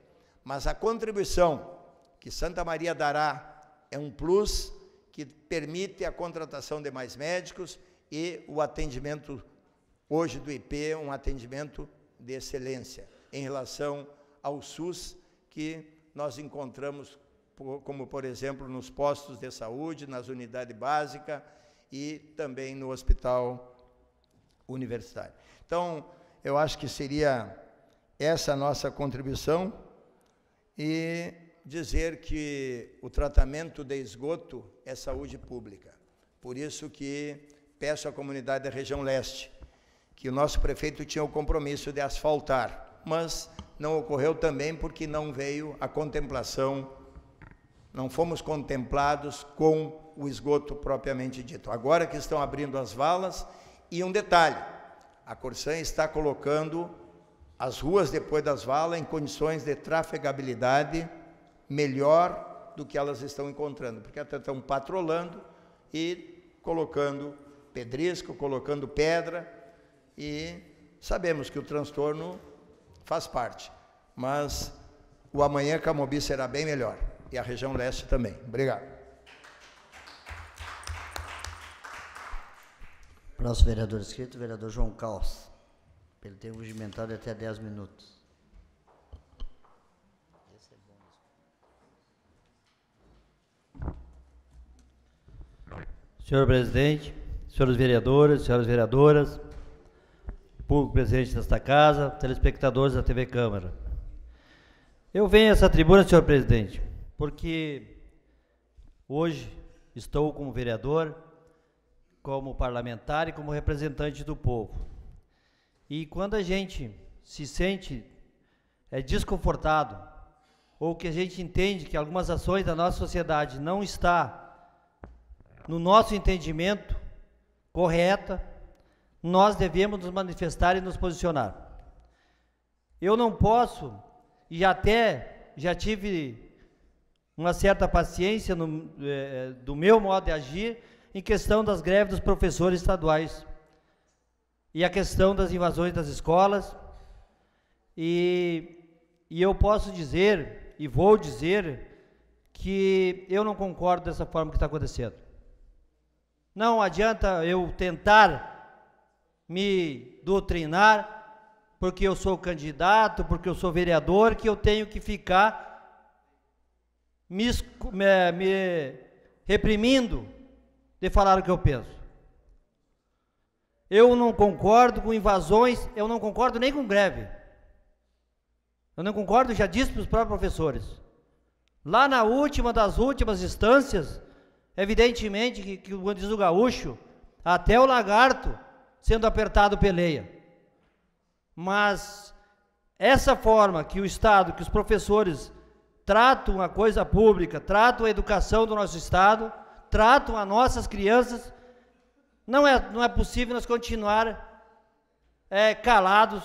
Mas a contribuição que Santa Maria dará é um plus que permite a contratação de mais médicos e o atendimento hoje do IP, um atendimento de excelência em relação ao SUS que nós encontramos como, por exemplo, nos postos de saúde, nas unidades básicas e também no hospital universitário. Então, eu acho que seria essa a nossa contribuição e dizer que o tratamento de esgoto é saúde pública. Por isso que peço à comunidade da região leste que o nosso prefeito tinha o compromisso de asfaltar, mas não ocorreu também porque não veio a contemplação não fomos contemplados com o esgoto propriamente dito. Agora que estão abrindo as valas, e um detalhe: a Corsan está colocando as ruas depois das valas em condições de trafegabilidade melhor do que elas estão encontrando, porque até estão patrolando e colocando pedrisco, colocando pedra, e sabemos que o transtorno faz parte, mas o amanhã Camobi será bem melhor e a região leste também. Obrigado. Próximo vereador inscrito, vereador João Caos, pelo tempo de até 10 minutos. É senhor presidente, senhores vereadores, senhoras vereadoras, público presente nesta casa, telespectadores da TV Câmara. Eu venho a essa tribuna, senhor presidente, porque hoje estou como vereador, como parlamentar e como representante do povo. E quando a gente se sente é, desconfortado ou que a gente entende que algumas ações da nossa sociedade não está no nosso entendimento correta, nós devemos nos manifestar e nos posicionar. Eu não posso e até já tive uma certa paciência no, é, do meu modo de agir em questão das greves dos professores estaduais e a questão das invasões das escolas. E, e eu posso dizer, e vou dizer, que eu não concordo dessa forma que está acontecendo. Não adianta eu tentar me doutrinar, porque eu sou candidato, porque eu sou vereador, que eu tenho que ficar me, me, me reprimindo de falar o que eu penso. Eu não concordo com invasões, eu não concordo nem com greve. Eu não concordo, já disse para os próprios professores. Lá na última das últimas instâncias, evidentemente que, que como diz o gaúcho, até o lagarto sendo apertado peleia. Mas essa forma que o Estado, que os professores tratam a coisa pública, tratam a educação do nosso Estado, tratam as nossas crianças, não é, não é possível nós continuar é, calados,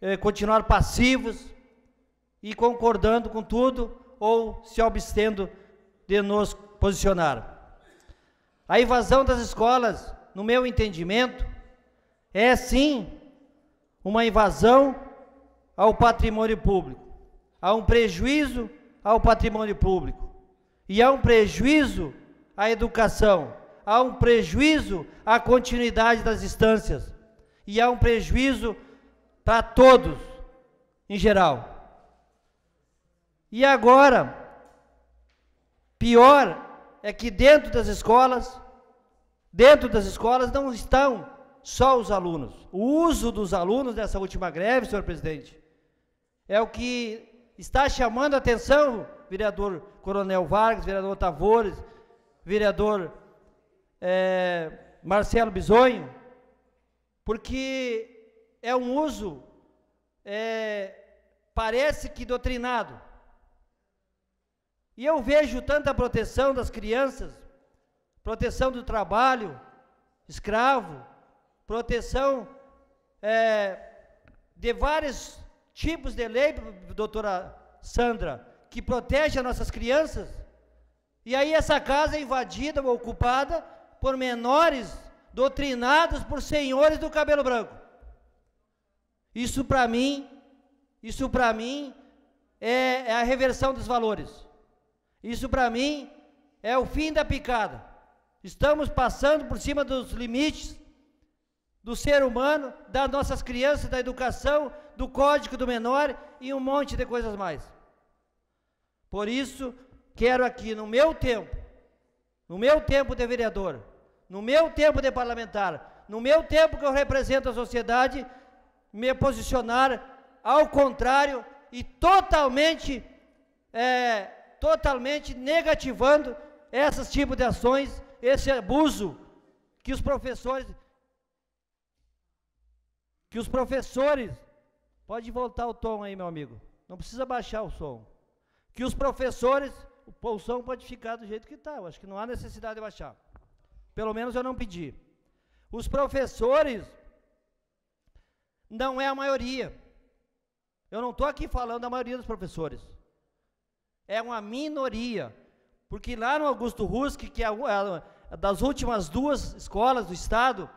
é, continuar passivos e concordando com tudo ou se abstendo de nos posicionar. A invasão das escolas, no meu entendimento, é sim uma invasão ao patrimônio público há um prejuízo ao patrimônio público, e há um prejuízo à educação, há um prejuízo à continuidade das instâncias, e há um prejuízo para todos em geral. E agora, pior é que dentro das escolas, dentro das escolas não estão só os alunos. O uso dos alunos nessa última greve, senhor presidente, é o que Está chamando a atenção, vereador Coronel Vargas, vereador Tavores, vereador é, Marcelo Bisonho, porque é um uso, é, parece que doutrinado. E eu vejo tanta proteção das crianças, proteção do trabalho, escravo, proteção é, de vários tipos de lei, doutora Sandra, que protege as nossas crianças. E aí essa casa é invadida ou ocupada por menores doutrinados por senhores do cabelo branco. Isso para mim, isso para mim é, é, a reversão dos valores. Isso para mim é o fim da picada. Estamos passando por cima dos limites do ser humano, das nossas crianças, da educação, do código do menor e um monte de coisas mais. Por isso, quero aqui, no meu tempo, no meu tempo de vereador, no meu tempo de parlamentar, no meu tempo que eu represento a sociedade, me posicionar ao contrário e totalmente, é, totalmente negativando esses tipos de ações, esse abuso que os professores que os professores, pode voltar o tom aí, meu amigo, não precisa baixar o som. Que os professores, o som pode ficar do jeito que está, eu acho que não há necessidade de baixar. Pelo menos eu não pedi. Os professores não é a maioria. Eu não estou aqui falando da maioria dos professores. É uma minoria. Porque lá no Augusto Rusk, que é, é das últimas duas escolas do Estado,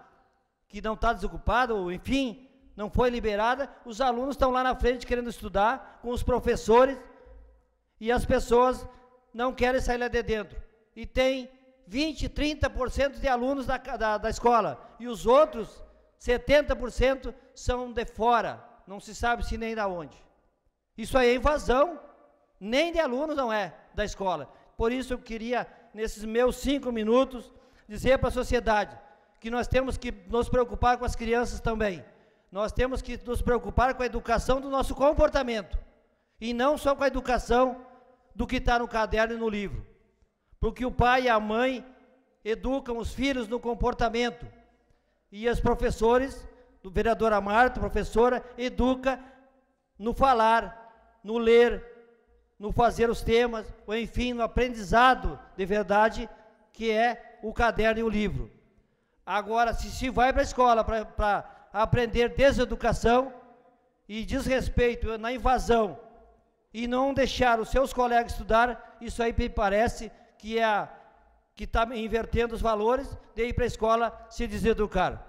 que não está desocupado, enfim, não foi liberada, os alunos estão lá na frente querendo estudar com os professores e as pessoas não querem sair lá de dentro. E tem 20, 30% de alunos da, da, da, escola e os outros 70% são de fora, não se sabe se nem da onde. Isso aí é invasão, nem de alunos não é da escola. Por isso eu queria, nesses meus cinco minutos, dizer para a sociedade que nós temos que nos preocupar com as crianças também nós temos que nos preocupar com a educação do nosso comportamento e não só com a educação do que está no caderno e no livro. Porque o pai e a mãe educam os filhos no comportamento e os professores, do vereador Amarto, professora, educa no falar, no ler, no fazer os temas, ou enfim, no aprendizado de verdade, que é o caderno e o livro. Agora, se se vai para a escola para a aprender deseducação e desrespeito na invasão e não deixar os seus colegas estudar, isso aí me parece que é que está invertendo os valores de ir para a escola se deseducar.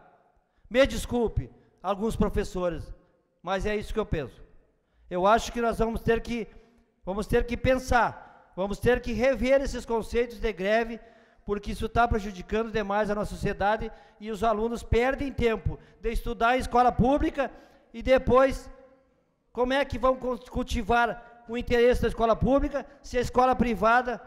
Me desculpe, alguns professores, mas é isso que eu penso. Eu acho que nós vamos ter que vamos ter que pensar, vamos ter que rever esses conceitos de greve porque isso está prejudicando demais a nossa sociedade e os alunos perdem tempo de estudar em escola pública e depois como é que vão cultivar o interesse da escola pública se a escola privada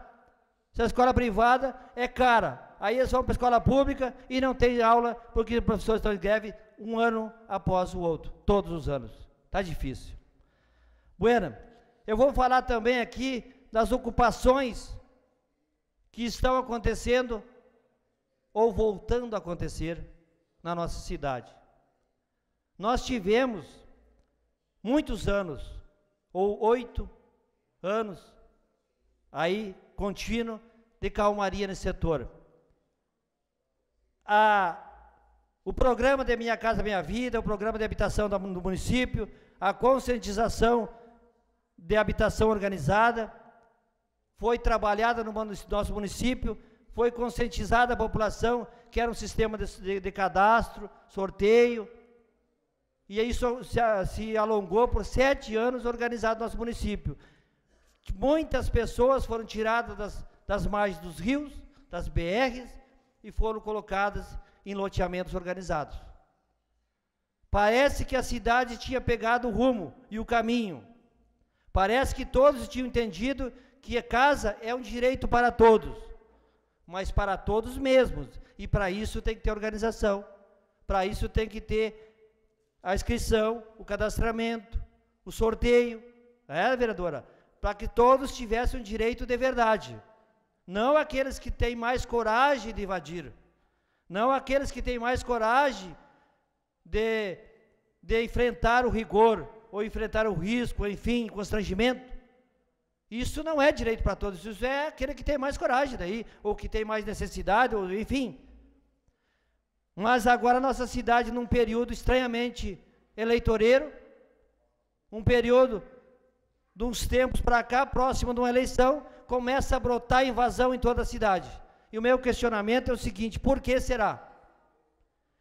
se a escola privada é cara? Aí eles vão para a escola pública e não tem aula porque os professores estão em greve um ano após o outro, todos os anos. Está difícil. Bueno, eu vou falar também aqui das ocupações que estão acontecendo ou voltando a acontecer na nossa cidade. Nós tivemos muitos anos, ou oito anos, aí contínuo, de calmaria nesse setor. A, o programa de Minha Casa Minha Vida, o programa de habitação do município, a conscientização de habitação organizada, foi trabalhada no nosso município, foi conscientizada a população que era um sistema de, de, de cadastro, sorteio, e isso se, se alongou por sete anos organizado no nosso município. Muitas pessoas foram tiradas das, das margens dos rios, das BRs, e foram colocadas em loteamentos organizados. Parece que a cidade tinha pegado o rumo e o caminho. Parece que todos tinham entendido que a casa é um direito para todos, mas para todos mesmos. E para isso tem que ter organização, para isso tem que ter a inscrição, o cadastramento, o sorteio, é, vereadora? Para que todos tivessem um direito de verdade. Não aqueles que têm mais coragem de invadir. Não aqueles que têm mais coragem de, de enfrentar o rigor, ou enfrentar o risco, enfim, constrangimento. Isso não é direito para todos, isso é aquele que tem mais coragem daí, ou que tem mais necessidade, ou enfim. Mas agora nossa cidade, num período estranhamente eleitoreiro, um período de uns tempos para cá, próximo de uma eleição, começa a brotar invasão em toda a cidade. E o meu questionamento é o seguinte: por que será?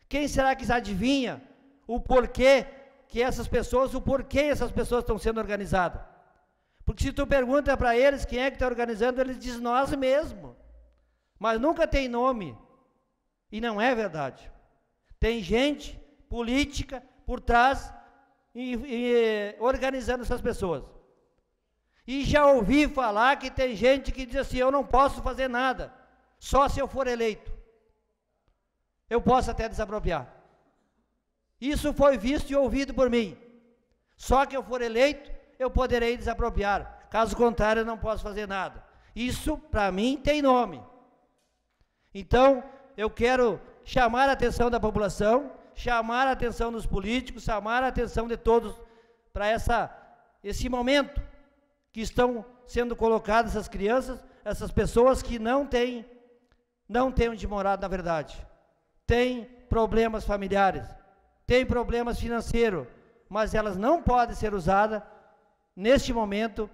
Quem será que adivinha o porquê que essas pessoas, o porquê essas pessoas estão sendo organizadas? Porque se tu pergunta para eles quem é que está organizando, eles dizem nós mesmos. Mas nunca tem nome. E não é verdade. Tem gente política por trás e, e, organizando essas pessoas. E já ouvi falar que tem gente que diz assim: eu não posso fazer nada, só se eu for eleito. Eu posso até desapropriar. Isso foi visto e ouvido por mim. Só que eu for eleito, eu poderei desapropriar. Caso contrário, eu não posso fazer nada. Isso, para mim, tem nome. Então, eu quero chamar a atenção da população, chamar a atenção dos políticos, chamar a atenção de todos para essa esse momento que estão sendo colocadas essas crianças, essas pessoas que não têm não têm onde morar, na verdade. Têm problemas familiares, têm problemas financeiros, mas elas não podem ser usadas neste momento,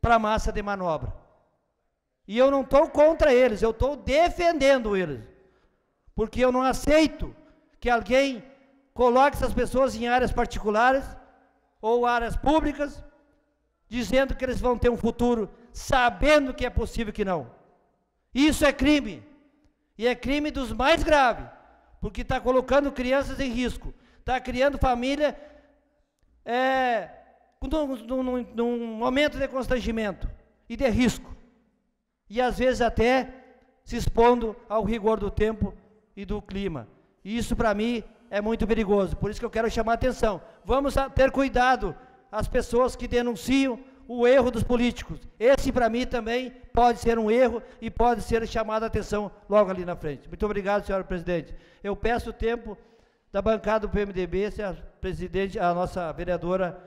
para a massa de manobra. E eu não estou contra eles, eu estou defendendo eles. Porque eu não aceito que alguém coloque essas pessoas em áreas particulares ou áreas públicas, dizendo que eles vão ter um futuro, sabendo que é possível que não. Isso é crime. E é crime dos mais graves, porque está colocando crianças em risco, está criando família é, num, num de constrangimento e de risco. E às vezes até se expondo ao rigor do tempo e do clima. E isso para mim é muito perigoso. Por isso que eu quero chamar a atenção. Vamos ter cuidado as pessoas que denunciam o erro dos políticos. Esse, para mim, também pode ser um erro e pode ser chamada a atenção logo ali na frente. Muito obrigado, senhora presidente. Eu peço o tempo da bancada do PMDB, se a presidente, a nossa vereadora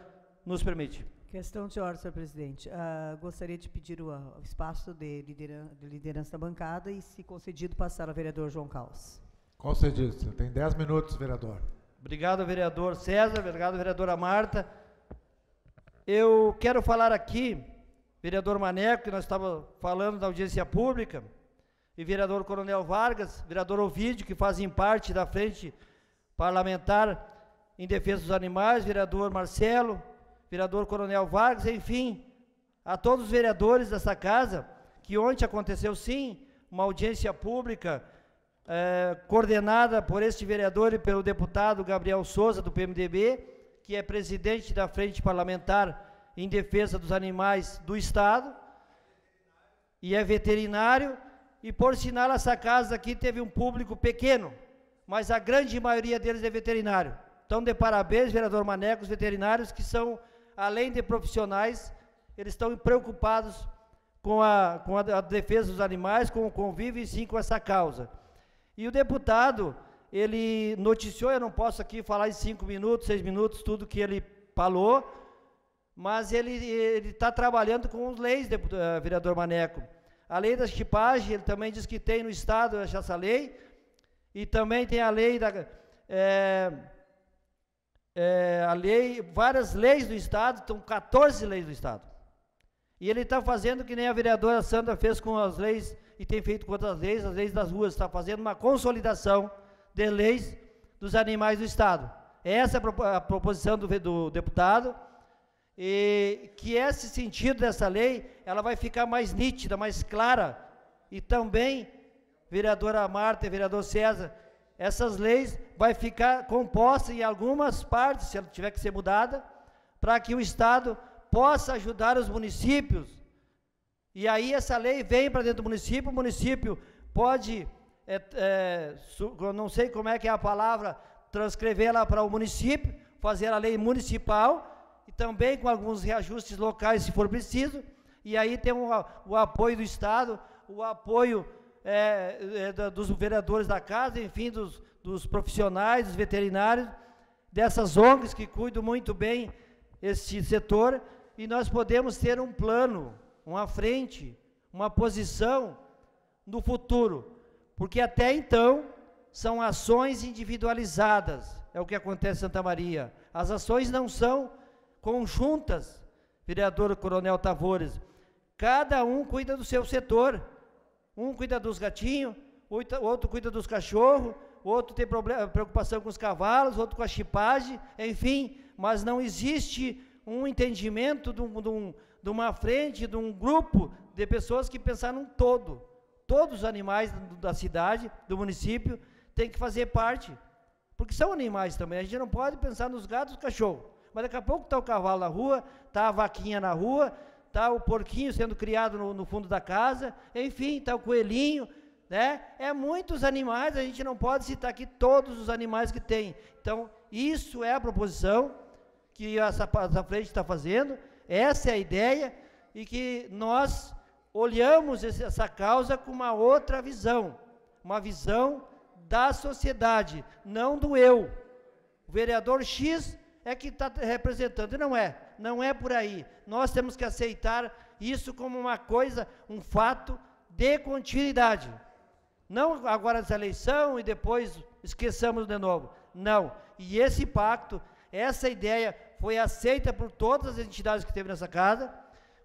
nos permite. Questão de ordem, senhor presidente. Uh, gostaria de pedir o, ah, o espaço de liderança, de liderança, da bancada e, se concedido, passar ao vereador João Caos. Concedido. Você tem 10 minutos, vereador. Obrigado, vereador César. Obrigado, vereadora Marta. Eu quero falar aqui, vereador Maneco, que nós estávamos falando da audiência pública, e vereador Coronel Vargas, vereador Ovidio, que fazem parte da frente parlamentar em defesa dos animais, vereador Marcelo, vereador Coronel Vargas, enfim, a todos os vereadores dessa casa, que ontem aconteceu sim uma audiência pública eh, coordenada por este vereador e pelo deputado Gabriel Souza, do PMDB, que é presidente da Frente Parlamentar em Defesa dos Animais do Estado, e é veterinário, e por sinal essa casa aqui teve um público pequeno, mas a grande maioria deles é veterinário. Então, de parabéns, vereador Maneco, os veterinários que são além de profissionais, eles estão preocupados com a, com a, defesa dos animais, com o convívio e sim com essa causa. E o deputado, ele noticiou, eu não posso aqui falar em cinco minutos, seis minutos, tudo que ele falou, mas ele está trabalhando com leis, deputado, eh, vereador Maneco. A lei da equipagem, ele também diz que tem no Estado essa lei, e também tem a lei da... É, é, a lei, várias leis do Estado, estão 14 leis do Estado. E ele está fazendo que nem a vereadora Sandra fez com as leis e tem feito com outras leis, as leis das ruas, está fazendo uma consolidação de leis dos animais do Estado. É essa é a proposição do, do deputado, e que esse sentido dessa lei, ela vai ficar mais nítida, mais clara, e também, vereadora Marta e vereador César, essas leis vai ficar composta em algumas partes, se ela tiver que ser mudada, para que o Estado possa ajudar os municípios. E aí essa lei vem para dentro do município, o município pode, é, é, não sei como é que é a palavra, transcrever ela para o município, fazer a lei municipal, e também com alguns reajustes locais, se for preciso, e aí tem um, o apoio do Estado, o apoio é, é dos vereadores da casa, enfim, dos, dos profissionais, dos veterinários, dessas ONGs que cuidam muito bem este setor, e nós podemos ter um plano, uma frente, uma posição no futuro, porque até então são ações individualizadas, é o que acontece em Santa Maria. As ações não são conjuntas, vereador Coronel Tavores. Cada um cuida do seu setor. Um cuida dos gatinhos, outro cuida dos cachorros, outro tem problema, eh, preocupação com os cavalos, outro com a chipagem, enfim, mas não existe um entendimento de, um, de, um, de uma frente, de um grupo de pessoas que pensaram um todo. Todos os animais da cidade, do município, têm que fazer parte, porque são animais também. A gente não pode pensar nos gatos e cachorro. Mas daqui a pouco está o cavalo na rua, está a vaquinha na rua, está o porquinho sendo criado no, no fundo da casa, enfim, está o coelhinho, né? É muitos animais, a gente não pode citar aqui todos os animais que tem. Então, isso é a proposição que essa, essa frente está fazendo, essa é a ideia, e que nós olhamos essa causa com uma outra visão, uma visão da sociedade, não do eu. O vereador X é que está representando, e não é, não é por aí. Nós temos que aceitar isso como uma coisa, um fato de continuidade. Não agora essa eleição e depois esqueçamos de novo. Não. E esse pacto, essa ideia foi aceita por todas as entidades que teve nessa casa,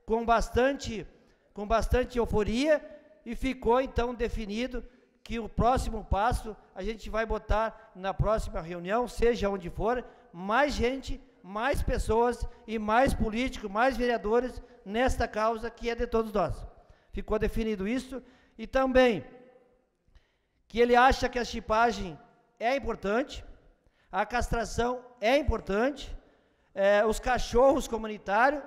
com bastante, com bastante euforia, e ficou então definido que o próximo passo a gente vai botar na próxima reunião, seja onde for, mais gente, mais pessoas e mais políticos, mais vereadores nesta causa que é de todos nós. Ficou definido isso e também que ele acha que a chipagem é importante, a castração é importante, é, os cachorros comunitários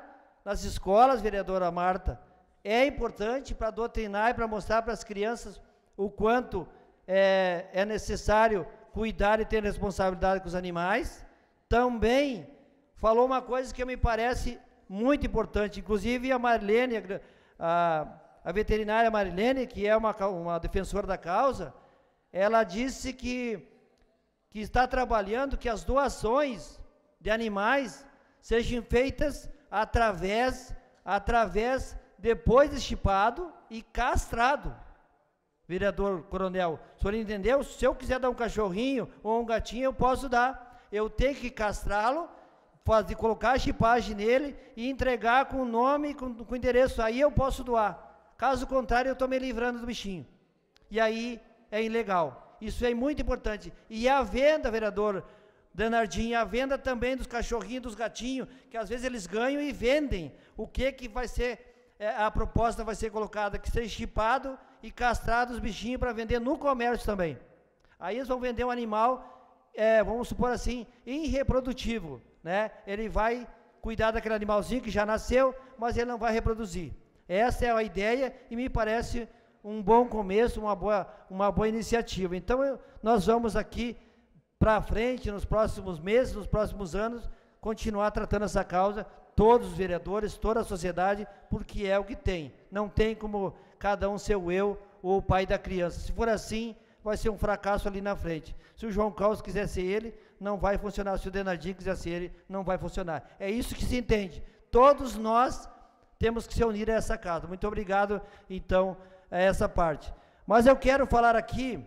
nas escolas, vereadora Marta, é importante para doutrinar e para mostrar para as crianças o quanto é, é necessário cuidar e ter responsabilidade com os animais. Também falou uma coisa que me parece muito importante, inclusive a Marilene, a, a veterinária Marilene, que é uma, uma defensora da causa, ela disse que, que está trabalhando que as doações de animais sejam feitas através, através depois de chipado e castrado. Vereador Coronel, o senhor entendeu? Se eu quiser dar um cachorrinho ou um gatinho, eu posso dar. Eu tenho que castrá-lo, fazer, colocar a chipagem nele e entregar com o nome, com, com o endereço. Aí eu posso doar. Caso contrário, eu estou me livrando do bichinho. E aí é ilegal. Isso é muito importante. E é a venda, vereador Danardinho, é a venda também dos cachorrinhos, dos gatinhos, que às vezes eles ganham e vendem. O que que vai ser, é, a proposta vai ser colocada, que seja chipado e castrado os bichinhos para vender no comércio também. Aí eles vão vender um animal, é, vamos supor assim, irreprodutivo, né? Ele vai cuidar daquele animalzinho que já nasceu, mas ele não vai reproduzir. Essa é a ideia e me parece um bom começo, uma boa, uma boa iniciativa. Então, eu, nós vamos aqui para frente, nos próximos meses, nos próximos anos, continuar tratando essa causa, todos os vereadores, toda a sociedade, porque é o que tem. Não tem como cada um ser o eu ou o pai da criança. Se for assim, vai ser um fracasso ali na frente. Se o João Carlos quiser ser ele, não vai funcionar. Se o Denardinho quiser ser ele, não vai funcionar. É isso que se entende. Todos nós temos que se unir a essa casa. Muito obrigado, então, essa parte. Mas eu quero falar aqui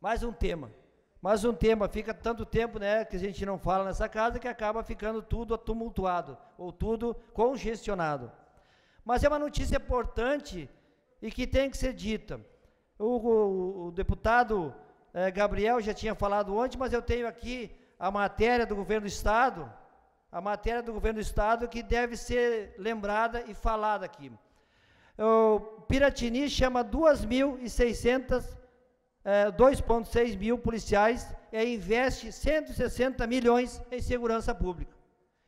mais um tema. Mais um tema, fica tanto tempo né, que a gente não fala nessa casa que acaba ficando tudo tumultuado ou tudo congestionado. Mas é uma notícia importante e que tem que ser dita. O, o, o deputado eh, Gabriel já tinha falado antes, mas eu tenho aqui a matéria do governo do Estado, a matéria do governo do Estado que deve ser lembrada e falada aqui. O Piratini chama 2.600, é, 2,6 mil policiais e investe 160 milhões em segurança pública.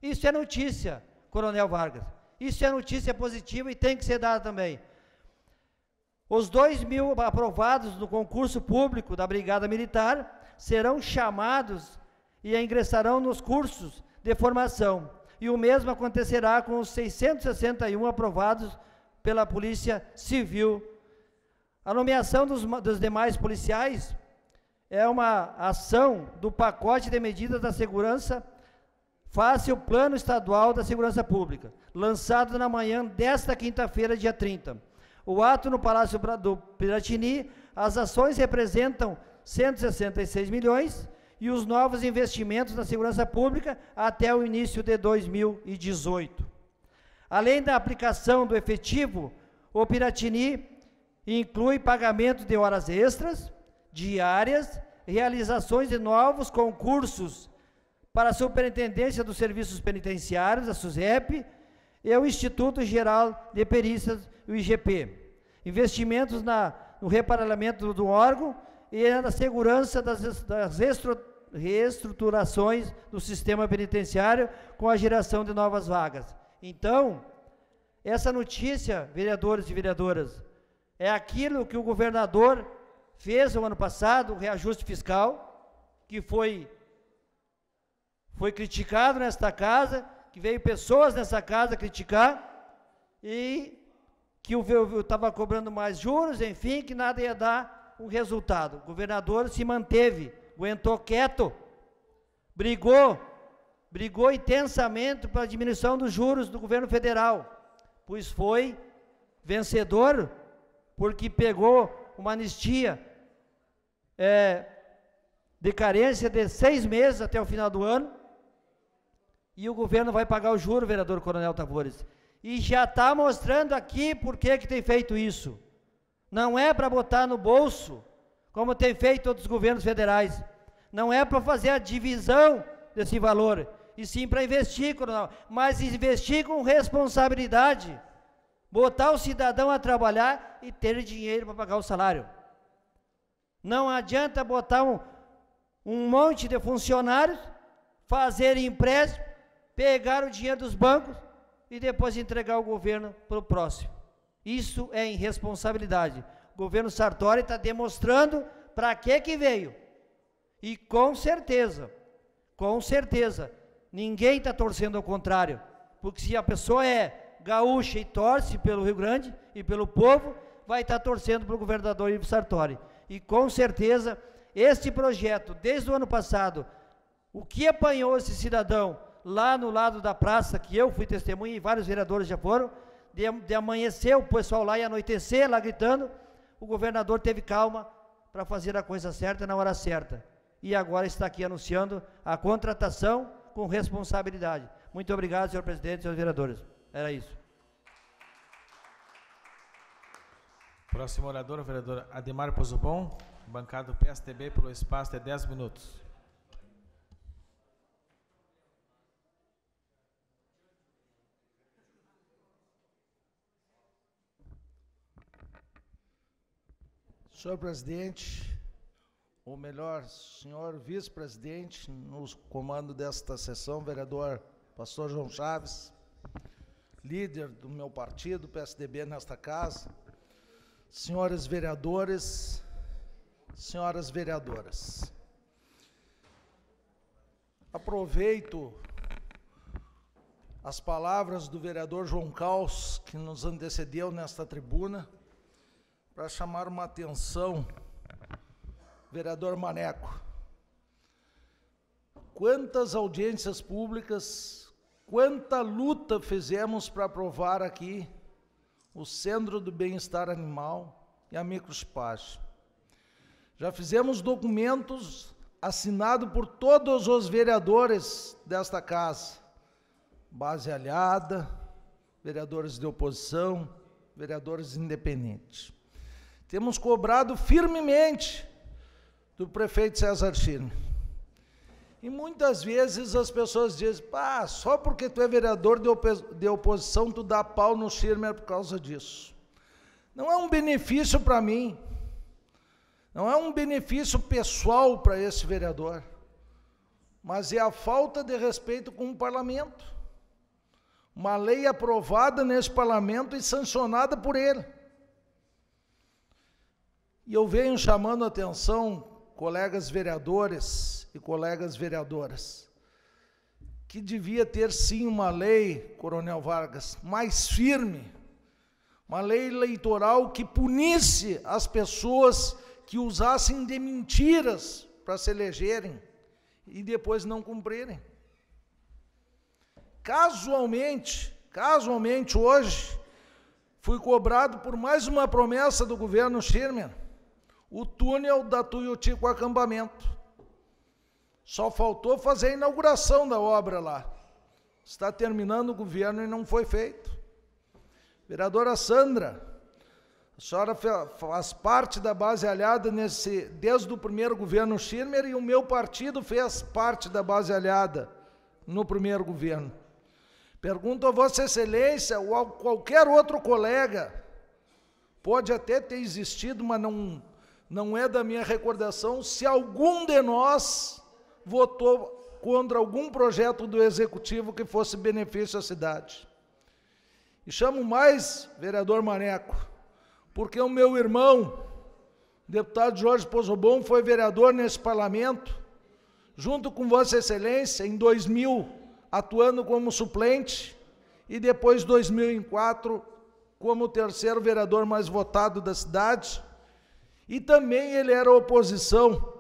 Isso é notícia, Coronel Vargas. Isso é notícia positiva e tem que ser dada também. Os 2 mil aprovados no concurso público da Brigada Militar serão chamados e ingressarão nos cursos de formação. E o mesmo acontecerá com os 661 aprovados pela Polícia Civil. A nomeação dos, dos demais policiais é uma ação do pacote de medidas da segurança face ao Plano Estadual da Segurança Pública, lançado na manhã desta quinta-feira, dia 30. O ato no Palácio do Piratini, as ações representam 166 milhões e os novos investimentos na segurança pública até o início de 2018. Além da aplicação do efetivo, o Piratini inclui pagamento de horas extras, diárias, realizações de novos concursos para a Superintendência dos Serviços Penitenciários, a SUSEP, e o Instituto Geral de Perícias, o IGP. Investimentos na, no reparalamento do órgão e na segurança das, das reestruturações do sistema penitenciário com a geração de novas vagas. Então, essa notícia, vereadores e vereadoras, é aquilo que o governador fez o ano passado, o reajuste fiscal, que foi, foi criticado nesta casa, que veio pessoas nessa casa criticar, e que o estava cobrando mais juros, enfim, que nada ia dar um resultado. O governador se manteve, aguentou quieto, brigou brigou intensamente para a diminuição dos juros do governo federal, pois foi vencedor porque pegou uma anistia é, de carência de seis meses até o final do ano e o governo vai pagar o juro, vereador Coronel Tavares. E já está mostrando aqui por que, que tem feito isso. Não é para botar no bolso, como tem feito outros governos federais. Não é para fazer a divisão desse valor e sim para investir, coronel. Mas investir com responsabilidade. Botar o cidadão a trabalhar e ter dinheiro para pagar o salário. Não adianta botar um, um monte de funcionários, fazer empréstimo, pegar o dinheiro dos bancos e depois entregar o governo para o próximo. Isso é irresponsabilidade. O governo Sartori está demonstrando para que que veio. E com certeza, com certeza, Ninguém está torcendo ao contrário. Porque se a pessoa é gaúcha e torce pelo Rio Grande e pelo povo, vai estar tá torcendo para o governador Ivo Sartori. E com certeza, este projeto, desde o ano passado, o que apanhou esse cidadão lá no lado da praça, que eu fui testemunha e vários vereadores já foram, de, de amanhecer o pessoal lá e anoitecer lá gritando, o governador teve calma para fazer a coisa certa na hora certa. E agora está aqui anunciando a contratação com responsabilidade. Muito obrigado, senhor presidente, senhores vereadores. Era isso. Próximo orador, o vereador Ademar Pozubon, bancado PSTB pelo espaço de 10 minutos. Senhor presidente, ou melhor, senhor vice-presidente, no comando desta sessão, vereador pastor João Chaves, líder do meu partido, PSDB, nesta casa, senhores vereadores, senhoras vereadoras. Aproveito as palavras do vereador João Caos, que nos antecedeu nesta tribuna, para chamar uma atenção vereador Maneco. Quantas audiências públicas, quanta luta fizemos para aprovar aqui o Centro do Bem-Estar Animal e a microespaço. Já fizemos documentos assinados por todos os vereadores desta casa, base aliada, vereadores de oposição, vereadores independentes. Temos cobrado firmemente do prefeito César Chino. E muitas vezes as pessoas dizem, ah, só porque tu é vereador de, op de oposição, tu dá pau no Schirmer é por causa disso. Não é um benefício para mim, não é um benefício pessoal para esse vereador, mas é a falta de respeito com o parlamento. Uma lei aprovada nesse parlamento e sancionada por ele. E eu venho chamando a atenção colegas vereadores e colegas vereadoras, que devia ter sim uma lei, Coronel Vargas, mais firme, uma lei eleitoral que punisse as pessoas que usassem de mentiras para se elegerem e depois não cumprirem. Casualmente, casualmente hoje, fui cobrado por mais uma promessa do governo Schirmer o túnel da Tuiuti com acampamento. Só faltou fazer a inauguração da obra lá. Está terminando o governo e não foi feito. Vereadora Sandra, a senhora faz parte da base aliada nesse, desde o primeiro governo Schirmer e o meu partido fez parte da base aliada no primeiro governo. Pergunto a Vossa Excelência ou a qualquer outro colega, pode até ter existido, mas não não é da minha recordação se algum de nós votou contra algum projeto do executivo que fosse benefício à cidade. E chamo mais vereador Maneco, porque o meu irmão, deputado Jorge Pozobon, foi vereador nesse parlamento, junto com Vossa Excelência, em 2000, atuando como suplente, e depois, 2004, como o terceiro vereador mais votado da cidade e também ele era oposição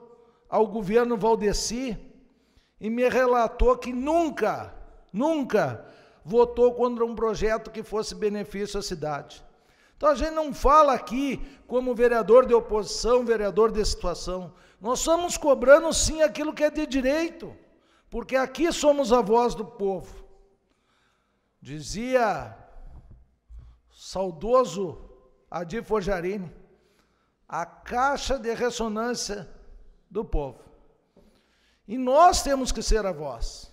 ao governo Valdeci e me relatou que nunca, nunca votou contra um projeto que fosse benefício à cidade. Então a gente não fala aqui como vereador de oposição, vereador de situação. Nós estamos cobrando sim aquilo que é de direito, porque aqui somos a voz do povo. Dizia saudoso Adi Forjarini, a caixa de ressonância do povo. E nós temos que ser a voz.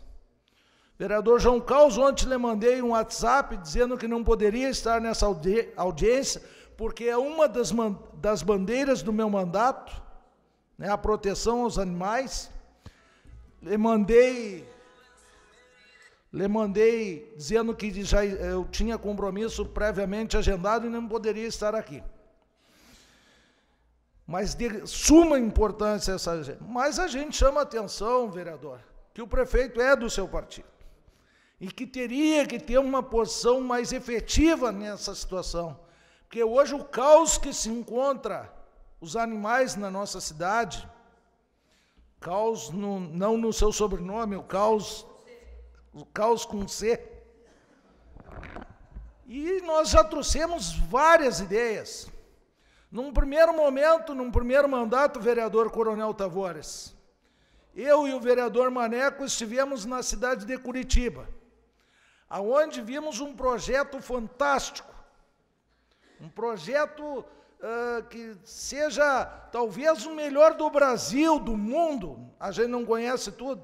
Vereador João Carlos, ontem lhe mandei um WhatsApp dizendo que não poderia estar nessa audi audiência, porque é uma das, das bandeiras do meu mandato, né, a proteção aos animais. Lhe mandei, lhe mandei dizendo que já eu tinha compromisso previamente agendado e não poderia estar aqui mas de suma importância essa agenda. Mas a gente chama atenção, vereador, que o prefeito é do seu partido e que teria que ter uma posição mais efetiva nessa situação, porque hoje o caos que se encontra os animais na nossa cidade, caos no, não no seu sobrenome, o caos, o caos com C. E nós já trouxemos várias ideias. Num primeiro momento, num primeiro mandato, vereador Coronel Tavares, eu e o vereador Maneco estivemos na cidade de Curitiba, aonde vimos um projeto fantástico, um projeto uh, que seja talvez o melhor do Brasil, do mundo, a gente não conhece tudo,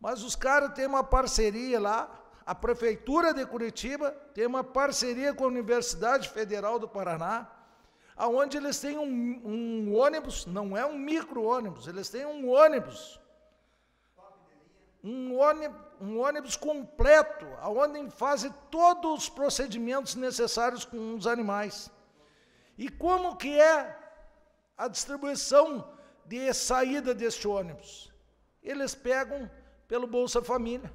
mas os caras têm uma parceria lá, a Prefeitura de Curitiba tem uma parceria com a Universidade Federal do Paraná, aonde eles têm um, um ônibus, não é um micro-ônibus, eles têm um ônibus. Um ônibus, um ônibus completo, aonde fazem todos os procedimentos necessários com os animais. E como que é a distribuição de saída deste ônibus? Eles pegam pelo Bolsa Família.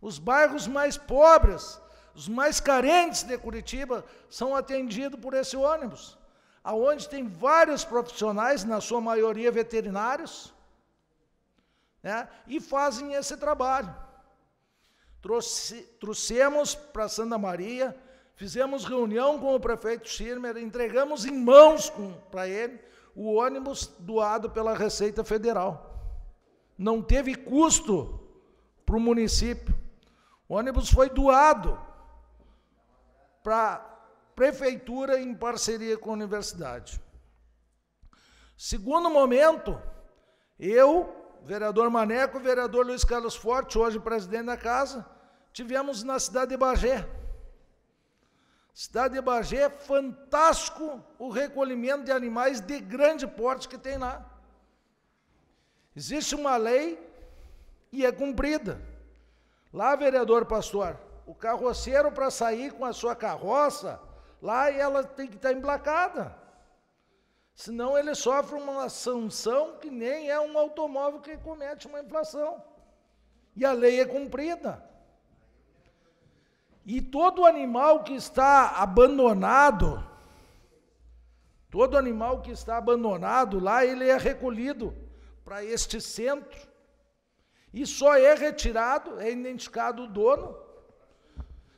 Os bairros mais pobres, os mais carentes de Curitiba, são atendidos por esse ônibus aonde tem vários profissionais, na sua maioria veterinários, né, e fazem esse trabalho. Trouxe, trouxemos para Santa Maria, fizemos reunião com o prefeito Schirmer, entregamos em mãos para ele o ônibus doado pela Receita Federal. Não teve custo para o município. O ônibus foi doado para prefeitura em parceria com a universidade. Segundo momento, eu, vereador Maneco, vereador Luiz Carlos Forte, hoje presidente da casa, tivemos na cidade de Bagé. Cidade de Bagé, fantástico o recolhimento de animais de grande porte que tem lá. Existe uma lei e é cumprida. Lá, vereador pastor, o carroceiro para sair com a sua carroça, lá e ela tem que estar tá emplacada. Senão ele sofre uma sanção que nem é um automóvel que comete uma inflação. E a lei é cumprida. E todo animal que está abandonado, todo animal que está abandonado lá, ele é recolhido para este centro. E só é retirado, é identificado o dono,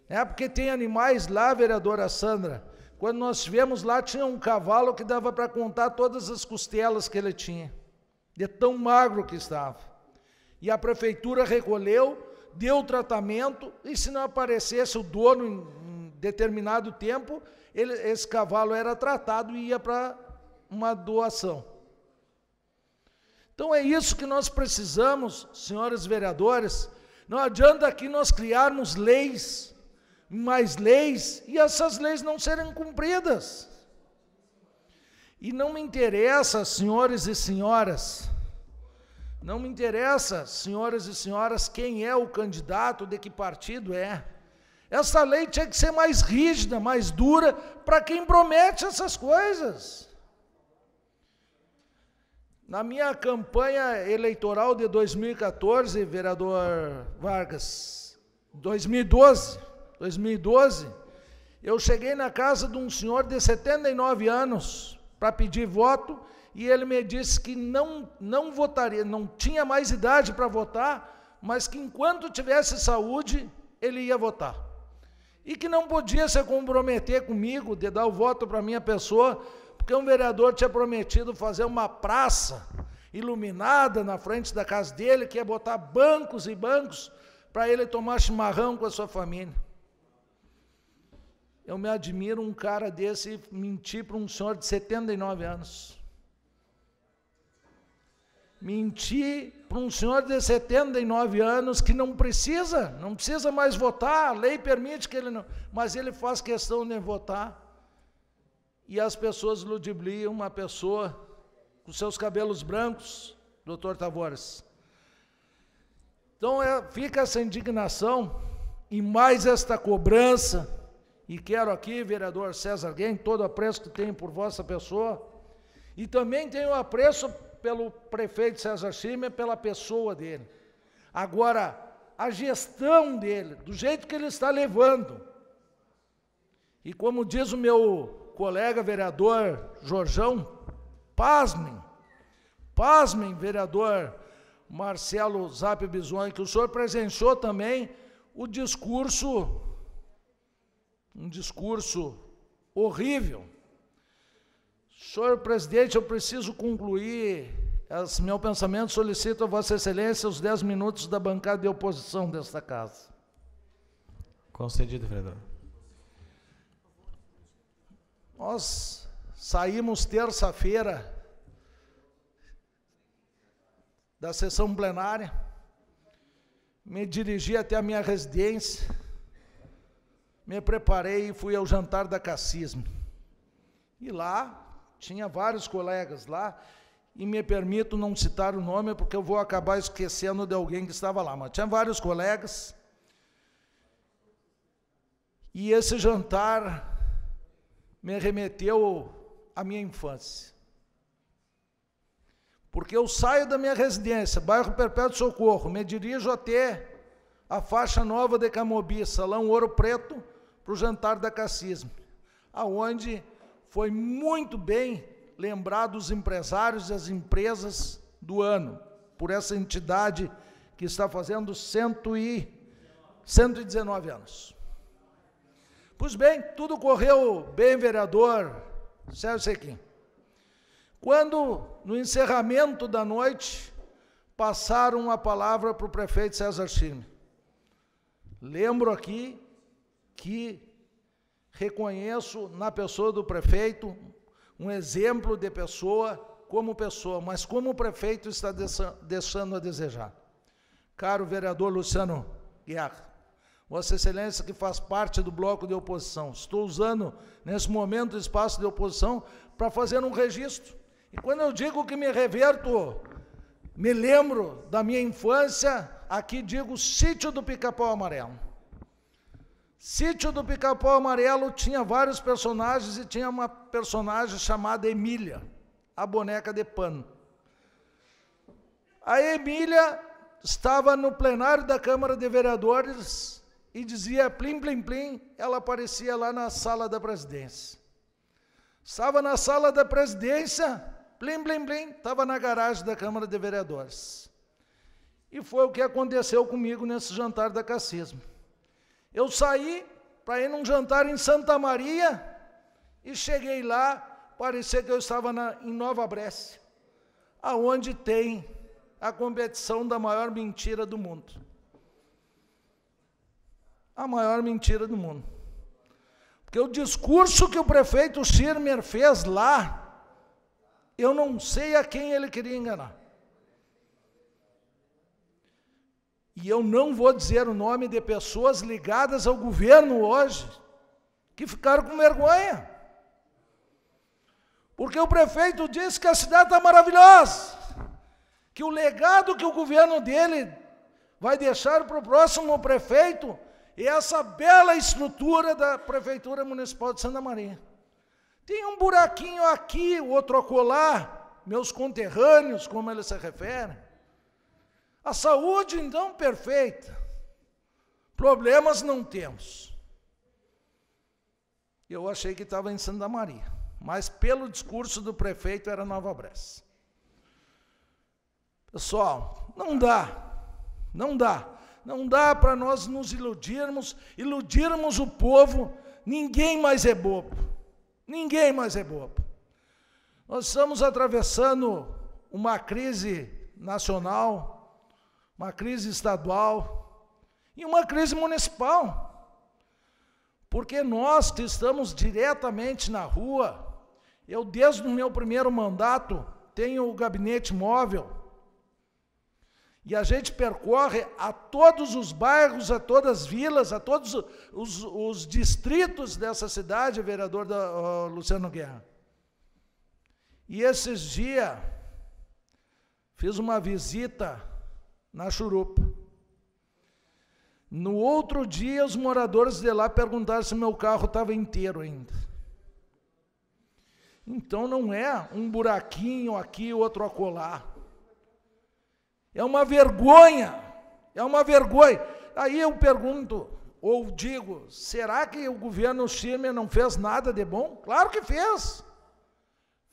é porque tem animais lá, vereadora Sandra. Quando nós estivemos lá, tinha um cavalo que dava para contar todas as costelas que ele tinha, de tão magro que estava. E a prefeitura recolheu, deu tratamento, e se não aparecesse o dono em determinado tempo, ele, esse cavalo era tratado e ia para uma doação. Então é isso que nós precisamos, senhores vereadores. Não adianta aqui nós criarmos leis mais leis e essas leis não serão cumpridas. E não me interessa, senhores e senhoras, não me interessa, senhoras e senhoras, quem é o candidato, de que partido é. Essa lei tinha que ser mais rígida, mais dura, para quem promete essas coisas. Na minha campanha eleitoral de 2014, vereador Vargas, 2012, 2012, eu cheguei na casa de um senhor de 79 anos para pedir voto e ele me disse que não, não votaria, não tinha mais idade para votar, mas que enquanto tivesse saúde, ele ia votar. E que não podia se comprometer comigo de dar o voto para minha pessoa, porque um vereador tinha prometido fazer uma praça iluminada na frente da casa dele, que ia botar bancos e bancos para ele tomar chimarrão com a sua família. Eu me admiro um cara desse mentir para um senhor de 79 anos. Mentir para um senhor de 79 anos que não precisa, não precisa mais votar, a lei permite que ele não, mas ele faz questão de votar. E as pessoas ludibriam uma pessoa com seus cabelos brancos, doutor Tavares. Então é, fica essa indignação e mais esta cobrança e quero aqui, vereador César Guem, todo o apreço que tenho por vossa pessoa, e também tenho apreço pelo prefeito César Chime pela pessoa dele. Agora, a gestão dele, do jeito que ele está levando, e como diz o meu colega vereador Jorjão, pasmem, pasmem, vereador Marcelo Zap Bisonho, que o senhor presenciou também o discurso um discurso horrível. Senhor presidente, eu preciso concluir. As, meu pensamento solicito a Vossa Excelência os 10 minutos da bancada de oposição desta casa. Concedido, vereador. Nós saímos terça-feira da sessão plenária, me dirigi até a minha residência me preparei e fui ao jantar da Cassismo. E lá, tinha vários colegas lá, e me permito não citar o nome, porque eu vou acabar esquecendo de alguém que estava lá, mas tinha vários colegas. E esse jantar me remeteu à minha infância. Porque eu saio da minha residência, bairro Perpétuo Socorro, me dirijo até a faixa nova de Camobi, Salão Ouro Preto, para o jantar da Cacismo, aonde foi muito bem lembrado os empresários e as empresas do ano, por essa entidade que está fazendo e, 119 anos. Pois bem, tudo correu bem, vereador Sérgio Sequim. Quando, no encerramento da noite, passaram a palavra para o prefeito César Chime. Lembro aqui que reconheço na pessoa do prefeito um exemplo de pessoa como pessoa, mas como o prefeito está deixando a desejar. Caro vereador Luciano Guerra, Vossa Excelência que faz parte do bloco de oposição, estou usando nesse momento o espaço de oposição para fazer um registro. E quando eu digo que me reverto, me lembro da minha infância, aqui digo sítio do Pica-Pau Amarelo. Sítio do Picapau Amarelo tinha vários personagens e tinha uma personagem chamada Emília, a boneca de pano. A Emília estava no plenário da Câmara de Vereadores e dizia plim, plim, plim, ela aparecia lá na sala da presidência. Estava na sala da presidência, plim, plim, plim, estava na garagem da Câmara de Vereadores. E foi o que aconteceu comigo nesse jantar da cacismo. Eu saí para ir num jantar em Santa Maria e cheguei lá, parecia que eu estava na, em Nova Brécia, aonde tem a competição da maior mentira do mundo. A maior mentira do mundo. Porque o discurso que o prefeito Schirmer fez lá, eu não sei a quem ele queria enganar. e eu não vou dizer o nome de pessoas ligadas ao governo hoje, que ficaram com vergonha. Porque o prefeito disse que a cidade está maravilhosa, que o legado que o governo dele vai deixar para o próximo prefeito é essa bela estrutura da Prefeitura Municipal de Santa Maria. Tem um buraquinho aqui, outro acolá, meus conterrâneos, como eles se referem. A saúde, então, perfeita. Problemas não temos. Eu achei que estava em Santa Maria, mas pelo discurso do prefeito era Nova Bressa. Pessoal, não dá, não dá, não dá para nós nos iludirmos, iludirmos o povo. Ninguém mais é bobo, ninguém mais é bobo. Nós estamos atravessando uma crise nacional uma crise estadual e uma crise municipal. Porque nós que estamos diretamente na rua, eu desde o meu primeiro mandato tenho o gabinete móvel e a gente percorre a todos os bairros, a todas as vilas, a todos os, os distritos dessa cidade, vereador da, uh, Luciano Guerra. E esses dias fiz uma visita na Churupa. No outro dia, os moradores de lá perguntaram se meu carro estava inteiro ainda. Então não é um buraquinho aqui, outro acolá. É uma vergonha. É uma vergonha. Aí eu pergunto, ou digo, será que o governo Schirmer não fez nada de bom? Claro que fez.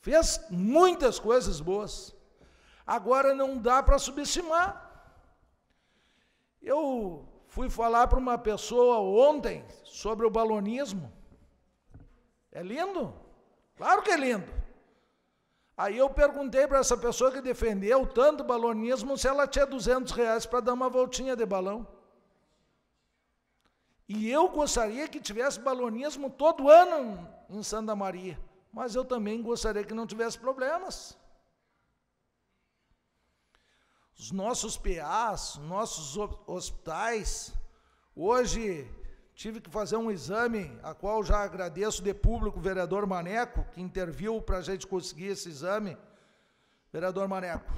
Fez muitas coisas boas. Agora não dá para subestimar. Eu fui falar para uma pessoa ontem sobre o balonismo. É lindo? Claro que é lindo. Aí eu perguntei para essa pessoa que defendeu tanto o balonismo se ela tinha 200 reais para dar uma voltinha de balão. E eu gostaria que tivesse balonismo todo ano em Santa Maria, mas eu também gostaria que não tivesse problemas. Os nossos PAs, nossos hospitais. Hoje tive que fazer um exame, a qual já agradeço de público o vereador Maneco, que interviu para a gente conseguir esse exame. Vereador Maneco,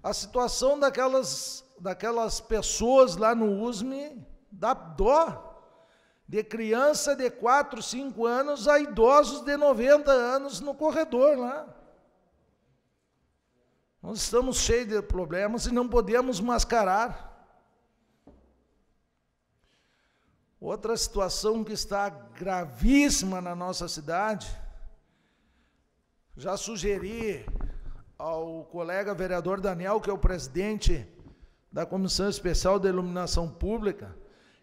a situação daquelas, daquelas pessoas lá no USME dá dó. De criança de 4, 5 anos a idosos de 90 anos no corredor lá. Nós estamos cheios de problemas e não podemos mascarar. Outra situação que está gravíssima na nossa cidade, já sugeri ao colega vereador Daniel, que é o presidente da Comissão Especial de Iluminação Pública,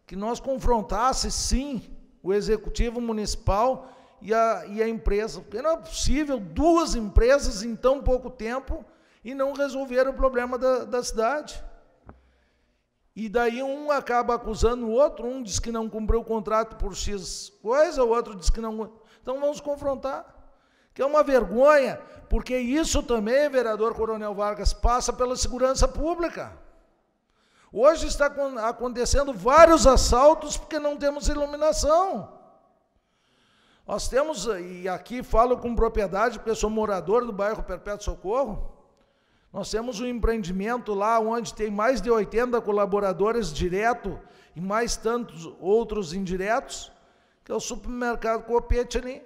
que nós confrontasse sim o executivo municipal e a, e a empresa, porque não é possível duas empresas em tão pouco tempo e não resolveram o problema da, da cidade. E daí um acaba acusando o outro, um diz que não cumpriu o contrato por X coisa, o outro diz que não. Então vamos confrontar. Que é uma vergonha, porque isso também, vereador Coronel Vargas, passa pela segurança pública. Hoje está acontecendo vários assaltos porque não temos iluminação. Nós temos, e aqui falo com propriedade, porque sou morador do bairro Perpétuo Socorro, nós temos um empreendimento lá onde tem mais de 80 colaboradores direto e mais tantos outros indiretos, que é o supermercado Copete ali.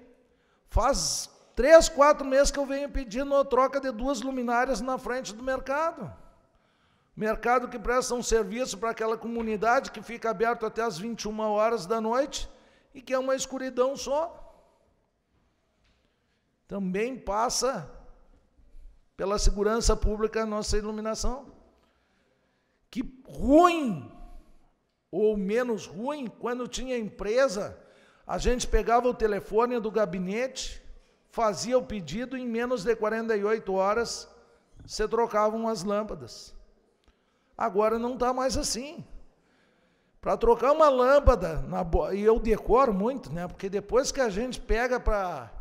Faz três, quatro meses que eu venho pedindo a troca de duas luminárias na frente do mercado. Mercado que presta um serviço para aquela comunidade que fica aberto até as 21 horas da noite e que é uma escuridão só. Também passa pela segurança pública a nossa iluminação. Que ruim, ou menos ruim, quando tinha empresa, a gente pegava o telefone do gabinete, fazia o pedido, em menos de 48 horas você trocava umas lâmpadas. Agora não está mais assim. Para trocar uma lâmpada, bo... e eu decoro muito, né? Porque depois que a gente pega para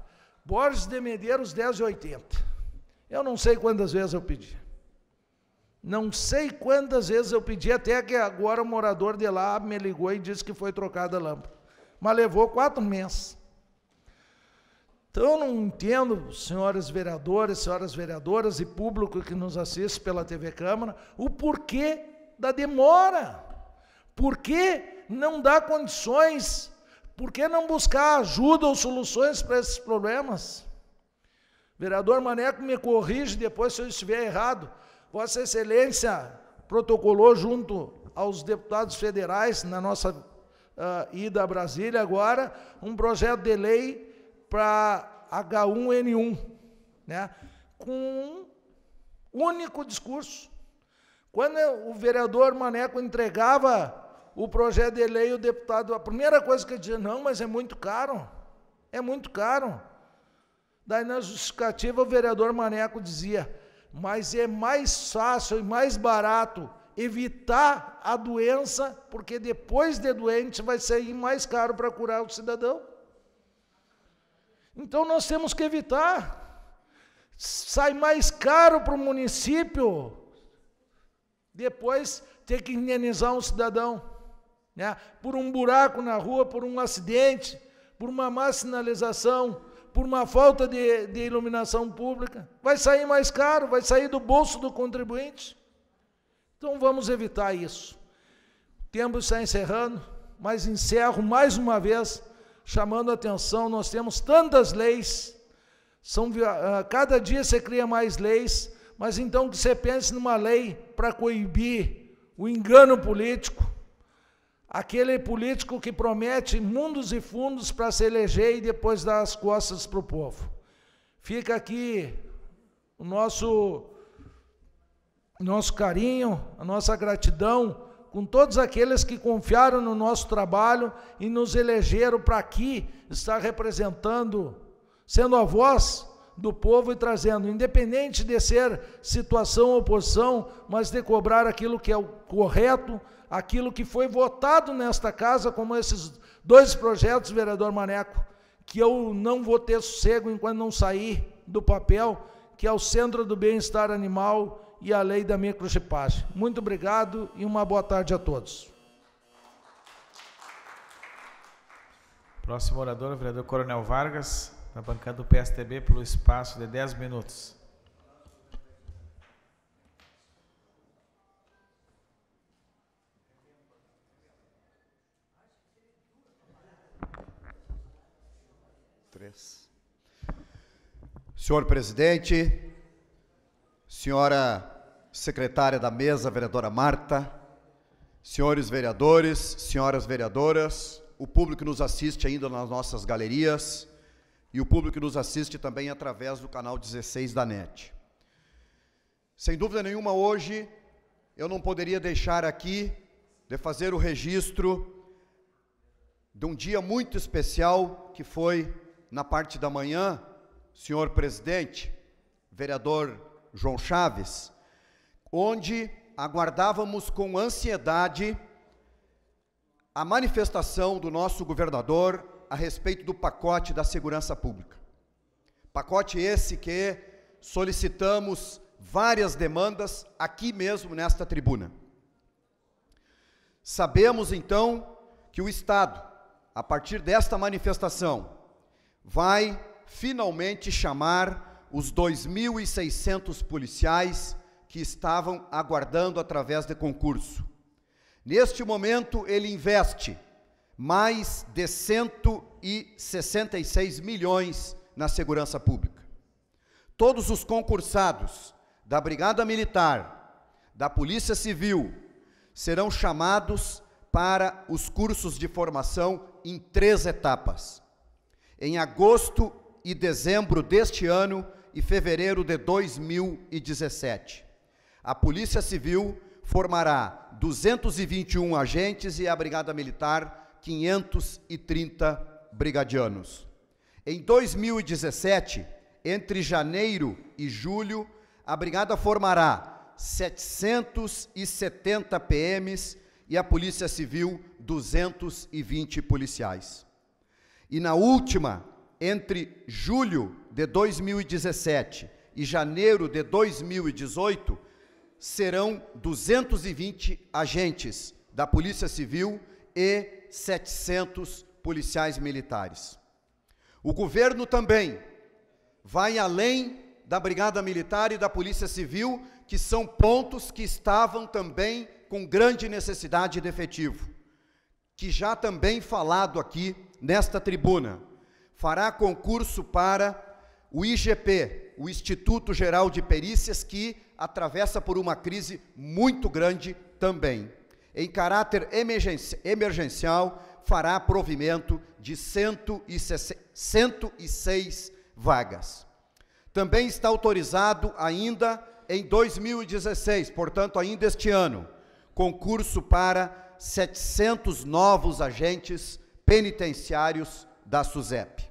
Borges de Medeiros 1080, eu não sei quantas vezes eu pedi. Não sei quantas vezes eu pedi, até que agora o morador de lá me ligou e disse que foi trocada a lâmpada. Mas levou quatro meses. Então, eu não entendo, senhores vereadores, senhoras vereadoras e público que nos assiste pela TV Câmara, o porquê da demora. Por que não dar condições? Por que não buscar ajuda ou soluções para esses problemas? Vereador Maneco, me corrige depois se eu estiver errado. Vossa Excelência protocolou junto aos deputados federais, na nossa uh, ida a Brasília agora, um projeto de lei para H1N1, né? com um único discurso. Quando o vereador Maneco entregava o projeto de lei, o deputado, a primeira coisa que ele dizia, não, mas é muito caro, é muito caro. Daí na justificativa o vereador Maneco dizia, mas é mais fácil e mais barato evitar a doença, porque depois de doente vai sair mais caro para curar o cidadão. Então nós temos que evitar. Sai mais caro para o município depois ter que indenizar um cidadão né? por um buraco na rua, por um acidente, por uma má sinalização por uma falta de, de iluminação pública. Vai sair mais caro, vai sair do bolso do contribuinte. Então vamos evitar isso. O tempo está encerrando, mas encerro mais uma vez chamando a atenção. Nós temos tantas leis, são, ah, cada dia você cria mais leis, mas então que você pense numa lei para coibir o engano político, Aquele político que promete mundos e fundos para se eleger e depois dá as costas para o povo. Fica aqui o nosso, nosso carinho, a nossa gratidão com todos aqueles que confiaram no nosso trabalho e nos elegeram para aqui estar representando, sendo a voz do povo e trazendo, independente de ser situação ou oposição, mas de cobrar aquilo que é o correto aquilo que foi votado nesta casa, como esses dois projetos, vereador Maneco, que eu não vou ter sossego enquanto não sair do papel, que é o Centro do Bem-Estar Animal e a Lei da Microchipagem. Muito obrigado e uma boa tarde a todos. Próximo orador, o vereador Coronel Vargas, na bancada do PSTB, pelo espaço de 10 minutos. Senhor presidente, senhora secretária da mesa, vereadora Marta, senhores vereadores, senhoras vereadoras, o público nos assiste ainda nas nossas galerias e o público nos assiste também através do canal 16 da NET. Sem dúvida nenhuma, hoje eu não poderia deixar aqui de fazer o registro de um dia muito especial que foi na parte da manhã senhor presidente, vereador João Chaves, onde aguardávamos com ansiedade a manifestação do nosso governador a respeito do pacote da segurança pública. Pacote esse que solicitamos várias demandas aqui mesmo nesta tribuna. Sabemos então que o Estado, a partir desta manifestação, vai finalmente chamar os 2.600 policiais que estavam aguardando através de concurso. Neste momento, ele investe mais de 166 milhões na segurança pública. Todos os concursados da Brigada Militar, da Polícia Civil, serão chamados para os cursos de formação em três etapas. Em agosto e dezembro deste ano e fevereiro de 2017. A Polícia Civil formará 221 agentes e a Brigada Militar 530 brigadianos. Em 2017, entre janeiro e julho, a brigada formará 770 PMs e a Polícia Civil 220 policiais. E na última entre julho de 2017 e janeiro de 2018, serão 220 agentes da Polícia Civil e 700 policiais militares. O governo também vai além da Brigada Militar e da Polícia Civil, que são pontos que estavam também com grande necessidade de efetivo, que já também falado aqui nesta tribuna fará concurso para o IGP, o Instituto Geral de Perícias, que atravessa por uma crise muito grande também. Em caráter emergencial, fará provimento de 106 vagas. Também está autorizado ainda em 2016, portanto, ainda este ano, concurso para 700 novos agentes penitenciários da SUSEP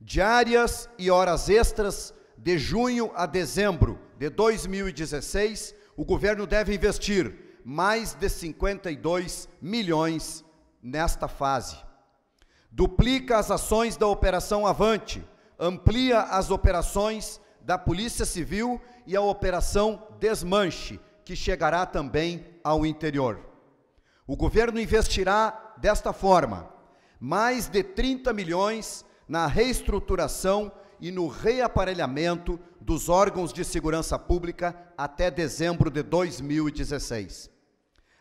diárias e horas extras de junho a dezembro de 2016, o governo deve investir mais de 52 milhões nesta fase. Duplica as ações da Operação Avante, amplia as operações da Polícia Civil e a Operação Desmanche, que chegará também ao interior. O governo investirá desta forma mais de 30 milhões na reestruturação e no reaparelhamento dos órgãos de segurança pública até dezembro de 2016.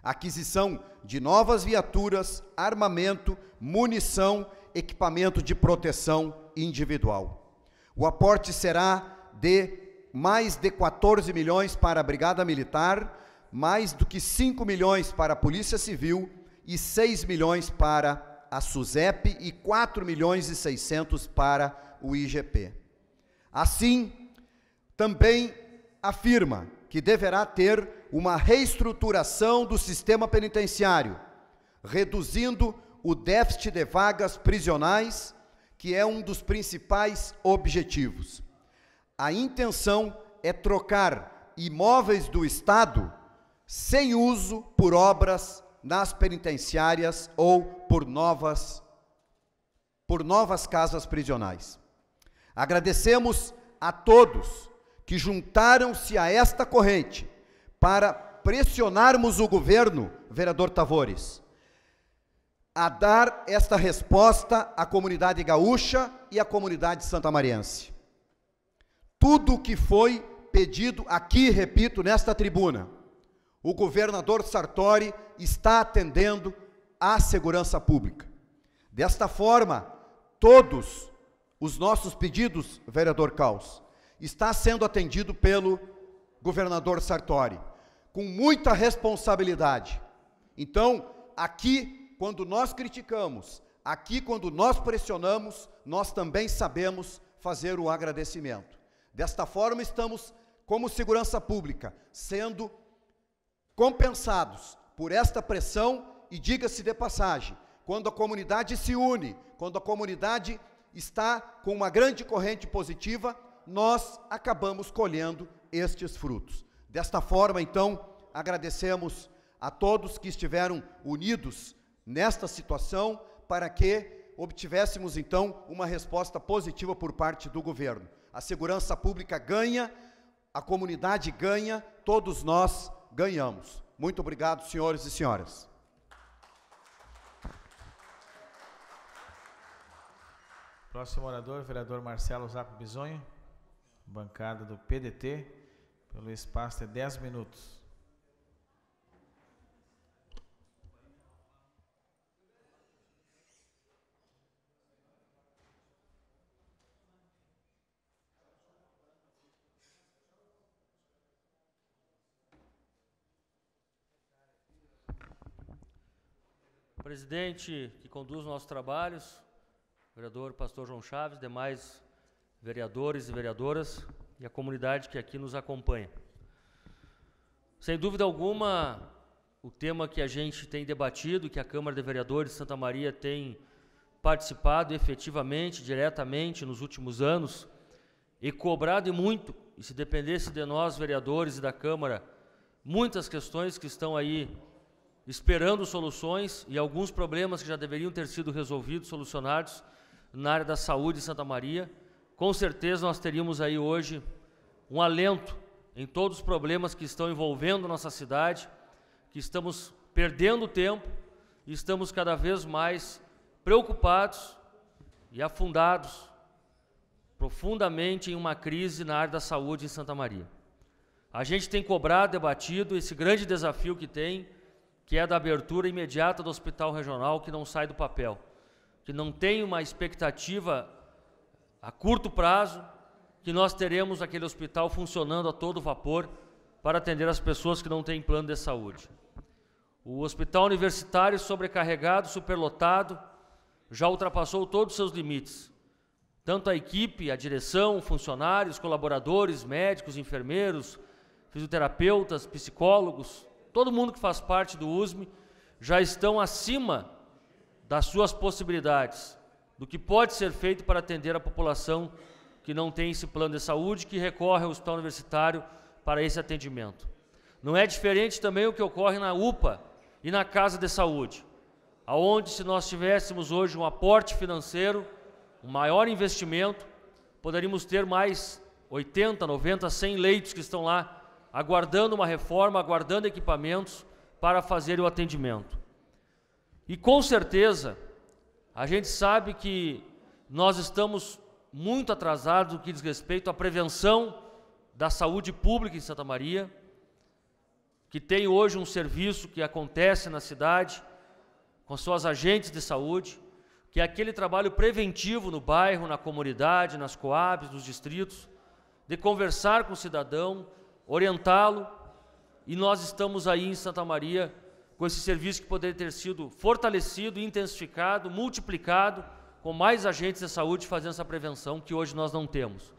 Aquisição de novas viaturas, armamento, munição, equipamento de proteção individual. O aporte será de mais de 14 milhões para a Brigada Militar, mais do que 5 milhões para a Polícia Civil e 6 milhões para a SUSEP e 4 milhões e 600 para o IGP. Assim, também afirma que deverá ter uma reestruturação do sistema penitenciário, reduzindo o déficit de vagas prisionais, que é um dos principais objetivos. A intenção é trocar imóveis do Estado sem uso por obras nas penitenciárias ou por novas por novas casas prisionais. Agradecemos a todos que juntaram-se a esta corrente para pressionarmos o governo, vereador Tavores, a dar esta resposta à comunidade gaúcha e à comunidade Santa mariense. Tudo o que foi pedido aqui, repito, nesta tribuna, o governador Sartori está atendendo à segurança pública. Desta forma, todos os nossos pedidos, vereador Caos, está sendo atendido pelo governador Sartori, com muita responsabilidade. Então, aqui, quando nós criticamos, aqui, quando nós pressionamos, nós também sabemos fazer o agradecimento. Desta forma, estamos, como segurança pública, sendo compensados por esta pressão, e diga-se de passagem, quando a comunidade se une, quando a comunidade está com uma grande corrente positiva, nós acabamos colhendo estes frutos. Desta forma, então, agradecemos a todos que estiveram unidos nesta situação para que obtivéssemos então uma resposta positiva por parte do governo. A segurança pública ganha, a comunidade ganha, todos nós ganhamos. Muito obrigado, senhores e senhoras. Próximo orador, vereador Marcelo Zapo Bisonho, bancada do PDT, pelo espaço de 10 minutos. presidente que conduz nossos trabalhos, vereador pastor João Chaves, demais vereadores e vereadoras e a comunidade que aqui nos acompanha. Sem dúvida alguma, o tema que a gente tem debatido, que a Câmara de Vereadores de Santa Maria tem participado efetivamente, diretamente nos últimos anos, e cobrado e muito, e se dependesse de nós, vereadores e da Câmara, muitas questões que estão aí esperando soluções e alguns problemas que já deveriam ter sido resolvidos, solucionados na área da saúde em Santa Maria. Com certeza nós teríamos aí hoje um alento em todos os problemas que estão envolvendo nossa cidade, que estamos perdendo tempo e estamos cada vez mais preocupados e afundados profundamente em uma crise na área da saúde em Santa Maria. A gente tem cobrado, debatido esse grande desafio que tem que é da abertura imediata do hospital regional, que não sai do papel, que não tem uma expectativa a curto prazo, que nós teremos aquele hospital funcionando a todo vapor para atender as pessoas que não têm plano de saúde. O hospital universitário sobrecarregado, superlotado, já ultrapassou todos os seus limites. Tanto a equipe, a direção, funcionários, colaboradores, médicos, enfermeiros, fisioterapeutas, psicólogos, todo mundo que faz parte do USME, já estão acima das suas possibilidades, do que pode ser feito para atender a população que não tem esse plano de saúde, que recorre ao hospital universitário para esse atendimento. Não é diferente também o que ocorre na UPA e na Casa de Saúde, aonde se nós tivéssemos hoje um aporte financeiro, um maior investimento, poderíamos ter mais 80, 90, 100 leitos que estão lá aguardando uma reforma, aguardando equipamentos para fazer o atendimento. E com certeza, a gente sabe que nós estamos muito atrasados no que diz respeito à prevenção da saúde pública em Santa Maria, que tem hoje um serviço que acontece na cidade com suas agentes de saúde, que é aquele trabalho preventivo no bairro, na comunidade, nas coabs, nos distritos, de conversar com o cidadão, orientá-lo, e nós estamos aí em Santa Maria com esse serviço que poderia ter sido fortalecido, intensificado, multiplicado, com mais agentes de saúde fazendo essa prevenção que hoje nós não temos.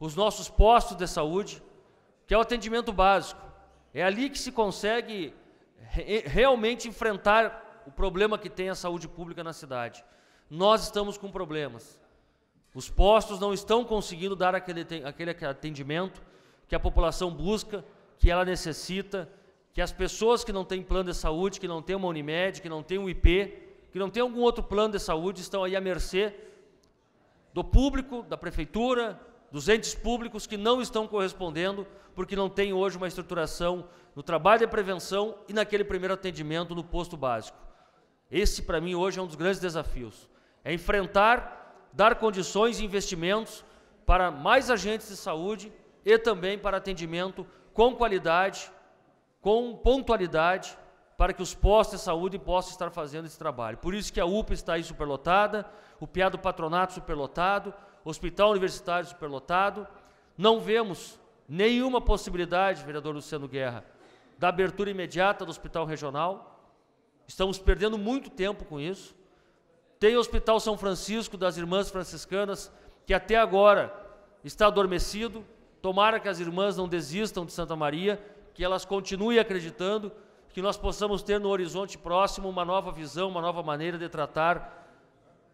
Os nossos postos de saúde, que é o atendimento básico, é ali que se consegue realmente enfrentar o problema que tem a saúde pública na cidade. Nós estamos com problemas. Os postos não estão conseguindo dar aquele, aquele atendimento que a população busca, que ela necessita, que as pessoas que não têm plano de saúde, que não têm uma Unimed, que não têm um IP, que não têm algum outro plano de saúde, estão aí à mercê do público, da prefeitura, dos entes públicos que não estão correspondendo, porque não tem hoje uma estruturação no trabalho de prevenção e naquele primeiro atendimento no posto básico. Esse, para mim, hoje é um dos grandes desafios. É enfrentar, dar condições e investimentos para mais agentes de saúde e também para atendimento com qualidade, com pontualidade, para que os postos de saúde possam estar fazendo esse trabalho. Por isso que a UPA está aí superlotada, o PIA do Patronato superlotado, o Hospital Universitário superlotado. Não vemos nenhuma possibilidade, vereador Luciano Guerra, da abertura imediata do Hospital Regional. Estamos perdendo muito tempo com isso. Tem o Hospital São Francisco das Irmãs Franciscanas, que até agora está adormecido, Tomara que as irmãs não desistam de Santa Maria, que elas continuem acreditando, que nós possamos ter no horizonte próximo uma nova visão, uma nova maneira de tratar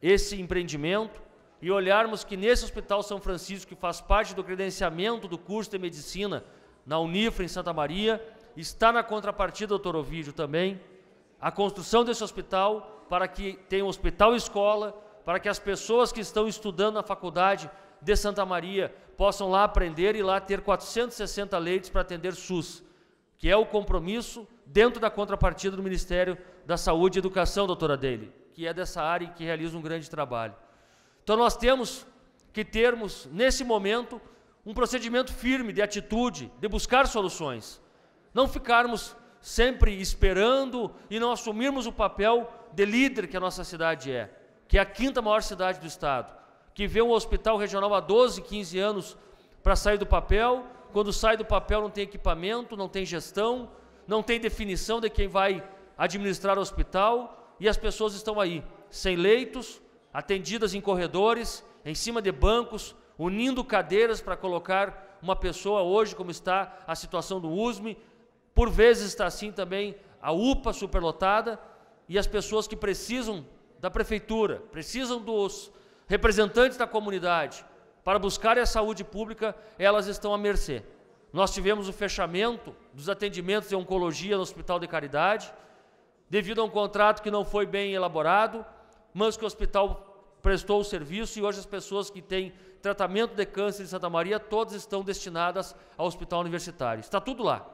esse empreendimento e olharmos que nesse Hospital São Francisco, que faz parte do credenciamento do curso de medicina na Unifra em Santa Maria, está na contrapartida, doutor Ovídio, também, a construção desse hospital para que tenha um hospital-escola, para que as pessoas que estão estudando na faculdade de Santa Maria possam lá aprender e lá ter 460 leitos para atender SUS, que é o compromisso dentro da contrapartida do Ministério da Saúde e Educação, doutora Dele, que é dessa área e que realiza um grande trabalho. Então nós temos que termos, nesse momento, um procedimento firme de atitude, de buscar soluções. Não ficarmos sempre esperando e não assumirmos o papel de líder que a nossa cidade é, que é a quinta maior cidade do Estado que vê um hospital regional há 12, 15 anos para sair do papel, quando sai do papel não tem equipamento, não tem gestão, não tem definição de quem vai administrar o hospital e as pessoas estão aí, sem leitos, atendidas em corredores, em cima de bancos, unindo cadeiras para colocar uma pessoa hoje, como está a situação do USME, por vezes está assim também a UPA superlotada e as pessoas que precisam da prefeitura, precisam dos representantes da comunidade, para buscar a saúde pública, elas estão à mercê. Nós tivemos o fechamento dos atendimentos de oncologia no Hospital de Caridade, devido a um contrato que não foi bem elaborado, mas que o hospital prestou o serviço e hoje as pessoas que têm tratamento de câncer em Santa Maria, todas estão destinadas ao hospital universitário. Está tudo lá.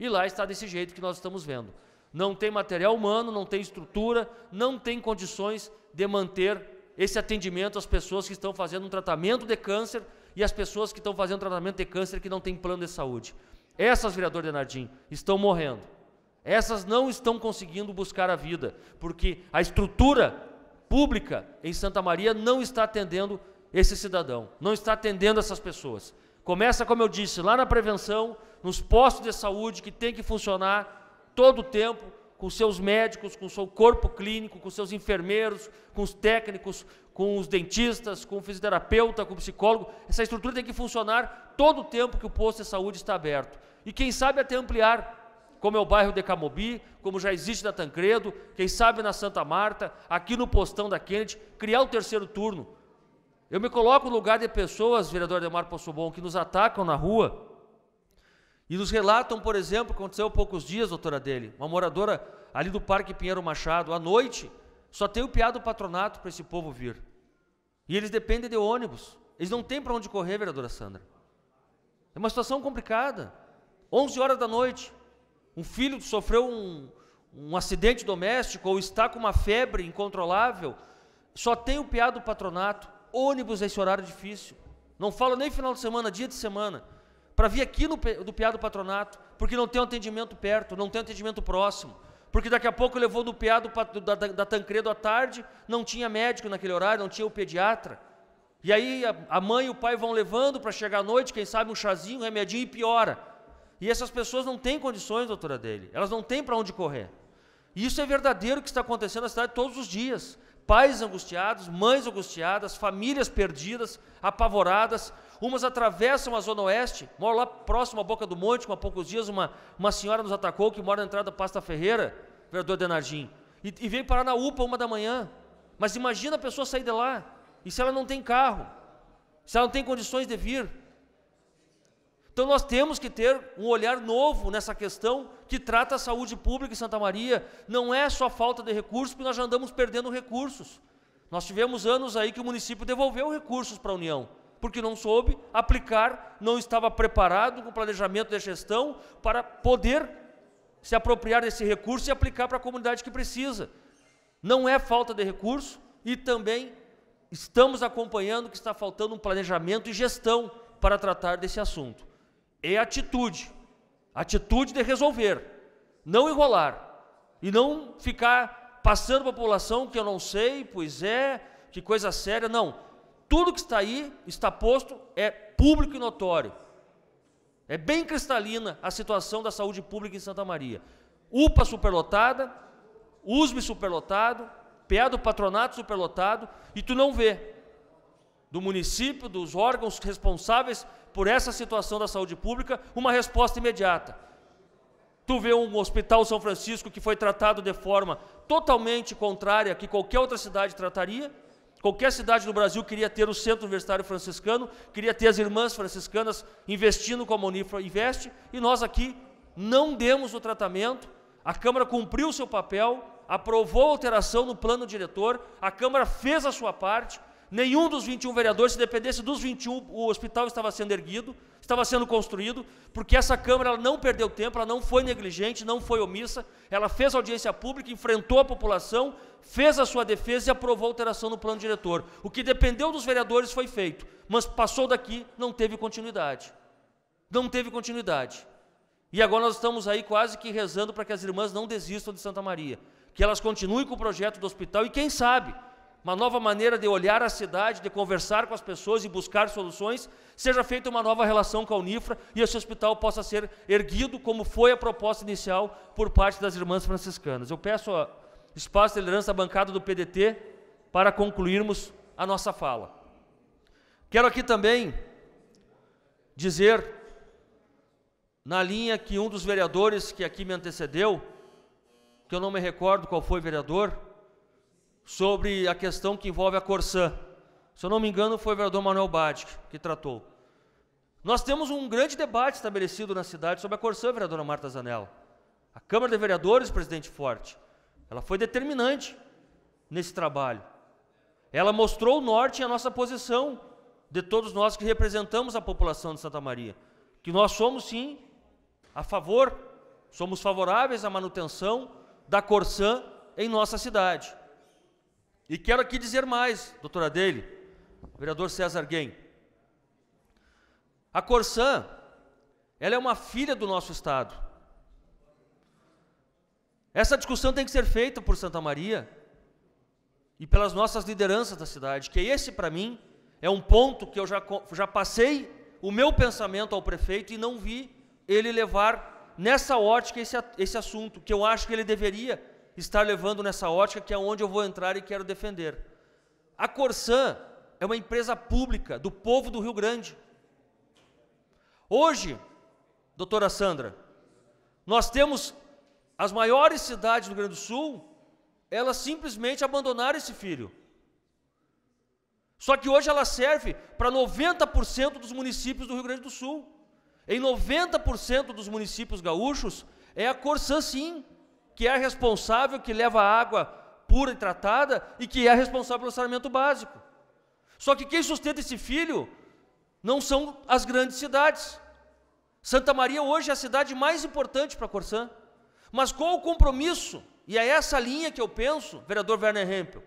E lá está desse jeito que nós estamos vendo. Não tem material humano, não tem estrutura, não tem condições de manter esse atendimento às pessoas que estão fazendo um tratamento de câncer e às pessoas que estão fazendo tratamento de câncer que não têm plano de saúde. Essas, vereador Denardim, estão morrendo. Essas não estão conseguindo buscar a vida, porque a estrutura pública em Santa Maria não está atendendo esse cidadão, não está atendendo essas pessoas. Começa, como eu disse, lá na prevenção, nos postos de saúde que tem que funcionar todo o tempo, com seus médicos, com seu corpo clínico, com seus enfermeiros, com os técnicos, com os dentistas, com o fisioterapeuta, com o psicólogo. Essa estrutura tem que funcionar todo o tempo que o posto de saúde está aberto. E quem sabe até ampliar, como é o bairro de Camobi, como já existe na Tancredo, quem sabe na Santa Marta, aqui no postão da Kennedy, criar o terceiro turno. Eu me coloco no lugar de pessoas, vereador Ademar Poçobon, que nos atacam na rua, e nos relatam, por exemplo, aconteceu há poucos dias, doutora dele, uma moradora ali do Parque Pinheiro Machado, à noite, só tem o piado do patronato para esse povo vir. E eles dependem de ônibus. Eles não têm para onde correr, vereadora Sandra. É uma situação complicada. 11 horas da noite, um filho sofreu um, um acidente doméstico ou está com uma febre incontrolável, só tem o piado do patronato. Ônibus a esse horário difícil. Não falo nem final de semana, dia de semana para vir aqui no, do PA do patronato, porque não tem um atendimento perto, não tem um atendimento próximo. Porque daqui a pouco levou do PA do, da, da, da, Tancredo à tarde, não tinha médico naquele horário, não tinha o pediatra. E aí a, a mãe e o pai vão levando para chegar à noite, quem sabe um chazinho, um remedinho e piora. E essas pessoas não têm condições, doutora dele, elas não têm para onde correr. E isso é verdadeiro que está acontecendo na cidade todos os dias. Pais angustiados, mães angustiadas, famílias perdidas, apavoradas, Umas atravessam a Zona Oeste, moram lá próximo à Boca do Monte, com há poucos dias uma, uma senhora nos atacou que mora na entrada da Pasta Ferreira, vereador Denardim, e, e veio parar na UPA uma da manhã. Mas imagina a pessoa sair de lá, e se ela não tem carro, se ela não tem condições de vir. Então nós temos que ter um olhar novo nessa questão que trata a saúde pública em Santa Maria. Não é só falta de recursos, porque nós já andamos perdendo recursos. Nós tivemos anos aí que o município devolveu recursos para a União porque não soube aplicar, não estava preparado com planejamento de gestão para poder se apropriar desse recurso e aplicar para a comunidade que precisa. Não é falta de recurso e também estamos acompanhando que está faltando um planejamento e gestão para tratar desse assunto. É atitude, atitude de resolver, não enrolar e não ficar passando para a população que eu não sei, pois é, que coisa séria, não. Tudo que está aí, está posto, é público e notório. É bem cristalina a situação da saúde pública em Santa Maria. UPA superlotada, USB superlotado, PA do patronato superlotado, e tu não vê do município, dos órgãos responsáveis por essa situação da saúde pública, uma resposta imediata. Tu vê um hospital São Francisco que foi tratado de forma totalmente contrária a que qualquer outra cidade trataria, Qualquer cidade do Brasil queria ter o Centro Universitário Franciscano, queria ter as irmãs franciscanas investindo como a Unifra investe, e nós aqui não demos o tratamento, a Câmara cumpriu o seu papel, aprovou a alteração no plano diretor, a Câmara fez a sua parte, nenhum dos 21 vereadores, se dependesse dos 21, o hospital estava sendo erguido, estava sendo construído, porque essa Câmara não perdeu tempo, ela não foi negligente, não foi omissa, ela fez audiência pública, enfrentou a população, fez a sua defesa e aprovou a alteração no plano diretor. O que dependeu dos vereadores foi feito, mas passou daqui, não teve continuidade. Não teve continuidade. E agora nós estamos aí quase que rezando para que as irmãs não desistam de Santa Maria, que elas continuem com o projeto do hospital e quem sabe uma nova maneira de olhar a cidade, de conversar com as pessoas e buscar soluções, seja feita uma nova relação com a Unifra e esse hospital possa ser erguido como foi a proposta inicial por parte das irmãs franciscanas. Eu peço a espaço de liderança bancada do PDT para concluirmos a nossa fala. Quero aqui também dizer, na linha que um dos vereadores que aqui me antecedeu, que eu não me recordo qual foi o vereador, sobre a questão que envolve a Corsã. Se eu não me engano, foi o vereador Manuel Badic que tratou. Nós temos um grande debate estabelecido na cidade sobre a Corsã, vereadora Marta Zanella. A Câmara de Vereadores, presidente Forte, ela foi determinante nesse trabalho. Ela mostrou o norte e a nossa posição, de todos nós que representamos a população de Santa Maria, que nós somos sim a favor, somos favoráveis à manutenção da Corsã em nossa cidade. E quero aqui dizer mais, doutora Dele, vereador César Guem. A Corsã, ela é uma filha do nosso Estado. Essa discussão tem que ser feita por Santa Maria e pelas nossas lideranças da cidade, que esse, para mim, é um ponto que eu já, já passei o meu pensamento ao prefeito e não vi ele levar nessa ótica esse, esse assunto, que eu acho que ele deveria estar levando nessa ótica que é onde eu vou entrar e quero defender. A Corsã é uma empresa pública do povo do Rio Grande. Hoje, doutora Sandra, nós temos as maiores cidades do Rio Grande do Sul, elas simplesmente abandonaram esse filho. Só que hoje ela serve para 90% dos municípios do Rio Grande do Sul. Em 90% dos municípios gaúchos é a Corsã sim que é responsável, que leva água pura e tratada e que é responsável pelo saneamento básico. Só que quem sustenta esse filho não são as grandes cidades. Santa Maria hoje é a cidade mais importante para Corsã. Mas qual o compromisso? E é essa linha que eu penso, vereador Werner Hempel.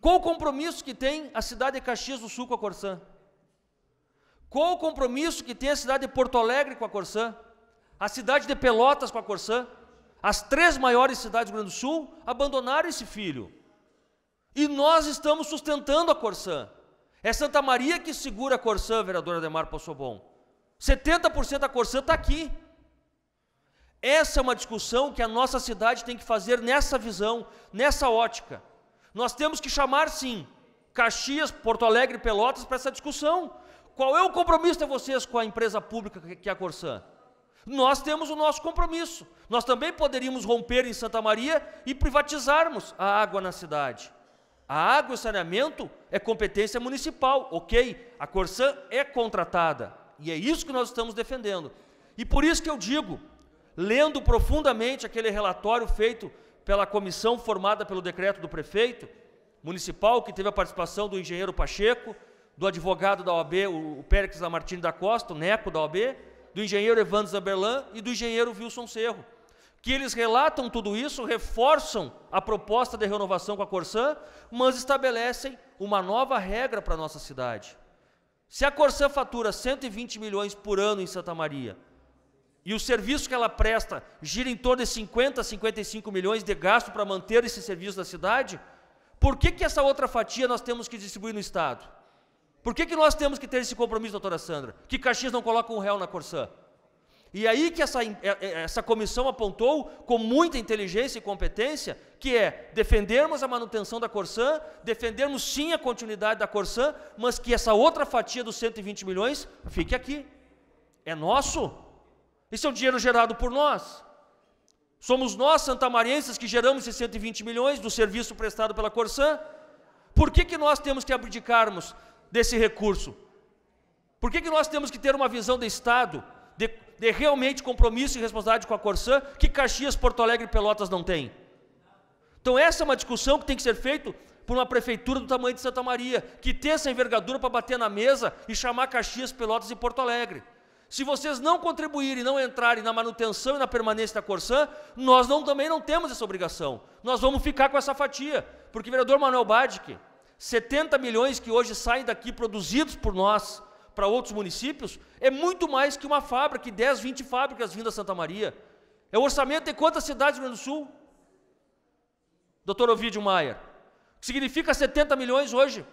Qual o compromisso que tem a cidade de Caxias do Sul com a Corsã? Qual o compromisso que tem a cidade de Porto Alegre com a Corsã? A cidade de Pelotas com a Corsã, as três maiores cidades do Rio Grande do Sul, abandonaram esse filho. E nós estamos sustentando a Corsã. É Santa Maria que segura a Corsã, vereadora Ademar Possobon. 70% da Corsã está aqui. Essa é uma discussão que a nossa cidade tem que fazer nessa visão, nessa ótica. Nós temos que chamar, sim, Caxias, Porto Alegre, Pelotas para essa discussão. Qual é o compromisso de vocês com a empresa pública que é a Corsã? Nós temos o nosso compromisso. Nós também poderíamos romper em Santa Maria e privatizarmos a água na cidade. A água e saneamento é competência municipal, ok? A Corsã é contratada. E é isso que nós estamos defendendo. E por isso que eu digo, lendo profundamente aquele relatório feito pela comissão formada pelo decreto do prefeito municipal, que teve a participação do engenheiro Pacheco, do advogado da OAB, o Pérez Lamartine da Costa, o Neco da OAB, do engenheiro Evandro Zamberlan e do engenheiro Wilson Cerro, que eles relatam tudo isso, reforçam a proposta de renovação com a Corsã, mas estabelecem uma nova regra para a nossa cidade. Se a Corsã fatura 120 milhões por ano em Santa Maria e o serviço que ela presta gira em torno de 50 a 55 milhões de gasto para manter esse serviço da cidade, por que, que essa outra fatia nós temos que distribuir no Estado? Por que, que nós temos que ter esse compromisso, doutora Sandra? Que Caxias não coloca um réu na Corsã? E aí que essa, é, é, essa comissão apontou, com muita inteligência e competência, que é defendermos a manutenção da Corsã, defendermos sim a continuidade da Corsã, mas que essa outra fatia dos 120 milhões fique aqui. É nosso. Esse é o dinheiro gerado por nós. Somos nós, santamarienses, que geramos esses 120 milhões do serviço prestado pela Corsã. Por que, que nós temos que abdicarmos desse recurso? Por que, que nós temos que ter uma visão de Estado, de, de realmente compromisso e responsabilidade com a Corsã, que Caxias, Porto Alegre e Pelotas não têm? Então essa é uma discussão que tem que ser feita por uma prefeitura do tamanho de Santa Maria, que tem essa envergadura para bater na mesa e chamar Caxias, Pelotas e Porto Alegre. Se vocês não contribuírem, não entrarem na manutenção e na permanência da Corsã, nós não, também não temos essa obrigação. Nós vamos ficar com essa fatia, porque vereador Manuel Badic, 70 milhões que hoje saem daqui produzidos por nós para outros municípios, é muito mais que uma fábrica, que 10, 20 fábricas vindo a Santa Maria. É o orçamento de quantas cidades do Rio Grande do Sul? Doutor Ovidio Maier. Que significa 70 milhões hoje.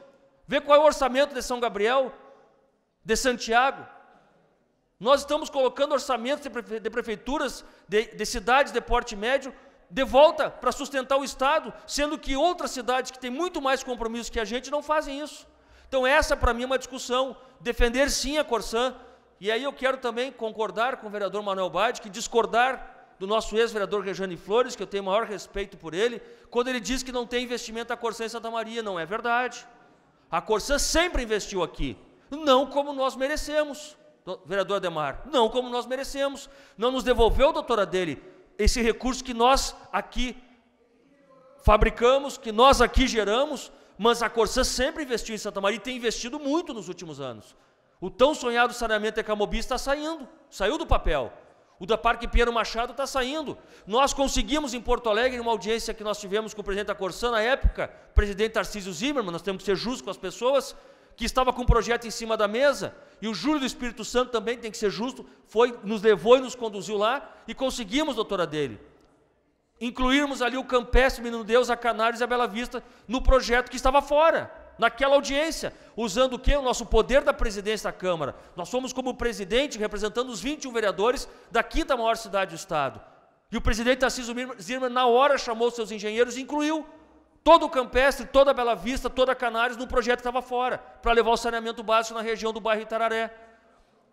Vê qual é o orçamento de São Gabriel, de Santiago. Nós estamos colocando orçamentos de, prefeituras, de, de cidades de porte médio, de volta para sustentar o Estado, sendo que outras cidades que têm muito mais compromisso que a gente não fazem isso. Então, essa para mim é uma discussão. Defender sim a Corsã, e aí eu quero também concordar com o vereador Manuel Bade, que discordar do nosso ex-vereador Rejane Flores, que eu tenho o maior respeito por ele, quando ele diz que não tem investimento da Corsã em Santa Maria. Não é verdade. A Corsã sempre investiu aqui, não como nós merecemos, vereador Ademar, não como nós merecemos. Não nos devolveu, doutora dele, esse recurso que nós aqui fabricamos, que nós aqui geramos, mas a Corsã sempre investiu em Santa Maria e tem investido muito nos últimos anos. O tão sonhado saneamento Ecamobi está saindo, saiu do papel. O da Parque Pinheiro Machado está saindo. Nós conseguimos em Porto Alegre, numa audiência que nós tivemos com o presidente da Corsã na época, presidente Tarcísio Zimmermann, nós temos que ser justos com as pessoas, que estava com um projeto em cima da mesa, e o Júlio do Espírito Santo também tem que ser justo, foi, nos levou e nos conduziu lá, e conseguimos, doutora dele, incluirmos ali o Campestre, Menino Deus, a Canários e a Bela Vista no projeto que estava fora, naquela audiência, usando o que? O nosso poder da presidência da Câmara. Nós fomos como presidente, representando os 21 vereadores da quinta maior cidade do Estado. E o presidente Assis Zirman, na hora, chamou seus engenheiros e incluiu todo o Campestre, toda a Bela Vista, toda Canários, no projeto estava fora, para levar o saneamento básico na região do bairro Itararé.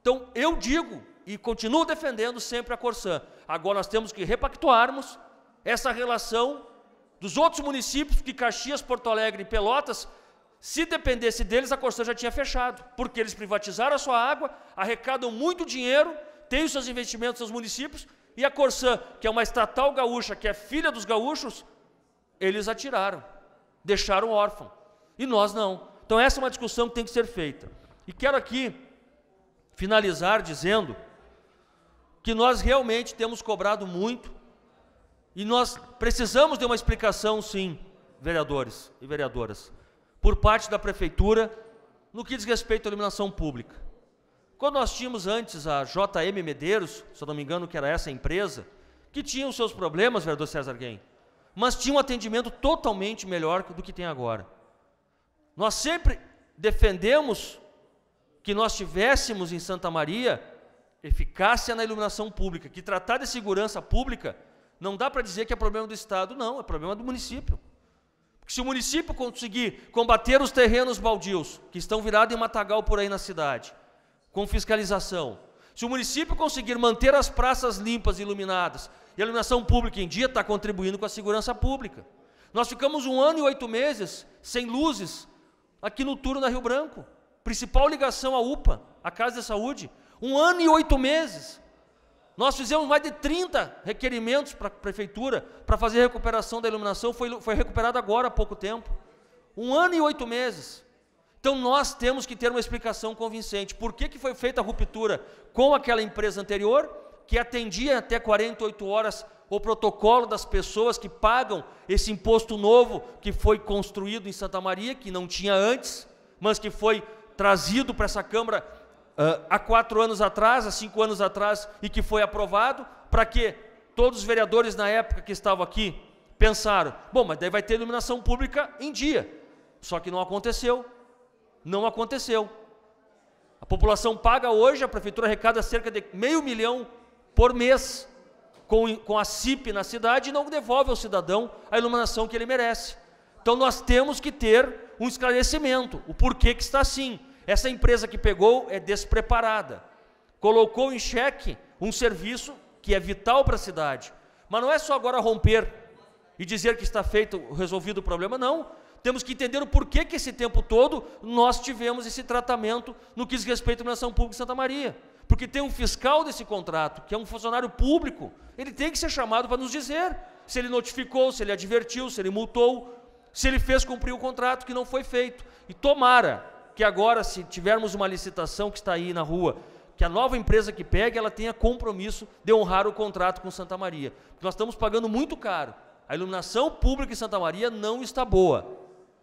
Então, eu digo e continuo defendendo sempre a Corsã. Agora nós temos que repactuarmos essa relação dos outros municípios, que Caxias, Porto Alegre e Pelotas, se dependesse deles, a Corsã já tinha fechado, porque eles privatizaram a sua água, arrecadam muito dinheiro, têm os seus investimentos nos seus municípios, e a Corsã, que é uma estatal gaúcha, que é filha dos gaúchos, eles atiraram, deixaram órfão, e nós não. Então, essa é uma discussão que tem que ser feita. E quero aqui finalizar dizendo que nós realmente temos cobrado muito e nós precisamos de uma explicação, sim, vereadores e vereadoras, por parte da prefeitura no que diz respeito à iluminação pública. Quando nós tínhamos antes a JM Medeiros, se eu não me engano que era essa empresa, que tinha os seus problemas, vereador César Guen, mas tinha um atendimento totalmente melhor do que tem agora. Nós sempre defendemos que nós tivéssemos em Santa Maria eficácia na iluminação pública, que tratar de segurança pública não dá para dizer que é problema do Estado, não, é problema do município. Porque se o município conseguir combater os terrenos baldios, que estão virados em matagal por aí na cidade, com fiscalização, se o município conseguir manter as praças limpas e iluminadas, e a iluminação pública em dia está contribuindo com a segurança pública. Nós ficamos um ano e oito meses sem luzes aqui no Turo, na Rio Branco. Principal ligação à UPA, à Casa de Saúde. Um ano e oito meses. Nós fizemos mais de 30 requerimentos para a prefeitura para fazer a recuperação da iluminação. Foi, foi recuperada agora há pouco tempo. Um ano e oito meses. Então nós temos que ter uma explicação convincente. Por que, que foi feita a ruptura com aquela empresa anterior? que atendia até 48 horas o protocolo das pessoas que pagam esse imposto novo que foi construído em Santa Maria, que não tinha antes, mas que foi trazido para essa Câmara uh, há quatro anos atrás, há cinco anos atrás, e que foi aprovado, para que todos os vereadores na época que estavam aqui pensaram: bom, mas daí vai ter iluminação pública em dia. Só que não aconteceu. Não aconteceu. A população paga hoje, a prefeitura arrecada cerca de meio milhão por mês com, com a CIP na cidade e não devolve ao cidadão a iluminação que ele merece. Então nós temos que ter um esclarecimento, o porquê que está assim. Essa empresa que pegou é despreparada, colocou em xeque um serviço que é vital para a cidade. Mas não é só agora romper e dizer que está feito, resolvido o problema, não. Temos que entender o porquê que esse tempo todo nós tivemos esse tratamento no que diz respeito à iluminação pública em Santa Maria. Porque tem um fiscal desse contrato, que é um funcionário público, ele tem que ser chamado para nos dizer se ele notificou, se ele advertiu, se ele multou, se ele fez cumprir o contrato que não foi feito. E tomara que agora, se tivermos uma licitação que está aí na rua, que a nova empresa que pegue, ela tenha compromisso de honrar o contrato com Santa Maria. Porque nós estamos pagando muito caro. A iluminação pública em Santa Maria não está boa.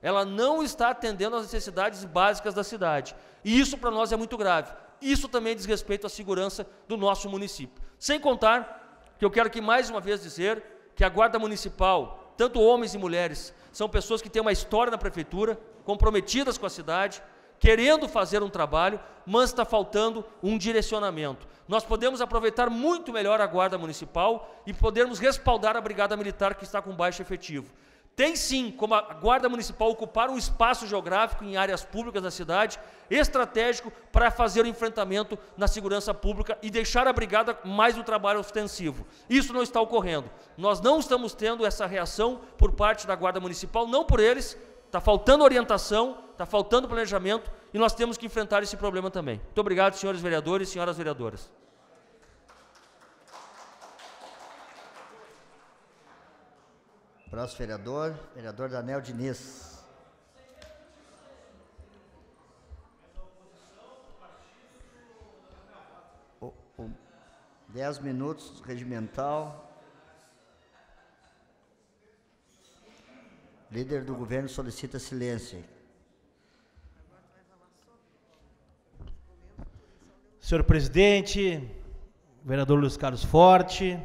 Ela não está atendendo às necessidades básicas da cidade. E isso para nós é muito grave. Isso também diz respeito à segurança do nosso município. Sem contar que eu quero que mais uma vez dizer que a Guarda Municipal, tanto homens e mulheres, são pessoas que têm uma história na prefeitura, comprometidas com a cidade, querendo fazer um trabalho, mas está faltando um direcionamento. Nós podemos aproveitar muito melhor a Guarda Municipal e podermos respaldar a Brigada Militar que está com baixo efetivo. Tem sim como a Guarda Municipal ocupar um espaço geográfico em áreas públicas da cidade, estratégico para fazer o enfrentamento na segurança pública e deixar a brigada mais o trabalho ostensivo. Isso não está ocorrendo. Nós não estamos tendo essa reação por parte da Guarda Municipal, não por eles, está faltando orientação, está faltando planejamento e nós temos que enfrentar esse problema também. Muito obrigado, senhores vereadores e senhoras vereadoras. Próximo vereador, vereador Daniel Diniz. Dez minutos, regimental. Líder do governo solicita silêncio. Senhor presidente, vereador Luiz Carlos Forte,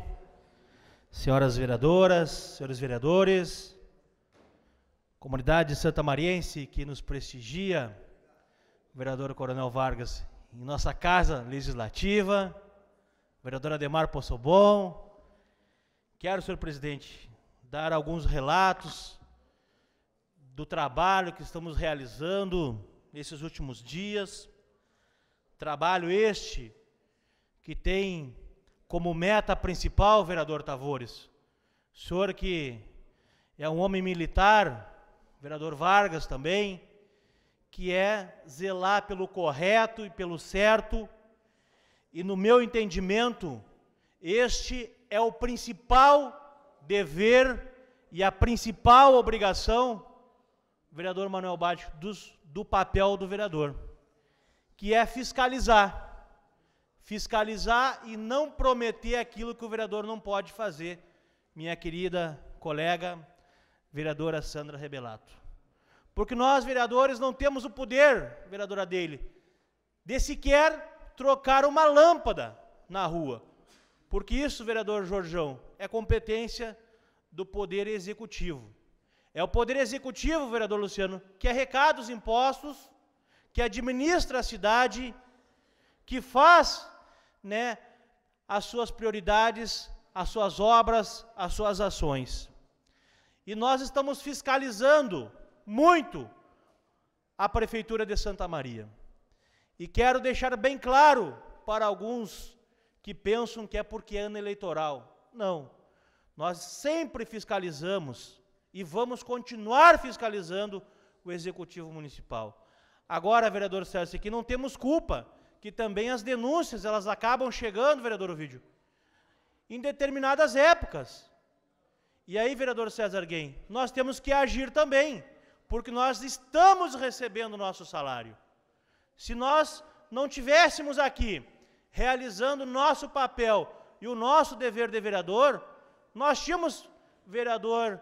senhoras vereadoras, senhores vereadores, comunidade santa mariense que nos prestigia, vereador Coronel Vargas em nossa casa legislativa, vereadora Demar Poçobon, quero, senhor presidente, dar alguns relatos do trabalho que estamos realizando nesses últimos dias, trabalho este que tem como meta principal, vereador Tavores. O senhor que é um homem militar, vereador Vargas também, que é zelar pelo correto e pelo certo. E no meu entendimento, este é o principal dever e a principal obrigação, vereador Manuel Bate, do papel do vereador, que é fiscalizar fiscalizar e não prometer aquilo que o vereador não pode fazer, minha querida colega vereadora Sandra Rebelato. Porque nós, vereadores, não temos o poder, vereadora dele, de sequer trocar uma lâmpada na rua. Porque isso, vereador Jorjão, é competência do Poder Executivo. É o Poder Executivo, vereador Luciano, que arrecada os impostos, que administra a cidade, que faz né, as suas prioridades, as suas obras, as suas ações. E nós estamos fiscalizando muito a Prefeitura de Santa Maria. E quero deixar bem claro para alguns que pensam que é porque é ano eleitoral. Não. Nós sempre fiscalizamos e vamos continuar fiscalizando o Executivo Municipal. Agora, vereador Celso, aqui é não temos culpa que também as denúncias elas acabam chegando, vereador Ovidio, em determinadas épocas. E aí, vereador César Guem, nós temos que agir também, porque nós estamos recebendo o nosso salário. Se nós não tivéssemos aqui realizando o nosso papel e o nosso dever de vereador, nós tínhamos, vereador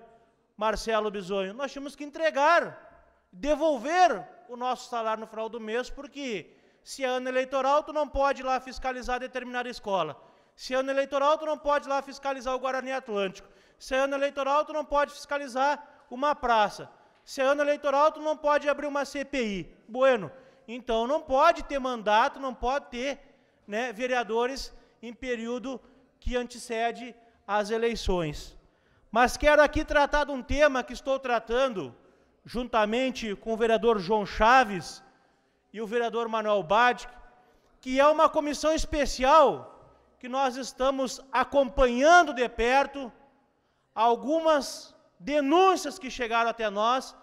Marcelo Bisonho, nós tínhamos que entregar, devolver o nosso salário no final do mês, porque se é ano eleitoral, tu não pode ir lá fiscalizar determinada escola. Se é ano eleitoral, tu não pode ir lá fiscalizar o Guarani Atlântico. Se é ano eleitoral, tu não pode fiscalizar uma praça. Se é ano eleitoral, tu não pode abrir uma CPI. Bueno, então não pode ter mandato, não pode ter né, vereadores em período que antecede as eleições. Mas quero aqui tratar de um tema que estou tratando juntamente com o vereador João Chaves, e o vereador Manuel Badic, que é uma comissão especial que nós estamos acompanhando de perto algumas denúncias que chegaram até nós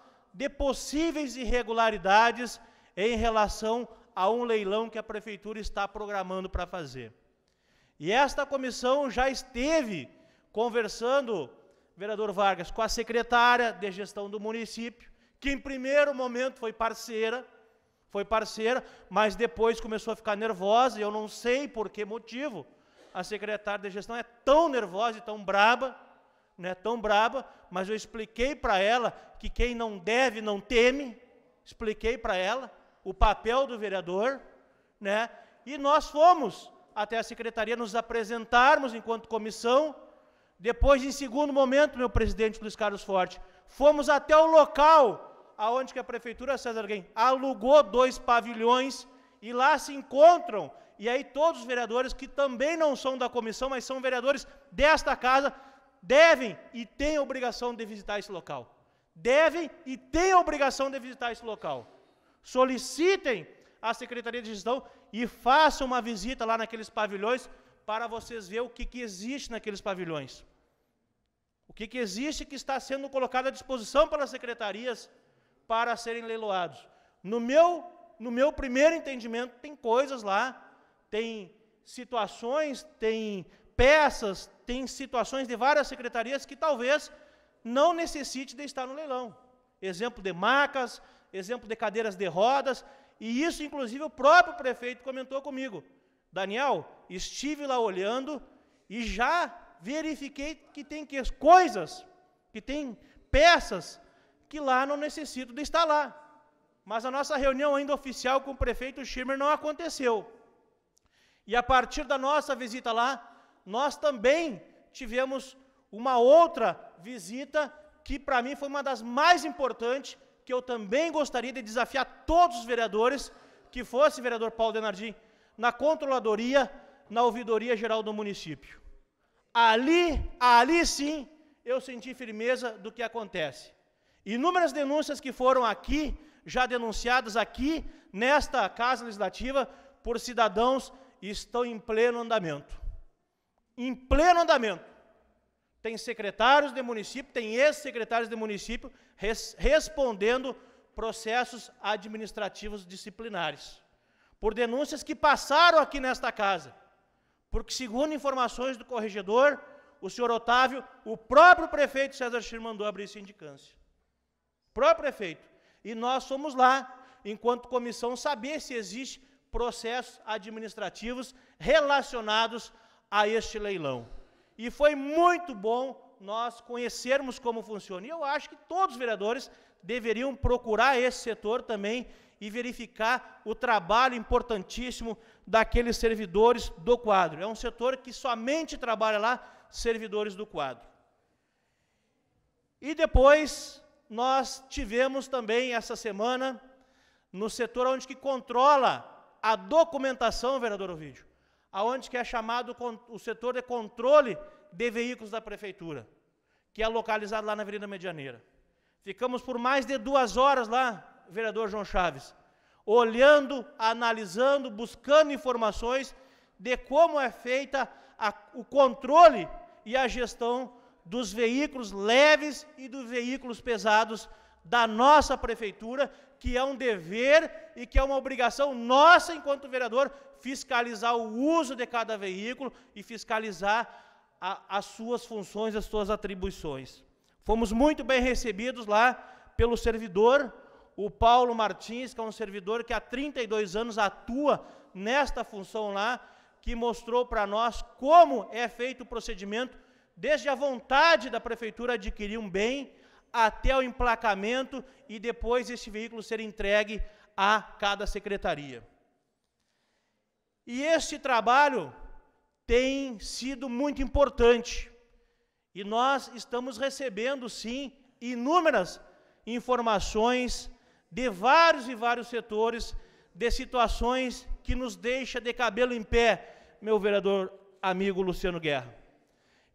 de possíveis irregularidades em relação a um leilão que a prefeitura está programando para fazer. E esta comissão já esteve conversando, vereador Vargas, com a secretária de gestão do município, que em primeiro momento foi parceira, foi parceira, mas depois começou a ficar nervosa, e eu não sei por que motivo. A secretária de gestão é tão nervosa e tão braba, né? tão braba, mas eu expliquei para ela que quem não deve não teme, expliquei para ela o papel do vereador, né? E nós fomos até a secretaria nos apresentarmos enquanto comissão. Depois, em segundo momento, meu presidente Luiz Carlos Forte, fomos até o local aonde que a prefeitura César Guem alugou dois pavilhões e lá se encontram e aí todos os vereadores que também não são da comissão, mas são vereadores desta casa, devem e têm a obrigação de visitar esse local. Devem e têm a obrigação de visitar esse local. Solicitem à Secretaria de Gestão e façam uma visita lá naqueles pavilhões para vocês verem o que, que existe naqueles pavilhões. O que, que existe que está sendo colocado à disposição pelas secretarias para serem leiloados. No meu, no meu primeiro entendimento, tem coisas lá, tem situações, tem peças, tem situações de várias secretarias que talvez não necessite de estar no leilão. Exemplo de macas, exemplo de cadeiras de rodas, e isso, inclusive, o próprio prefeito comentou comigo. Daniel, estive lá olhando e já verifiquei que tem coisas, que tem peças que lá não necessito de estar lá. Mas a nossa reunião ainda oficial com o prefeito Schirmer não aconteceu. E a partir da nossa visita lá, nós também tivemos uma outra visita que para mim foi uma das mais importantes, que eu também gostaria de desafiar todos os vereadores, que fosse vereador Paulo Denardim, na controladoria, na ouvidoria geral do município. Ali, ali sim, eu senti firmeza do que acontece. Inúmeras denúncias que foram aqui, já denunciadas aqui, nesta Casa Legislativa, por cidadãos, estão em pleno andamento. Em pleno andamento. Tem secretários de município, tem ex-secretários de município res respondendo processos administrativos disciplinares. Por denúncias que passaram aqui nesta casa. Porque, segundo informações do corregedor, o senhor Otávio, o próprio prefeito César Schirr mandou abrir sindicância próprio prefeito. E nós somos lá, enquanto comissão, saber se existe processos administrativos relacionados a este leilão. E foi muito bom nós conhecermos como funciona. E eu acho que todos os vereadores deveriam procurar esse setor também e verificar o trabalho importantíssimo daqueles servidores do quadro. É um setor que somente trabalha lá servidores do quadro. E depois nós tivemos também essa semana, no setor onde que controla a documentação, vereador Ovidio, aonde que é chamado o setor de controle de veículos da prefeitura, que é localizado lá na Avenida Medianeira. Ficamos por mais de duas horas lá, vereador João Chaves, olhando, analisando, buscando informações de como é feita a, o controle e a gestão dos veículos leves e dos veículos pesados da nossa prefeitura, que é um dever e que é uma obrigação nossa, enquanto vereador, fiscalizar o uso de cada veículo e fiscalizar a, as suas funções, as suas atribuições. Fomos muito bem recebidos lá pelo servidor, o Paulo Martins, que é um servidor que há 32 anos atua nesta função lá, que mostrou para nós como é feito o procedimento desde a vontade da prefeitura adquirir um bem até o emplacamento e depois esse veículo ser entregue a cada secretaria. E este trabalho tem sido muito importante. E nós estamos recebendo, sim, inúmeras informações de vários e vários setores, de situações que nos deixa de cabelo em pé, meu vereador amigo Luciano Guerra.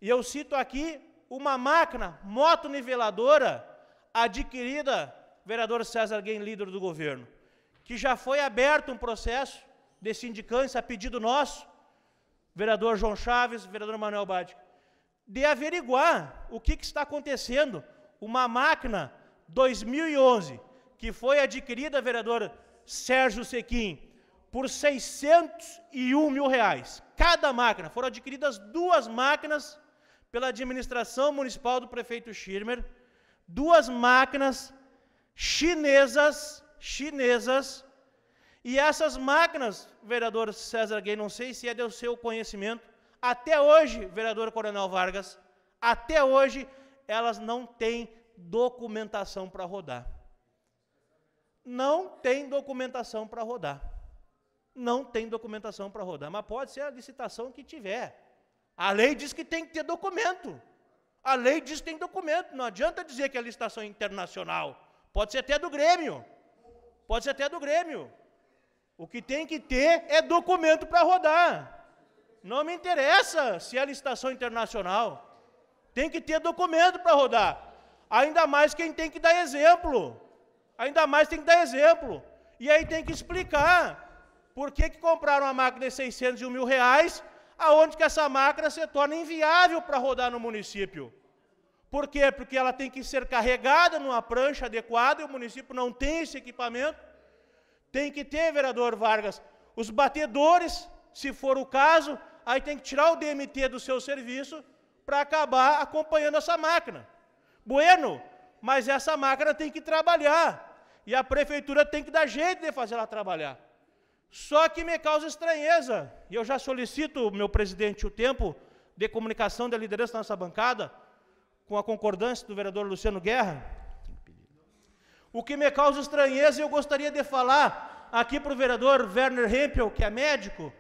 E eu cito aqui uma máquina motoniveladora adquirida, vereador César Guem, líder do governo, que já foi aberto um processo de sindicância a pedido nosso, vereador João Chaves, vereador Manuel Badic, de averiguar o que, que está acontecendo. Uma máquina 2011, que foi adquirida, vereador Sérgio Sequim, por 601 mil reais. Cada máquina, foram adquiridas duas máquinas pela administração municipal do prefeito Schirmer, duas máquinas chinesas, chinesas, e essas máquinas, vereador César Gay, não sei se é do seu conhecimento, até hoje, vereador Coronel Vargas, até hoje elas não têm documentação para rodar. Não tem documentação para rodar. Não tem documentação para rodar, mas pode ser a licitação que tiver. A lei diz que tem que ter documento. A lei diz que tem documento. Não adianta dizer que é licitação internacional. Pode ser até do Grêmio. Pode ser até do Grêmio. O que tem que ter é documento para rodar. Não me interessa se é licitação internacional. Tem que ter documento para rodar. Ainda mais quem tem que dar exemplo. Ainda mais tem que dar exemplo. E aí tem que explicar por que, que compraram a máquina de 600 e 1 mil reais aonde que essa máquina se torna inviável para rodar no município. Por quê? Porque ela tem que ser carregada numa prancha adequada e o município não tem esse equipamento. Tem que ter, vereador Vargas, os batedores, se for o caso, aí tem que tirar o DMT do seu serviço para acabar acompanhando essa máquina. Bueno, mas essa máquina tem que trabalhar. E a prefeitura tem que dar jeito de fazer ela trabalhar. Só que me causa estranheza, e eu já solicito, meu presidente, o tempo de comunicação da liderança da nossa bancada, com a concordância do vereador Luciano Guerra. O que me causa estranheza, e eu gostaria de falar aqui para o vereador Werner Hempel, que é médico,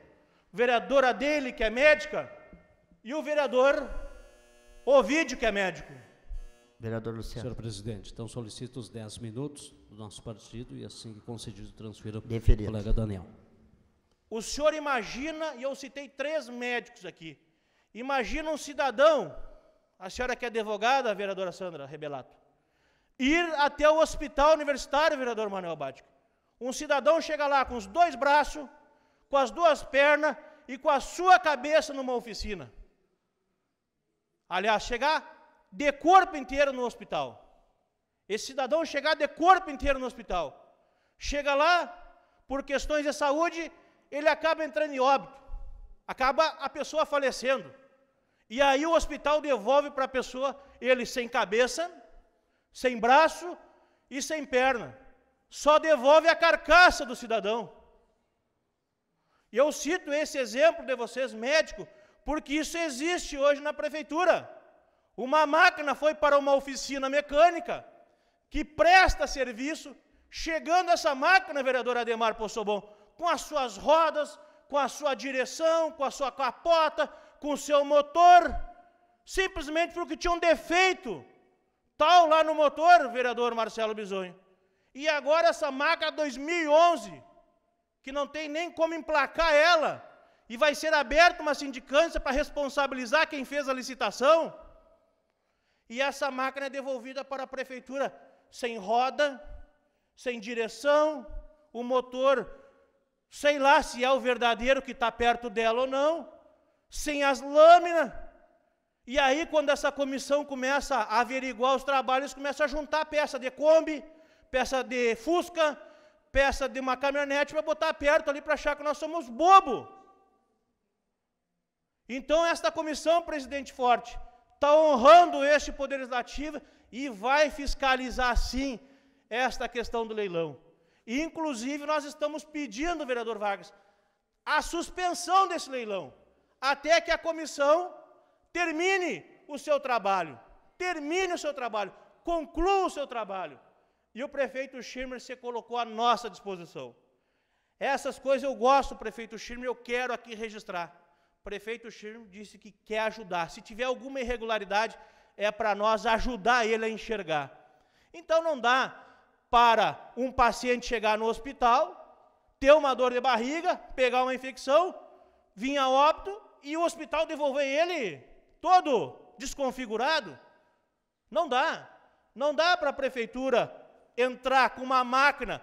vereadora dele, que é médica, e o vereador Ovidio, que é médico. Vereador Luciano. Senhor presidente, então solicito os 10 minutos do nosso partido e assim concedido transfiro ao colega Daniel. O senhor imagina, e eu citei três médicos aqui, imagina um cidadão, a senhora que é advogada, vereadora Sandra Rebelato, ir até o hospital universitário, vereador Manuel Bática. Um cidadão chega lá com os dois braços, com as duas pernas e com a sua cabeça numa oficina. Aliás, chegar de corpo inteiro no hospital. Esse cidadão chegar de corpo inteiro no hospital. Chega lá, por questões de saúde, ele acaba entrando em óbito, acaba a pessoa falecendo. E aí o hospital devolve para a pessoa ele sem cabeça, sem braço e sem perna. Só devolve a carcaça do cidadão. E eu cito esse exemplo de vocês, médico, porque isso existe hoje na prefeitura. Uma máquina foi para uma oficina mecânica que presta serviço. Chegando essa máquina, vereador Ademar Possobon, com as suas rodas, com a sua direção, com a sua capota, com o seu motor, simplesmente porque tinha um defeito tal lá no motor, vereador Marcelo Bisonho. E agora essa marca 2011, que não tem nem como emplacar ela, e vai ser aberta uma sindicância para responsabilizar quem fez a licitação, e essa máquina é devolvida para a prefeitura sem roda, sem direção, o motor sei lá se é o verdadeiro que está perto dela ou não, sem as lâminas. E aí, quando essa comissão começa a averiguar os trabalhos, começa a juntar peça de Kombi, peça de Fusca, peça de uma caminhonete para botar perto ali para achar que nós somos bobo. Então, esta comissão, presidente Forte, está honrando este Poder Legislativo e vai fiscalizar, sim, esta questão do leilão. Inclusive, nós estamos pedindo, vereador Vargas, a suspensão desse leilão, até que a comissão termine o seu trabalho. Termine o seu trabalho, conclua o seu trabalho. E o prefeito Schirmer se colocou à nossa disposição. Essas coisas eu gosto, prefeito Schirmer, eu quero aqui registrar. O prefeito Schirmer disse que quer ajudar. Se tiver alguma irregularidade, é para nós ajudar ele a enxergar. Então não dá para um paciente chegar no hospital, ter uma dor de barriga, pegar uma infecção, vir a óbito e o hospital devolver ele todo desconfigurado? Não dá. Não dá para a prefeitura entrar com uma máquina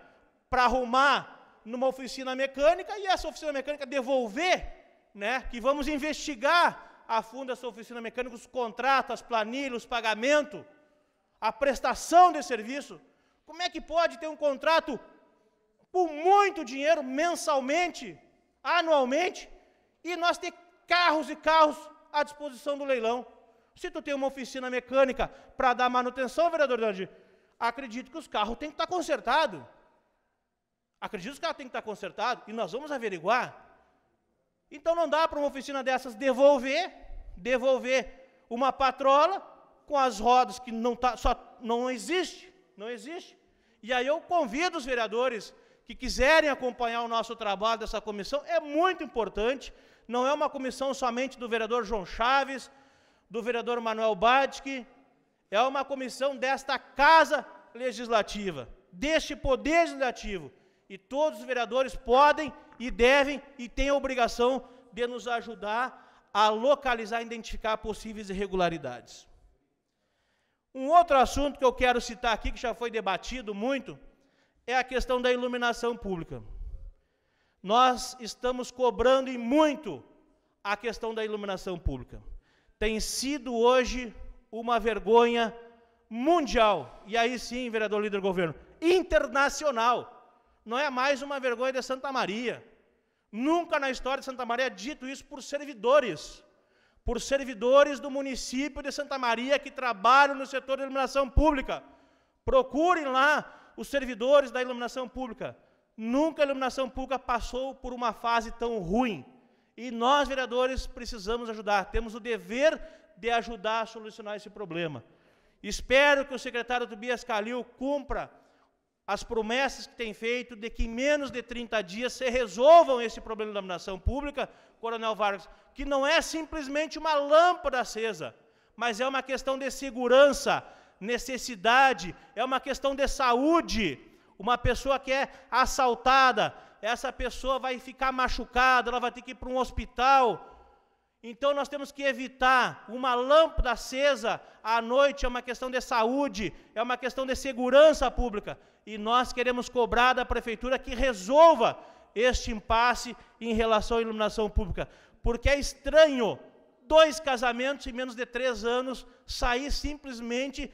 para arrumar numa oficina mecânica e essa oficina mecânica devolver, né? Que vamos investigar a fundo essa oficina mecânica, os contratos, as planilhas, os pagamentos, a prestação de serviço. Como é que pode ter um contrato por muito dinheiro mensalmente, anualmente, e nós ter carros e carros à disposição do leilão? Se tu tem uma oficina mecânica para dar manutenção, vereador Dandir, acredito que os carros têm que estar tá consertados. Acredito que os carros têm que estar tá consertados e nós vamos averiguar. Então não dá para uma oficina dessas devolver, devolver uma patrola com as rodas que não tá, só não existe, não existe. E aí eu convido os vereadores que quiserem acompanhar o nosso trabalho dessa comissão, é muito importante. Não é uma comissão somente do vereador João Chaves, do vereador Manuel Badke, é uma comissão desta Casa Legislativa, deste Poder Legislativo. E todos os vereadores podem e devem e têm a obrigação de nos ajudar a localizar e identificar possíveis irregularidades. Um outro assunto que eu quero citar aqui, que já foi debatido muito, é a questão da iluminação pública. Nós estamos cobrando e muito a questão da iluminação pública. Tem sido hoje uma vergonha mundial, e aí sim, vereador líder do governo, internacional. Não é mais uma vergonha de Santa Maria. Nunca na história de Santa Maria é dito isso por servidores por servidores do município de Santa Maria que trabalham no setor de iluminação pública. Procurem lá os servidores da iluminação pública. Nunca a iluminação pública passou por uma fase tão ruim. E nós, vereadores, precisamos ajudar. Temos o dever de ajudar a solucionar esse problema. Espero que o secretário Tobias Calil cumpra as promessas que tem feito de que em menos de 30 dias se resolvam esse problema da iluminação pública, Coronel Vargas que não é simplesmente uma lâmpada acesa, mas é uma questão de segurança, necessidade, é uma questão de saúde. Uma pessoa que é assaltada, essa pessoa vai ficar machucada, ela vai ter que ir para um hospital. Então nós temos que evitar uma lâmpada acesa à noite, é uma questão de saúde, é uma questão de segurança pública. E nós queremos cobrar da prefeitura que resolva este impasse em relação à iluminação pública porque é estranho dois casamentos em menos de três anos sair simplesmente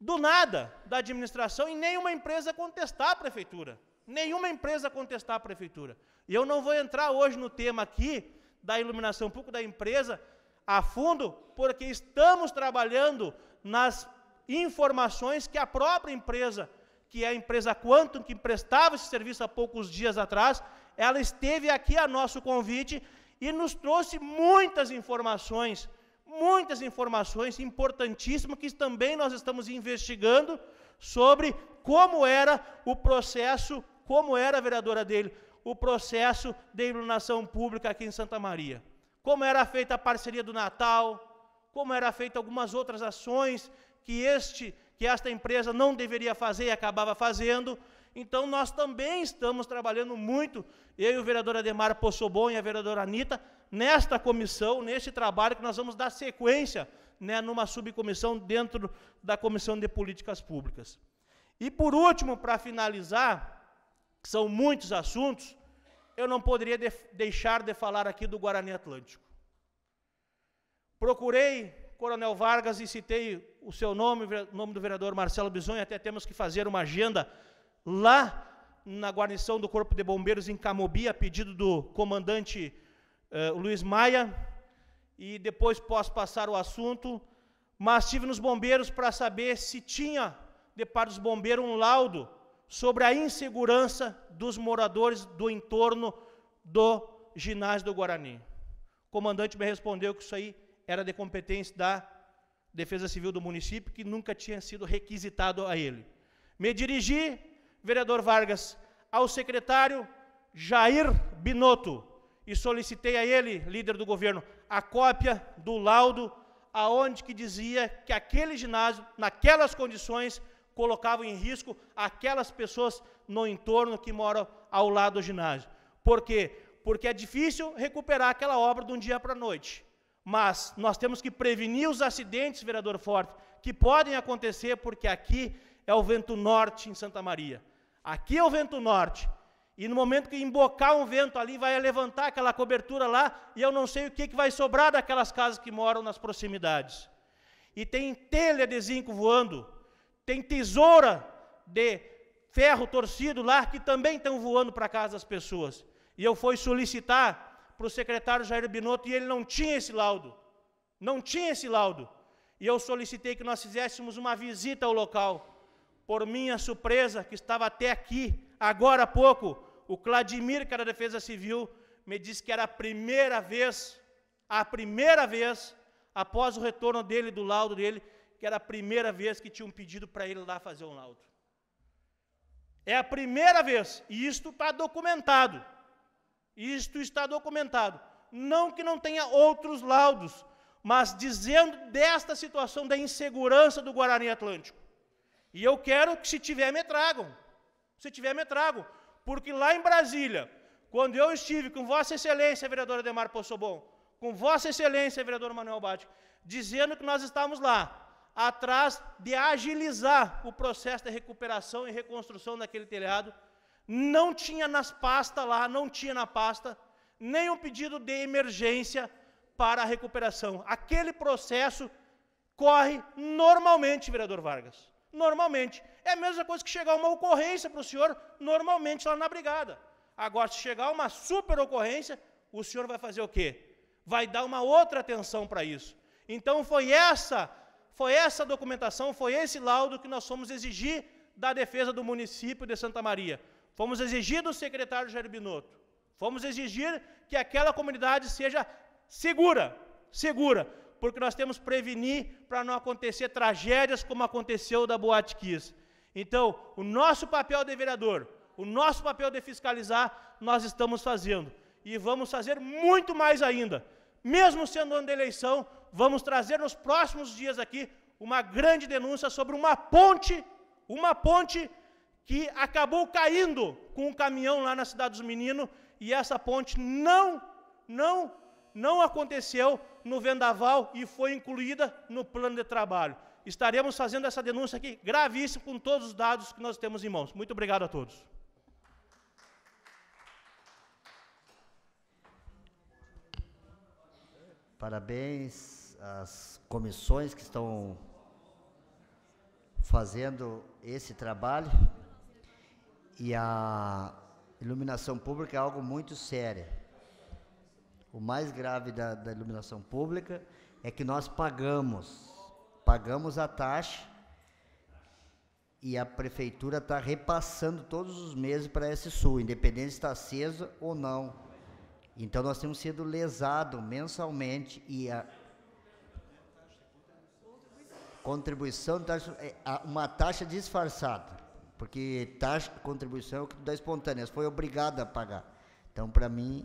do nada da administração e nenhuma empresa contestar a prefeitura. Nenhuma empresa contestar a prefeitura. E eu não vou entrar hoje no tema aqui da iluminação pouco da empresa a fundo, porque estamos trabalhando nas informações que a própria empresa, que é a empresa Quantum, que prestava esse serviço há poucos dias atrás, ela esteve aqui a nosso convite e nos trouxe muitas informações, muitas informações importantíssimas que também nós estamos investigando sobre como era o processo, como era, a vereadora dele, o processo de iluminação pública aqui em Santa Maria. Como era feita a parceria do Natal, como era feita algumas outras ações que este que esta empresa não deveria fazer e acabava fazendo, então nós também estamos trabalhando muito, eu e o vereador Ademar Possobon e a vereadora Anitta, nesta comissão, neste trabalho que nós vamos dar sequência né, numa subcomissão dentro da Comissão de Políticas Públicas. E por último, para finalizar, que são muitos assuntos, eu não poderia de deixar de falar aqui do Guarani Atlântico. Procurei Coronel Vargas e citei o seu nome, o nome do vereador Marcelo Bison, e até temos que fazer uma agenda lá na guarnição do Corpo de Bombeiros em Camobi, a pedido do comandante uh, Luiz Maia, e depois posso passar o assunto, mas estive nos bombeiros para saber se tinha, de parte dos bombeiros, um laudo sobre a insegurança dos moradores do entorno do ginásio do Guarani. O comandante me respondeu que isso aí era de competência da Defesa Civil do município, que nunca tinha sido requisitado a ele. Me dirigi vereador Vargas, ao secretário Jair Binotto e solicitei a ele, líder do governo, a cópia do laudo aonde que dizia que aquele ginásio, naquelas condições, colocava em risco aquelas pessoas no entorno que moram ao lado do ginásio. Por quê? Porque é difícil recuperar aquela obra de um dia para a noite. Mas nós temos que prevenir os acidentes, vereador Forte, que podem acontecer, porque aqui é o vento norte em Santa Maria. Aqui é o vento norte. E no momento que embocar um vento ali, vai levantar aquela cobertura lá, e eu não sei o que, que vai sobrar daquelas casas que moram nas proximidades. E tem telha de zinco voando, tem tesoura de ferro torcido lá, que também estão voando para casa das pessoas. E eu fui solicitar para o secretário Jair Binotto, e ele não tinha esse laudo. Não tinha esse laudo. E eu solicitei que nós fizéssemos uma visita ao local por minha surpresa, que estava até aqui, agora há pouco, o Cladimir, que era da Defesa Civil, me disse que era a primeira vez, a primeira vez, após o retorno dele, do laudo dele, que era a primeira vez que tinham pedido para ele lá fazer um laudo. É a primeira vez, e isto está documentado. Isto está documentado. Não que não tenha outros laudos, mas dizendo desta situação da insegurança do Guarani Atlântico. E eu quero que, se tiver, me tragam. Se tiver, me tragam. Porque lá em Brasília, quando eu estive com Vossa Excelência, vereador Ademar Possobon, com Vossa Excelência, vereador Manuel Bate, dizendo que nós estávamos lá, atrás de agilizar o processo de recuperação e reconstrução daquele telhado, não tinha nas pastas lá, não tinha na pasta, nenhum pedido de emergência para a recuperação. Aquele processo corre normalmente, vereador Vargas normalmente. É a mesma coisa que chegar uma ocorrência para o senhor, normalmente lá na brigada. Agora, se chegar uma super ocorrência, o senhor vai fazer o quê? Vai dar uma outra atenção para isso. Então foi essa, foi essa documentação, foi esse laudo que nós fomos exigir da defesa do município de Santa Maria. Fomos exigir do secretário Jair Binotto. Fomos exigir que aquela comunidade seja segura, segura porque nós temos que prevenir para não acontecer tragédias como aconteceu da Boate Kiss. Então, o nosso papel de vereador, o nosso papel de fiscalizar, nós estamos fazendo. E vamos fazer muito mais ainda. Mesmo sendo ano de eleição, vamos trazer nos próximos dias aqui uma grande denúncia sobre uma ponte, uma ponte que acabou caindo com um caminhão lá na cidade dos meninos e essa ponte não, não, não aconteceu no vendaval e foi incluída no plano de trabalho. Estaremos fazendo essa denúncia aqui gravíssima com todos os dados que nós temos em mãos. Muito obrigado a todos. Parabéns às comissões que estão fazendo esse trabalho. E a iluminação pública é algo muito sério o mais grave da, da iluminação pública é que nós pagamos, pagamos a taxa e a prefeitura está repassando todos os meses para esse sul, independente se está acesa ou não. Então nós temos sido lesados mensalmente e a contribuição taxa, é, uma taxa disfarçada, porque taxa contribuição é o que dá espontânea, foi obrigada a pagar. Então para mim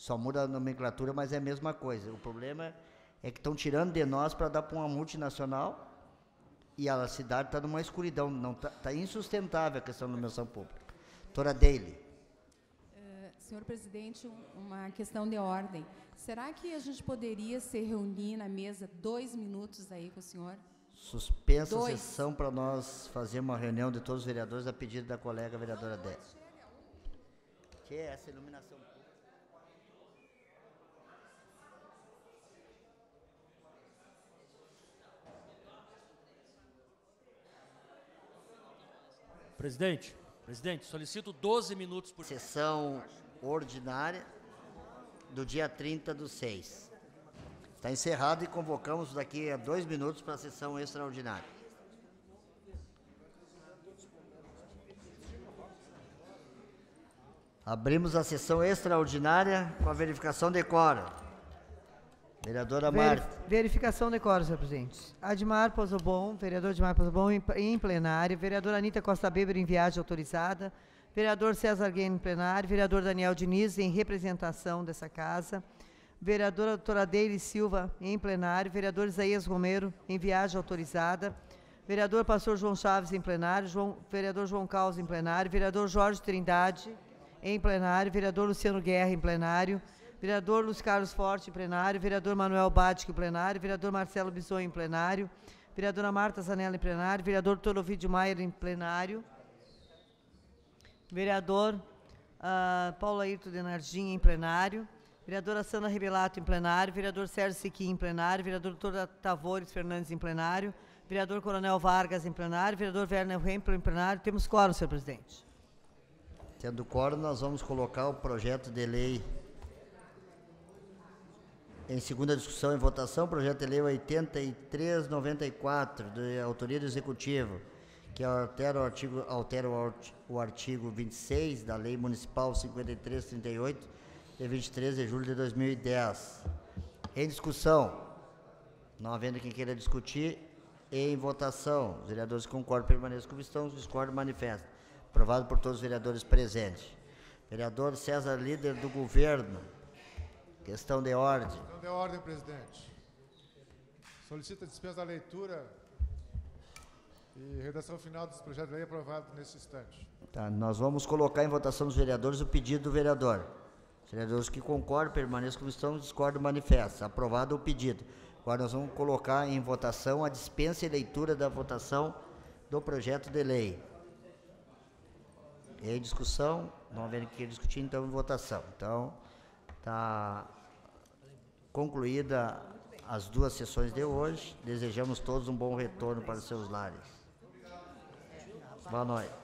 só muda a nomenclatura, mas é a mesma coisa. O problema é que estão tirando de nós para dar para uma multinacional e a cidade está numa escuridão. Não Está tá insustentável a questão da nomeação pública. Doutora Daly. Eh, senhor presidente, uma questão de ordem. Será que a gente poderia se reunir na mesa dois minutos aí com o senhor? Suspensa dois. a sessão para nós fazer uma reunião de todos os vereadores a pedido da colega vereadora Dé. Que é essa iluminação Presidente, presidente, solicito 12 minutos por. Sessão ordinária do dia 30 do 6. Está encerrado e convocamos daqui a dois minutos para a sessão extraordinária. Abrimos a sessão extraordinária com a verificação de quórum. Vereadora Marta. Verificação de coro, senhor presidente. Admar Pozobon, vereador Admar Pozobon em, plenário, vereadora Anitta Costa Beber em viagem autorizada, vereador César Guedes em plenário, vereador Daniel Diniz em representação dessa casa, vereadora doutora Deire Silva em plenário, vereador Isaías Romero em viagem autorizada, vereador pastor João Chaves em plenário, João, vereador João Caos em plenário, vereador Jorge Trindade em plenário, vereador Luciano Guerra em plenário, vereador Luiz Carlos Forte, em plenário, vereador Manuel Batico em plenário, vereador Marcelo Bisonho, em plenário, vereadora Marta Zanella, em plenário, vereador Torovídio Maier, em plenário, vereador uh, Paulo Ayrton Denardim, em plenário, vereadora Sandra Rebelato, em plenário, vereador Sérgio Siquim, em plenário, vereador Doutor Tavores Fernandes, em plenário, vereador Coronel Vargas, em plenário, vereador Werner Rempel, em plenário. Temos quórum, senhor presidente. Tendo quórum, nós vamos colocar o projeto de lei em segunda discussão e votação, projeto de lei 8394, de autoria do Executivo, que altera o artigo, altera o artigo 26 da Lei Municipal 5338, de 23 de julho de 2010. Em discussão, não havendo quem queira discutir, em votação, os vereadores concordam, permaneçam como estão, discordam, manifestam. Aprovado por todos os vereadores presentes. Vereador César Líder do Governo. Questão de ordem. Questão de ordem, presidente. Solicita dispensa da leitura e redação final dos projetos de lei aprovado nesse instante. Tá, nós vamos colocar em votação dos vereadores o pedido do vereador. Os vereadores que concordam, permaneçam como estão, discordam, manifestam. Aprovado o pedido. Agora nós vamos colocar em votação a dispensa e leitura da votação do projeto de lei. em discussão, não havendo que discutir, então, em votação. Então, tá Concluída as duas sessões de hoje, desejamos todos um bom retorno para seus lares. Boa noite.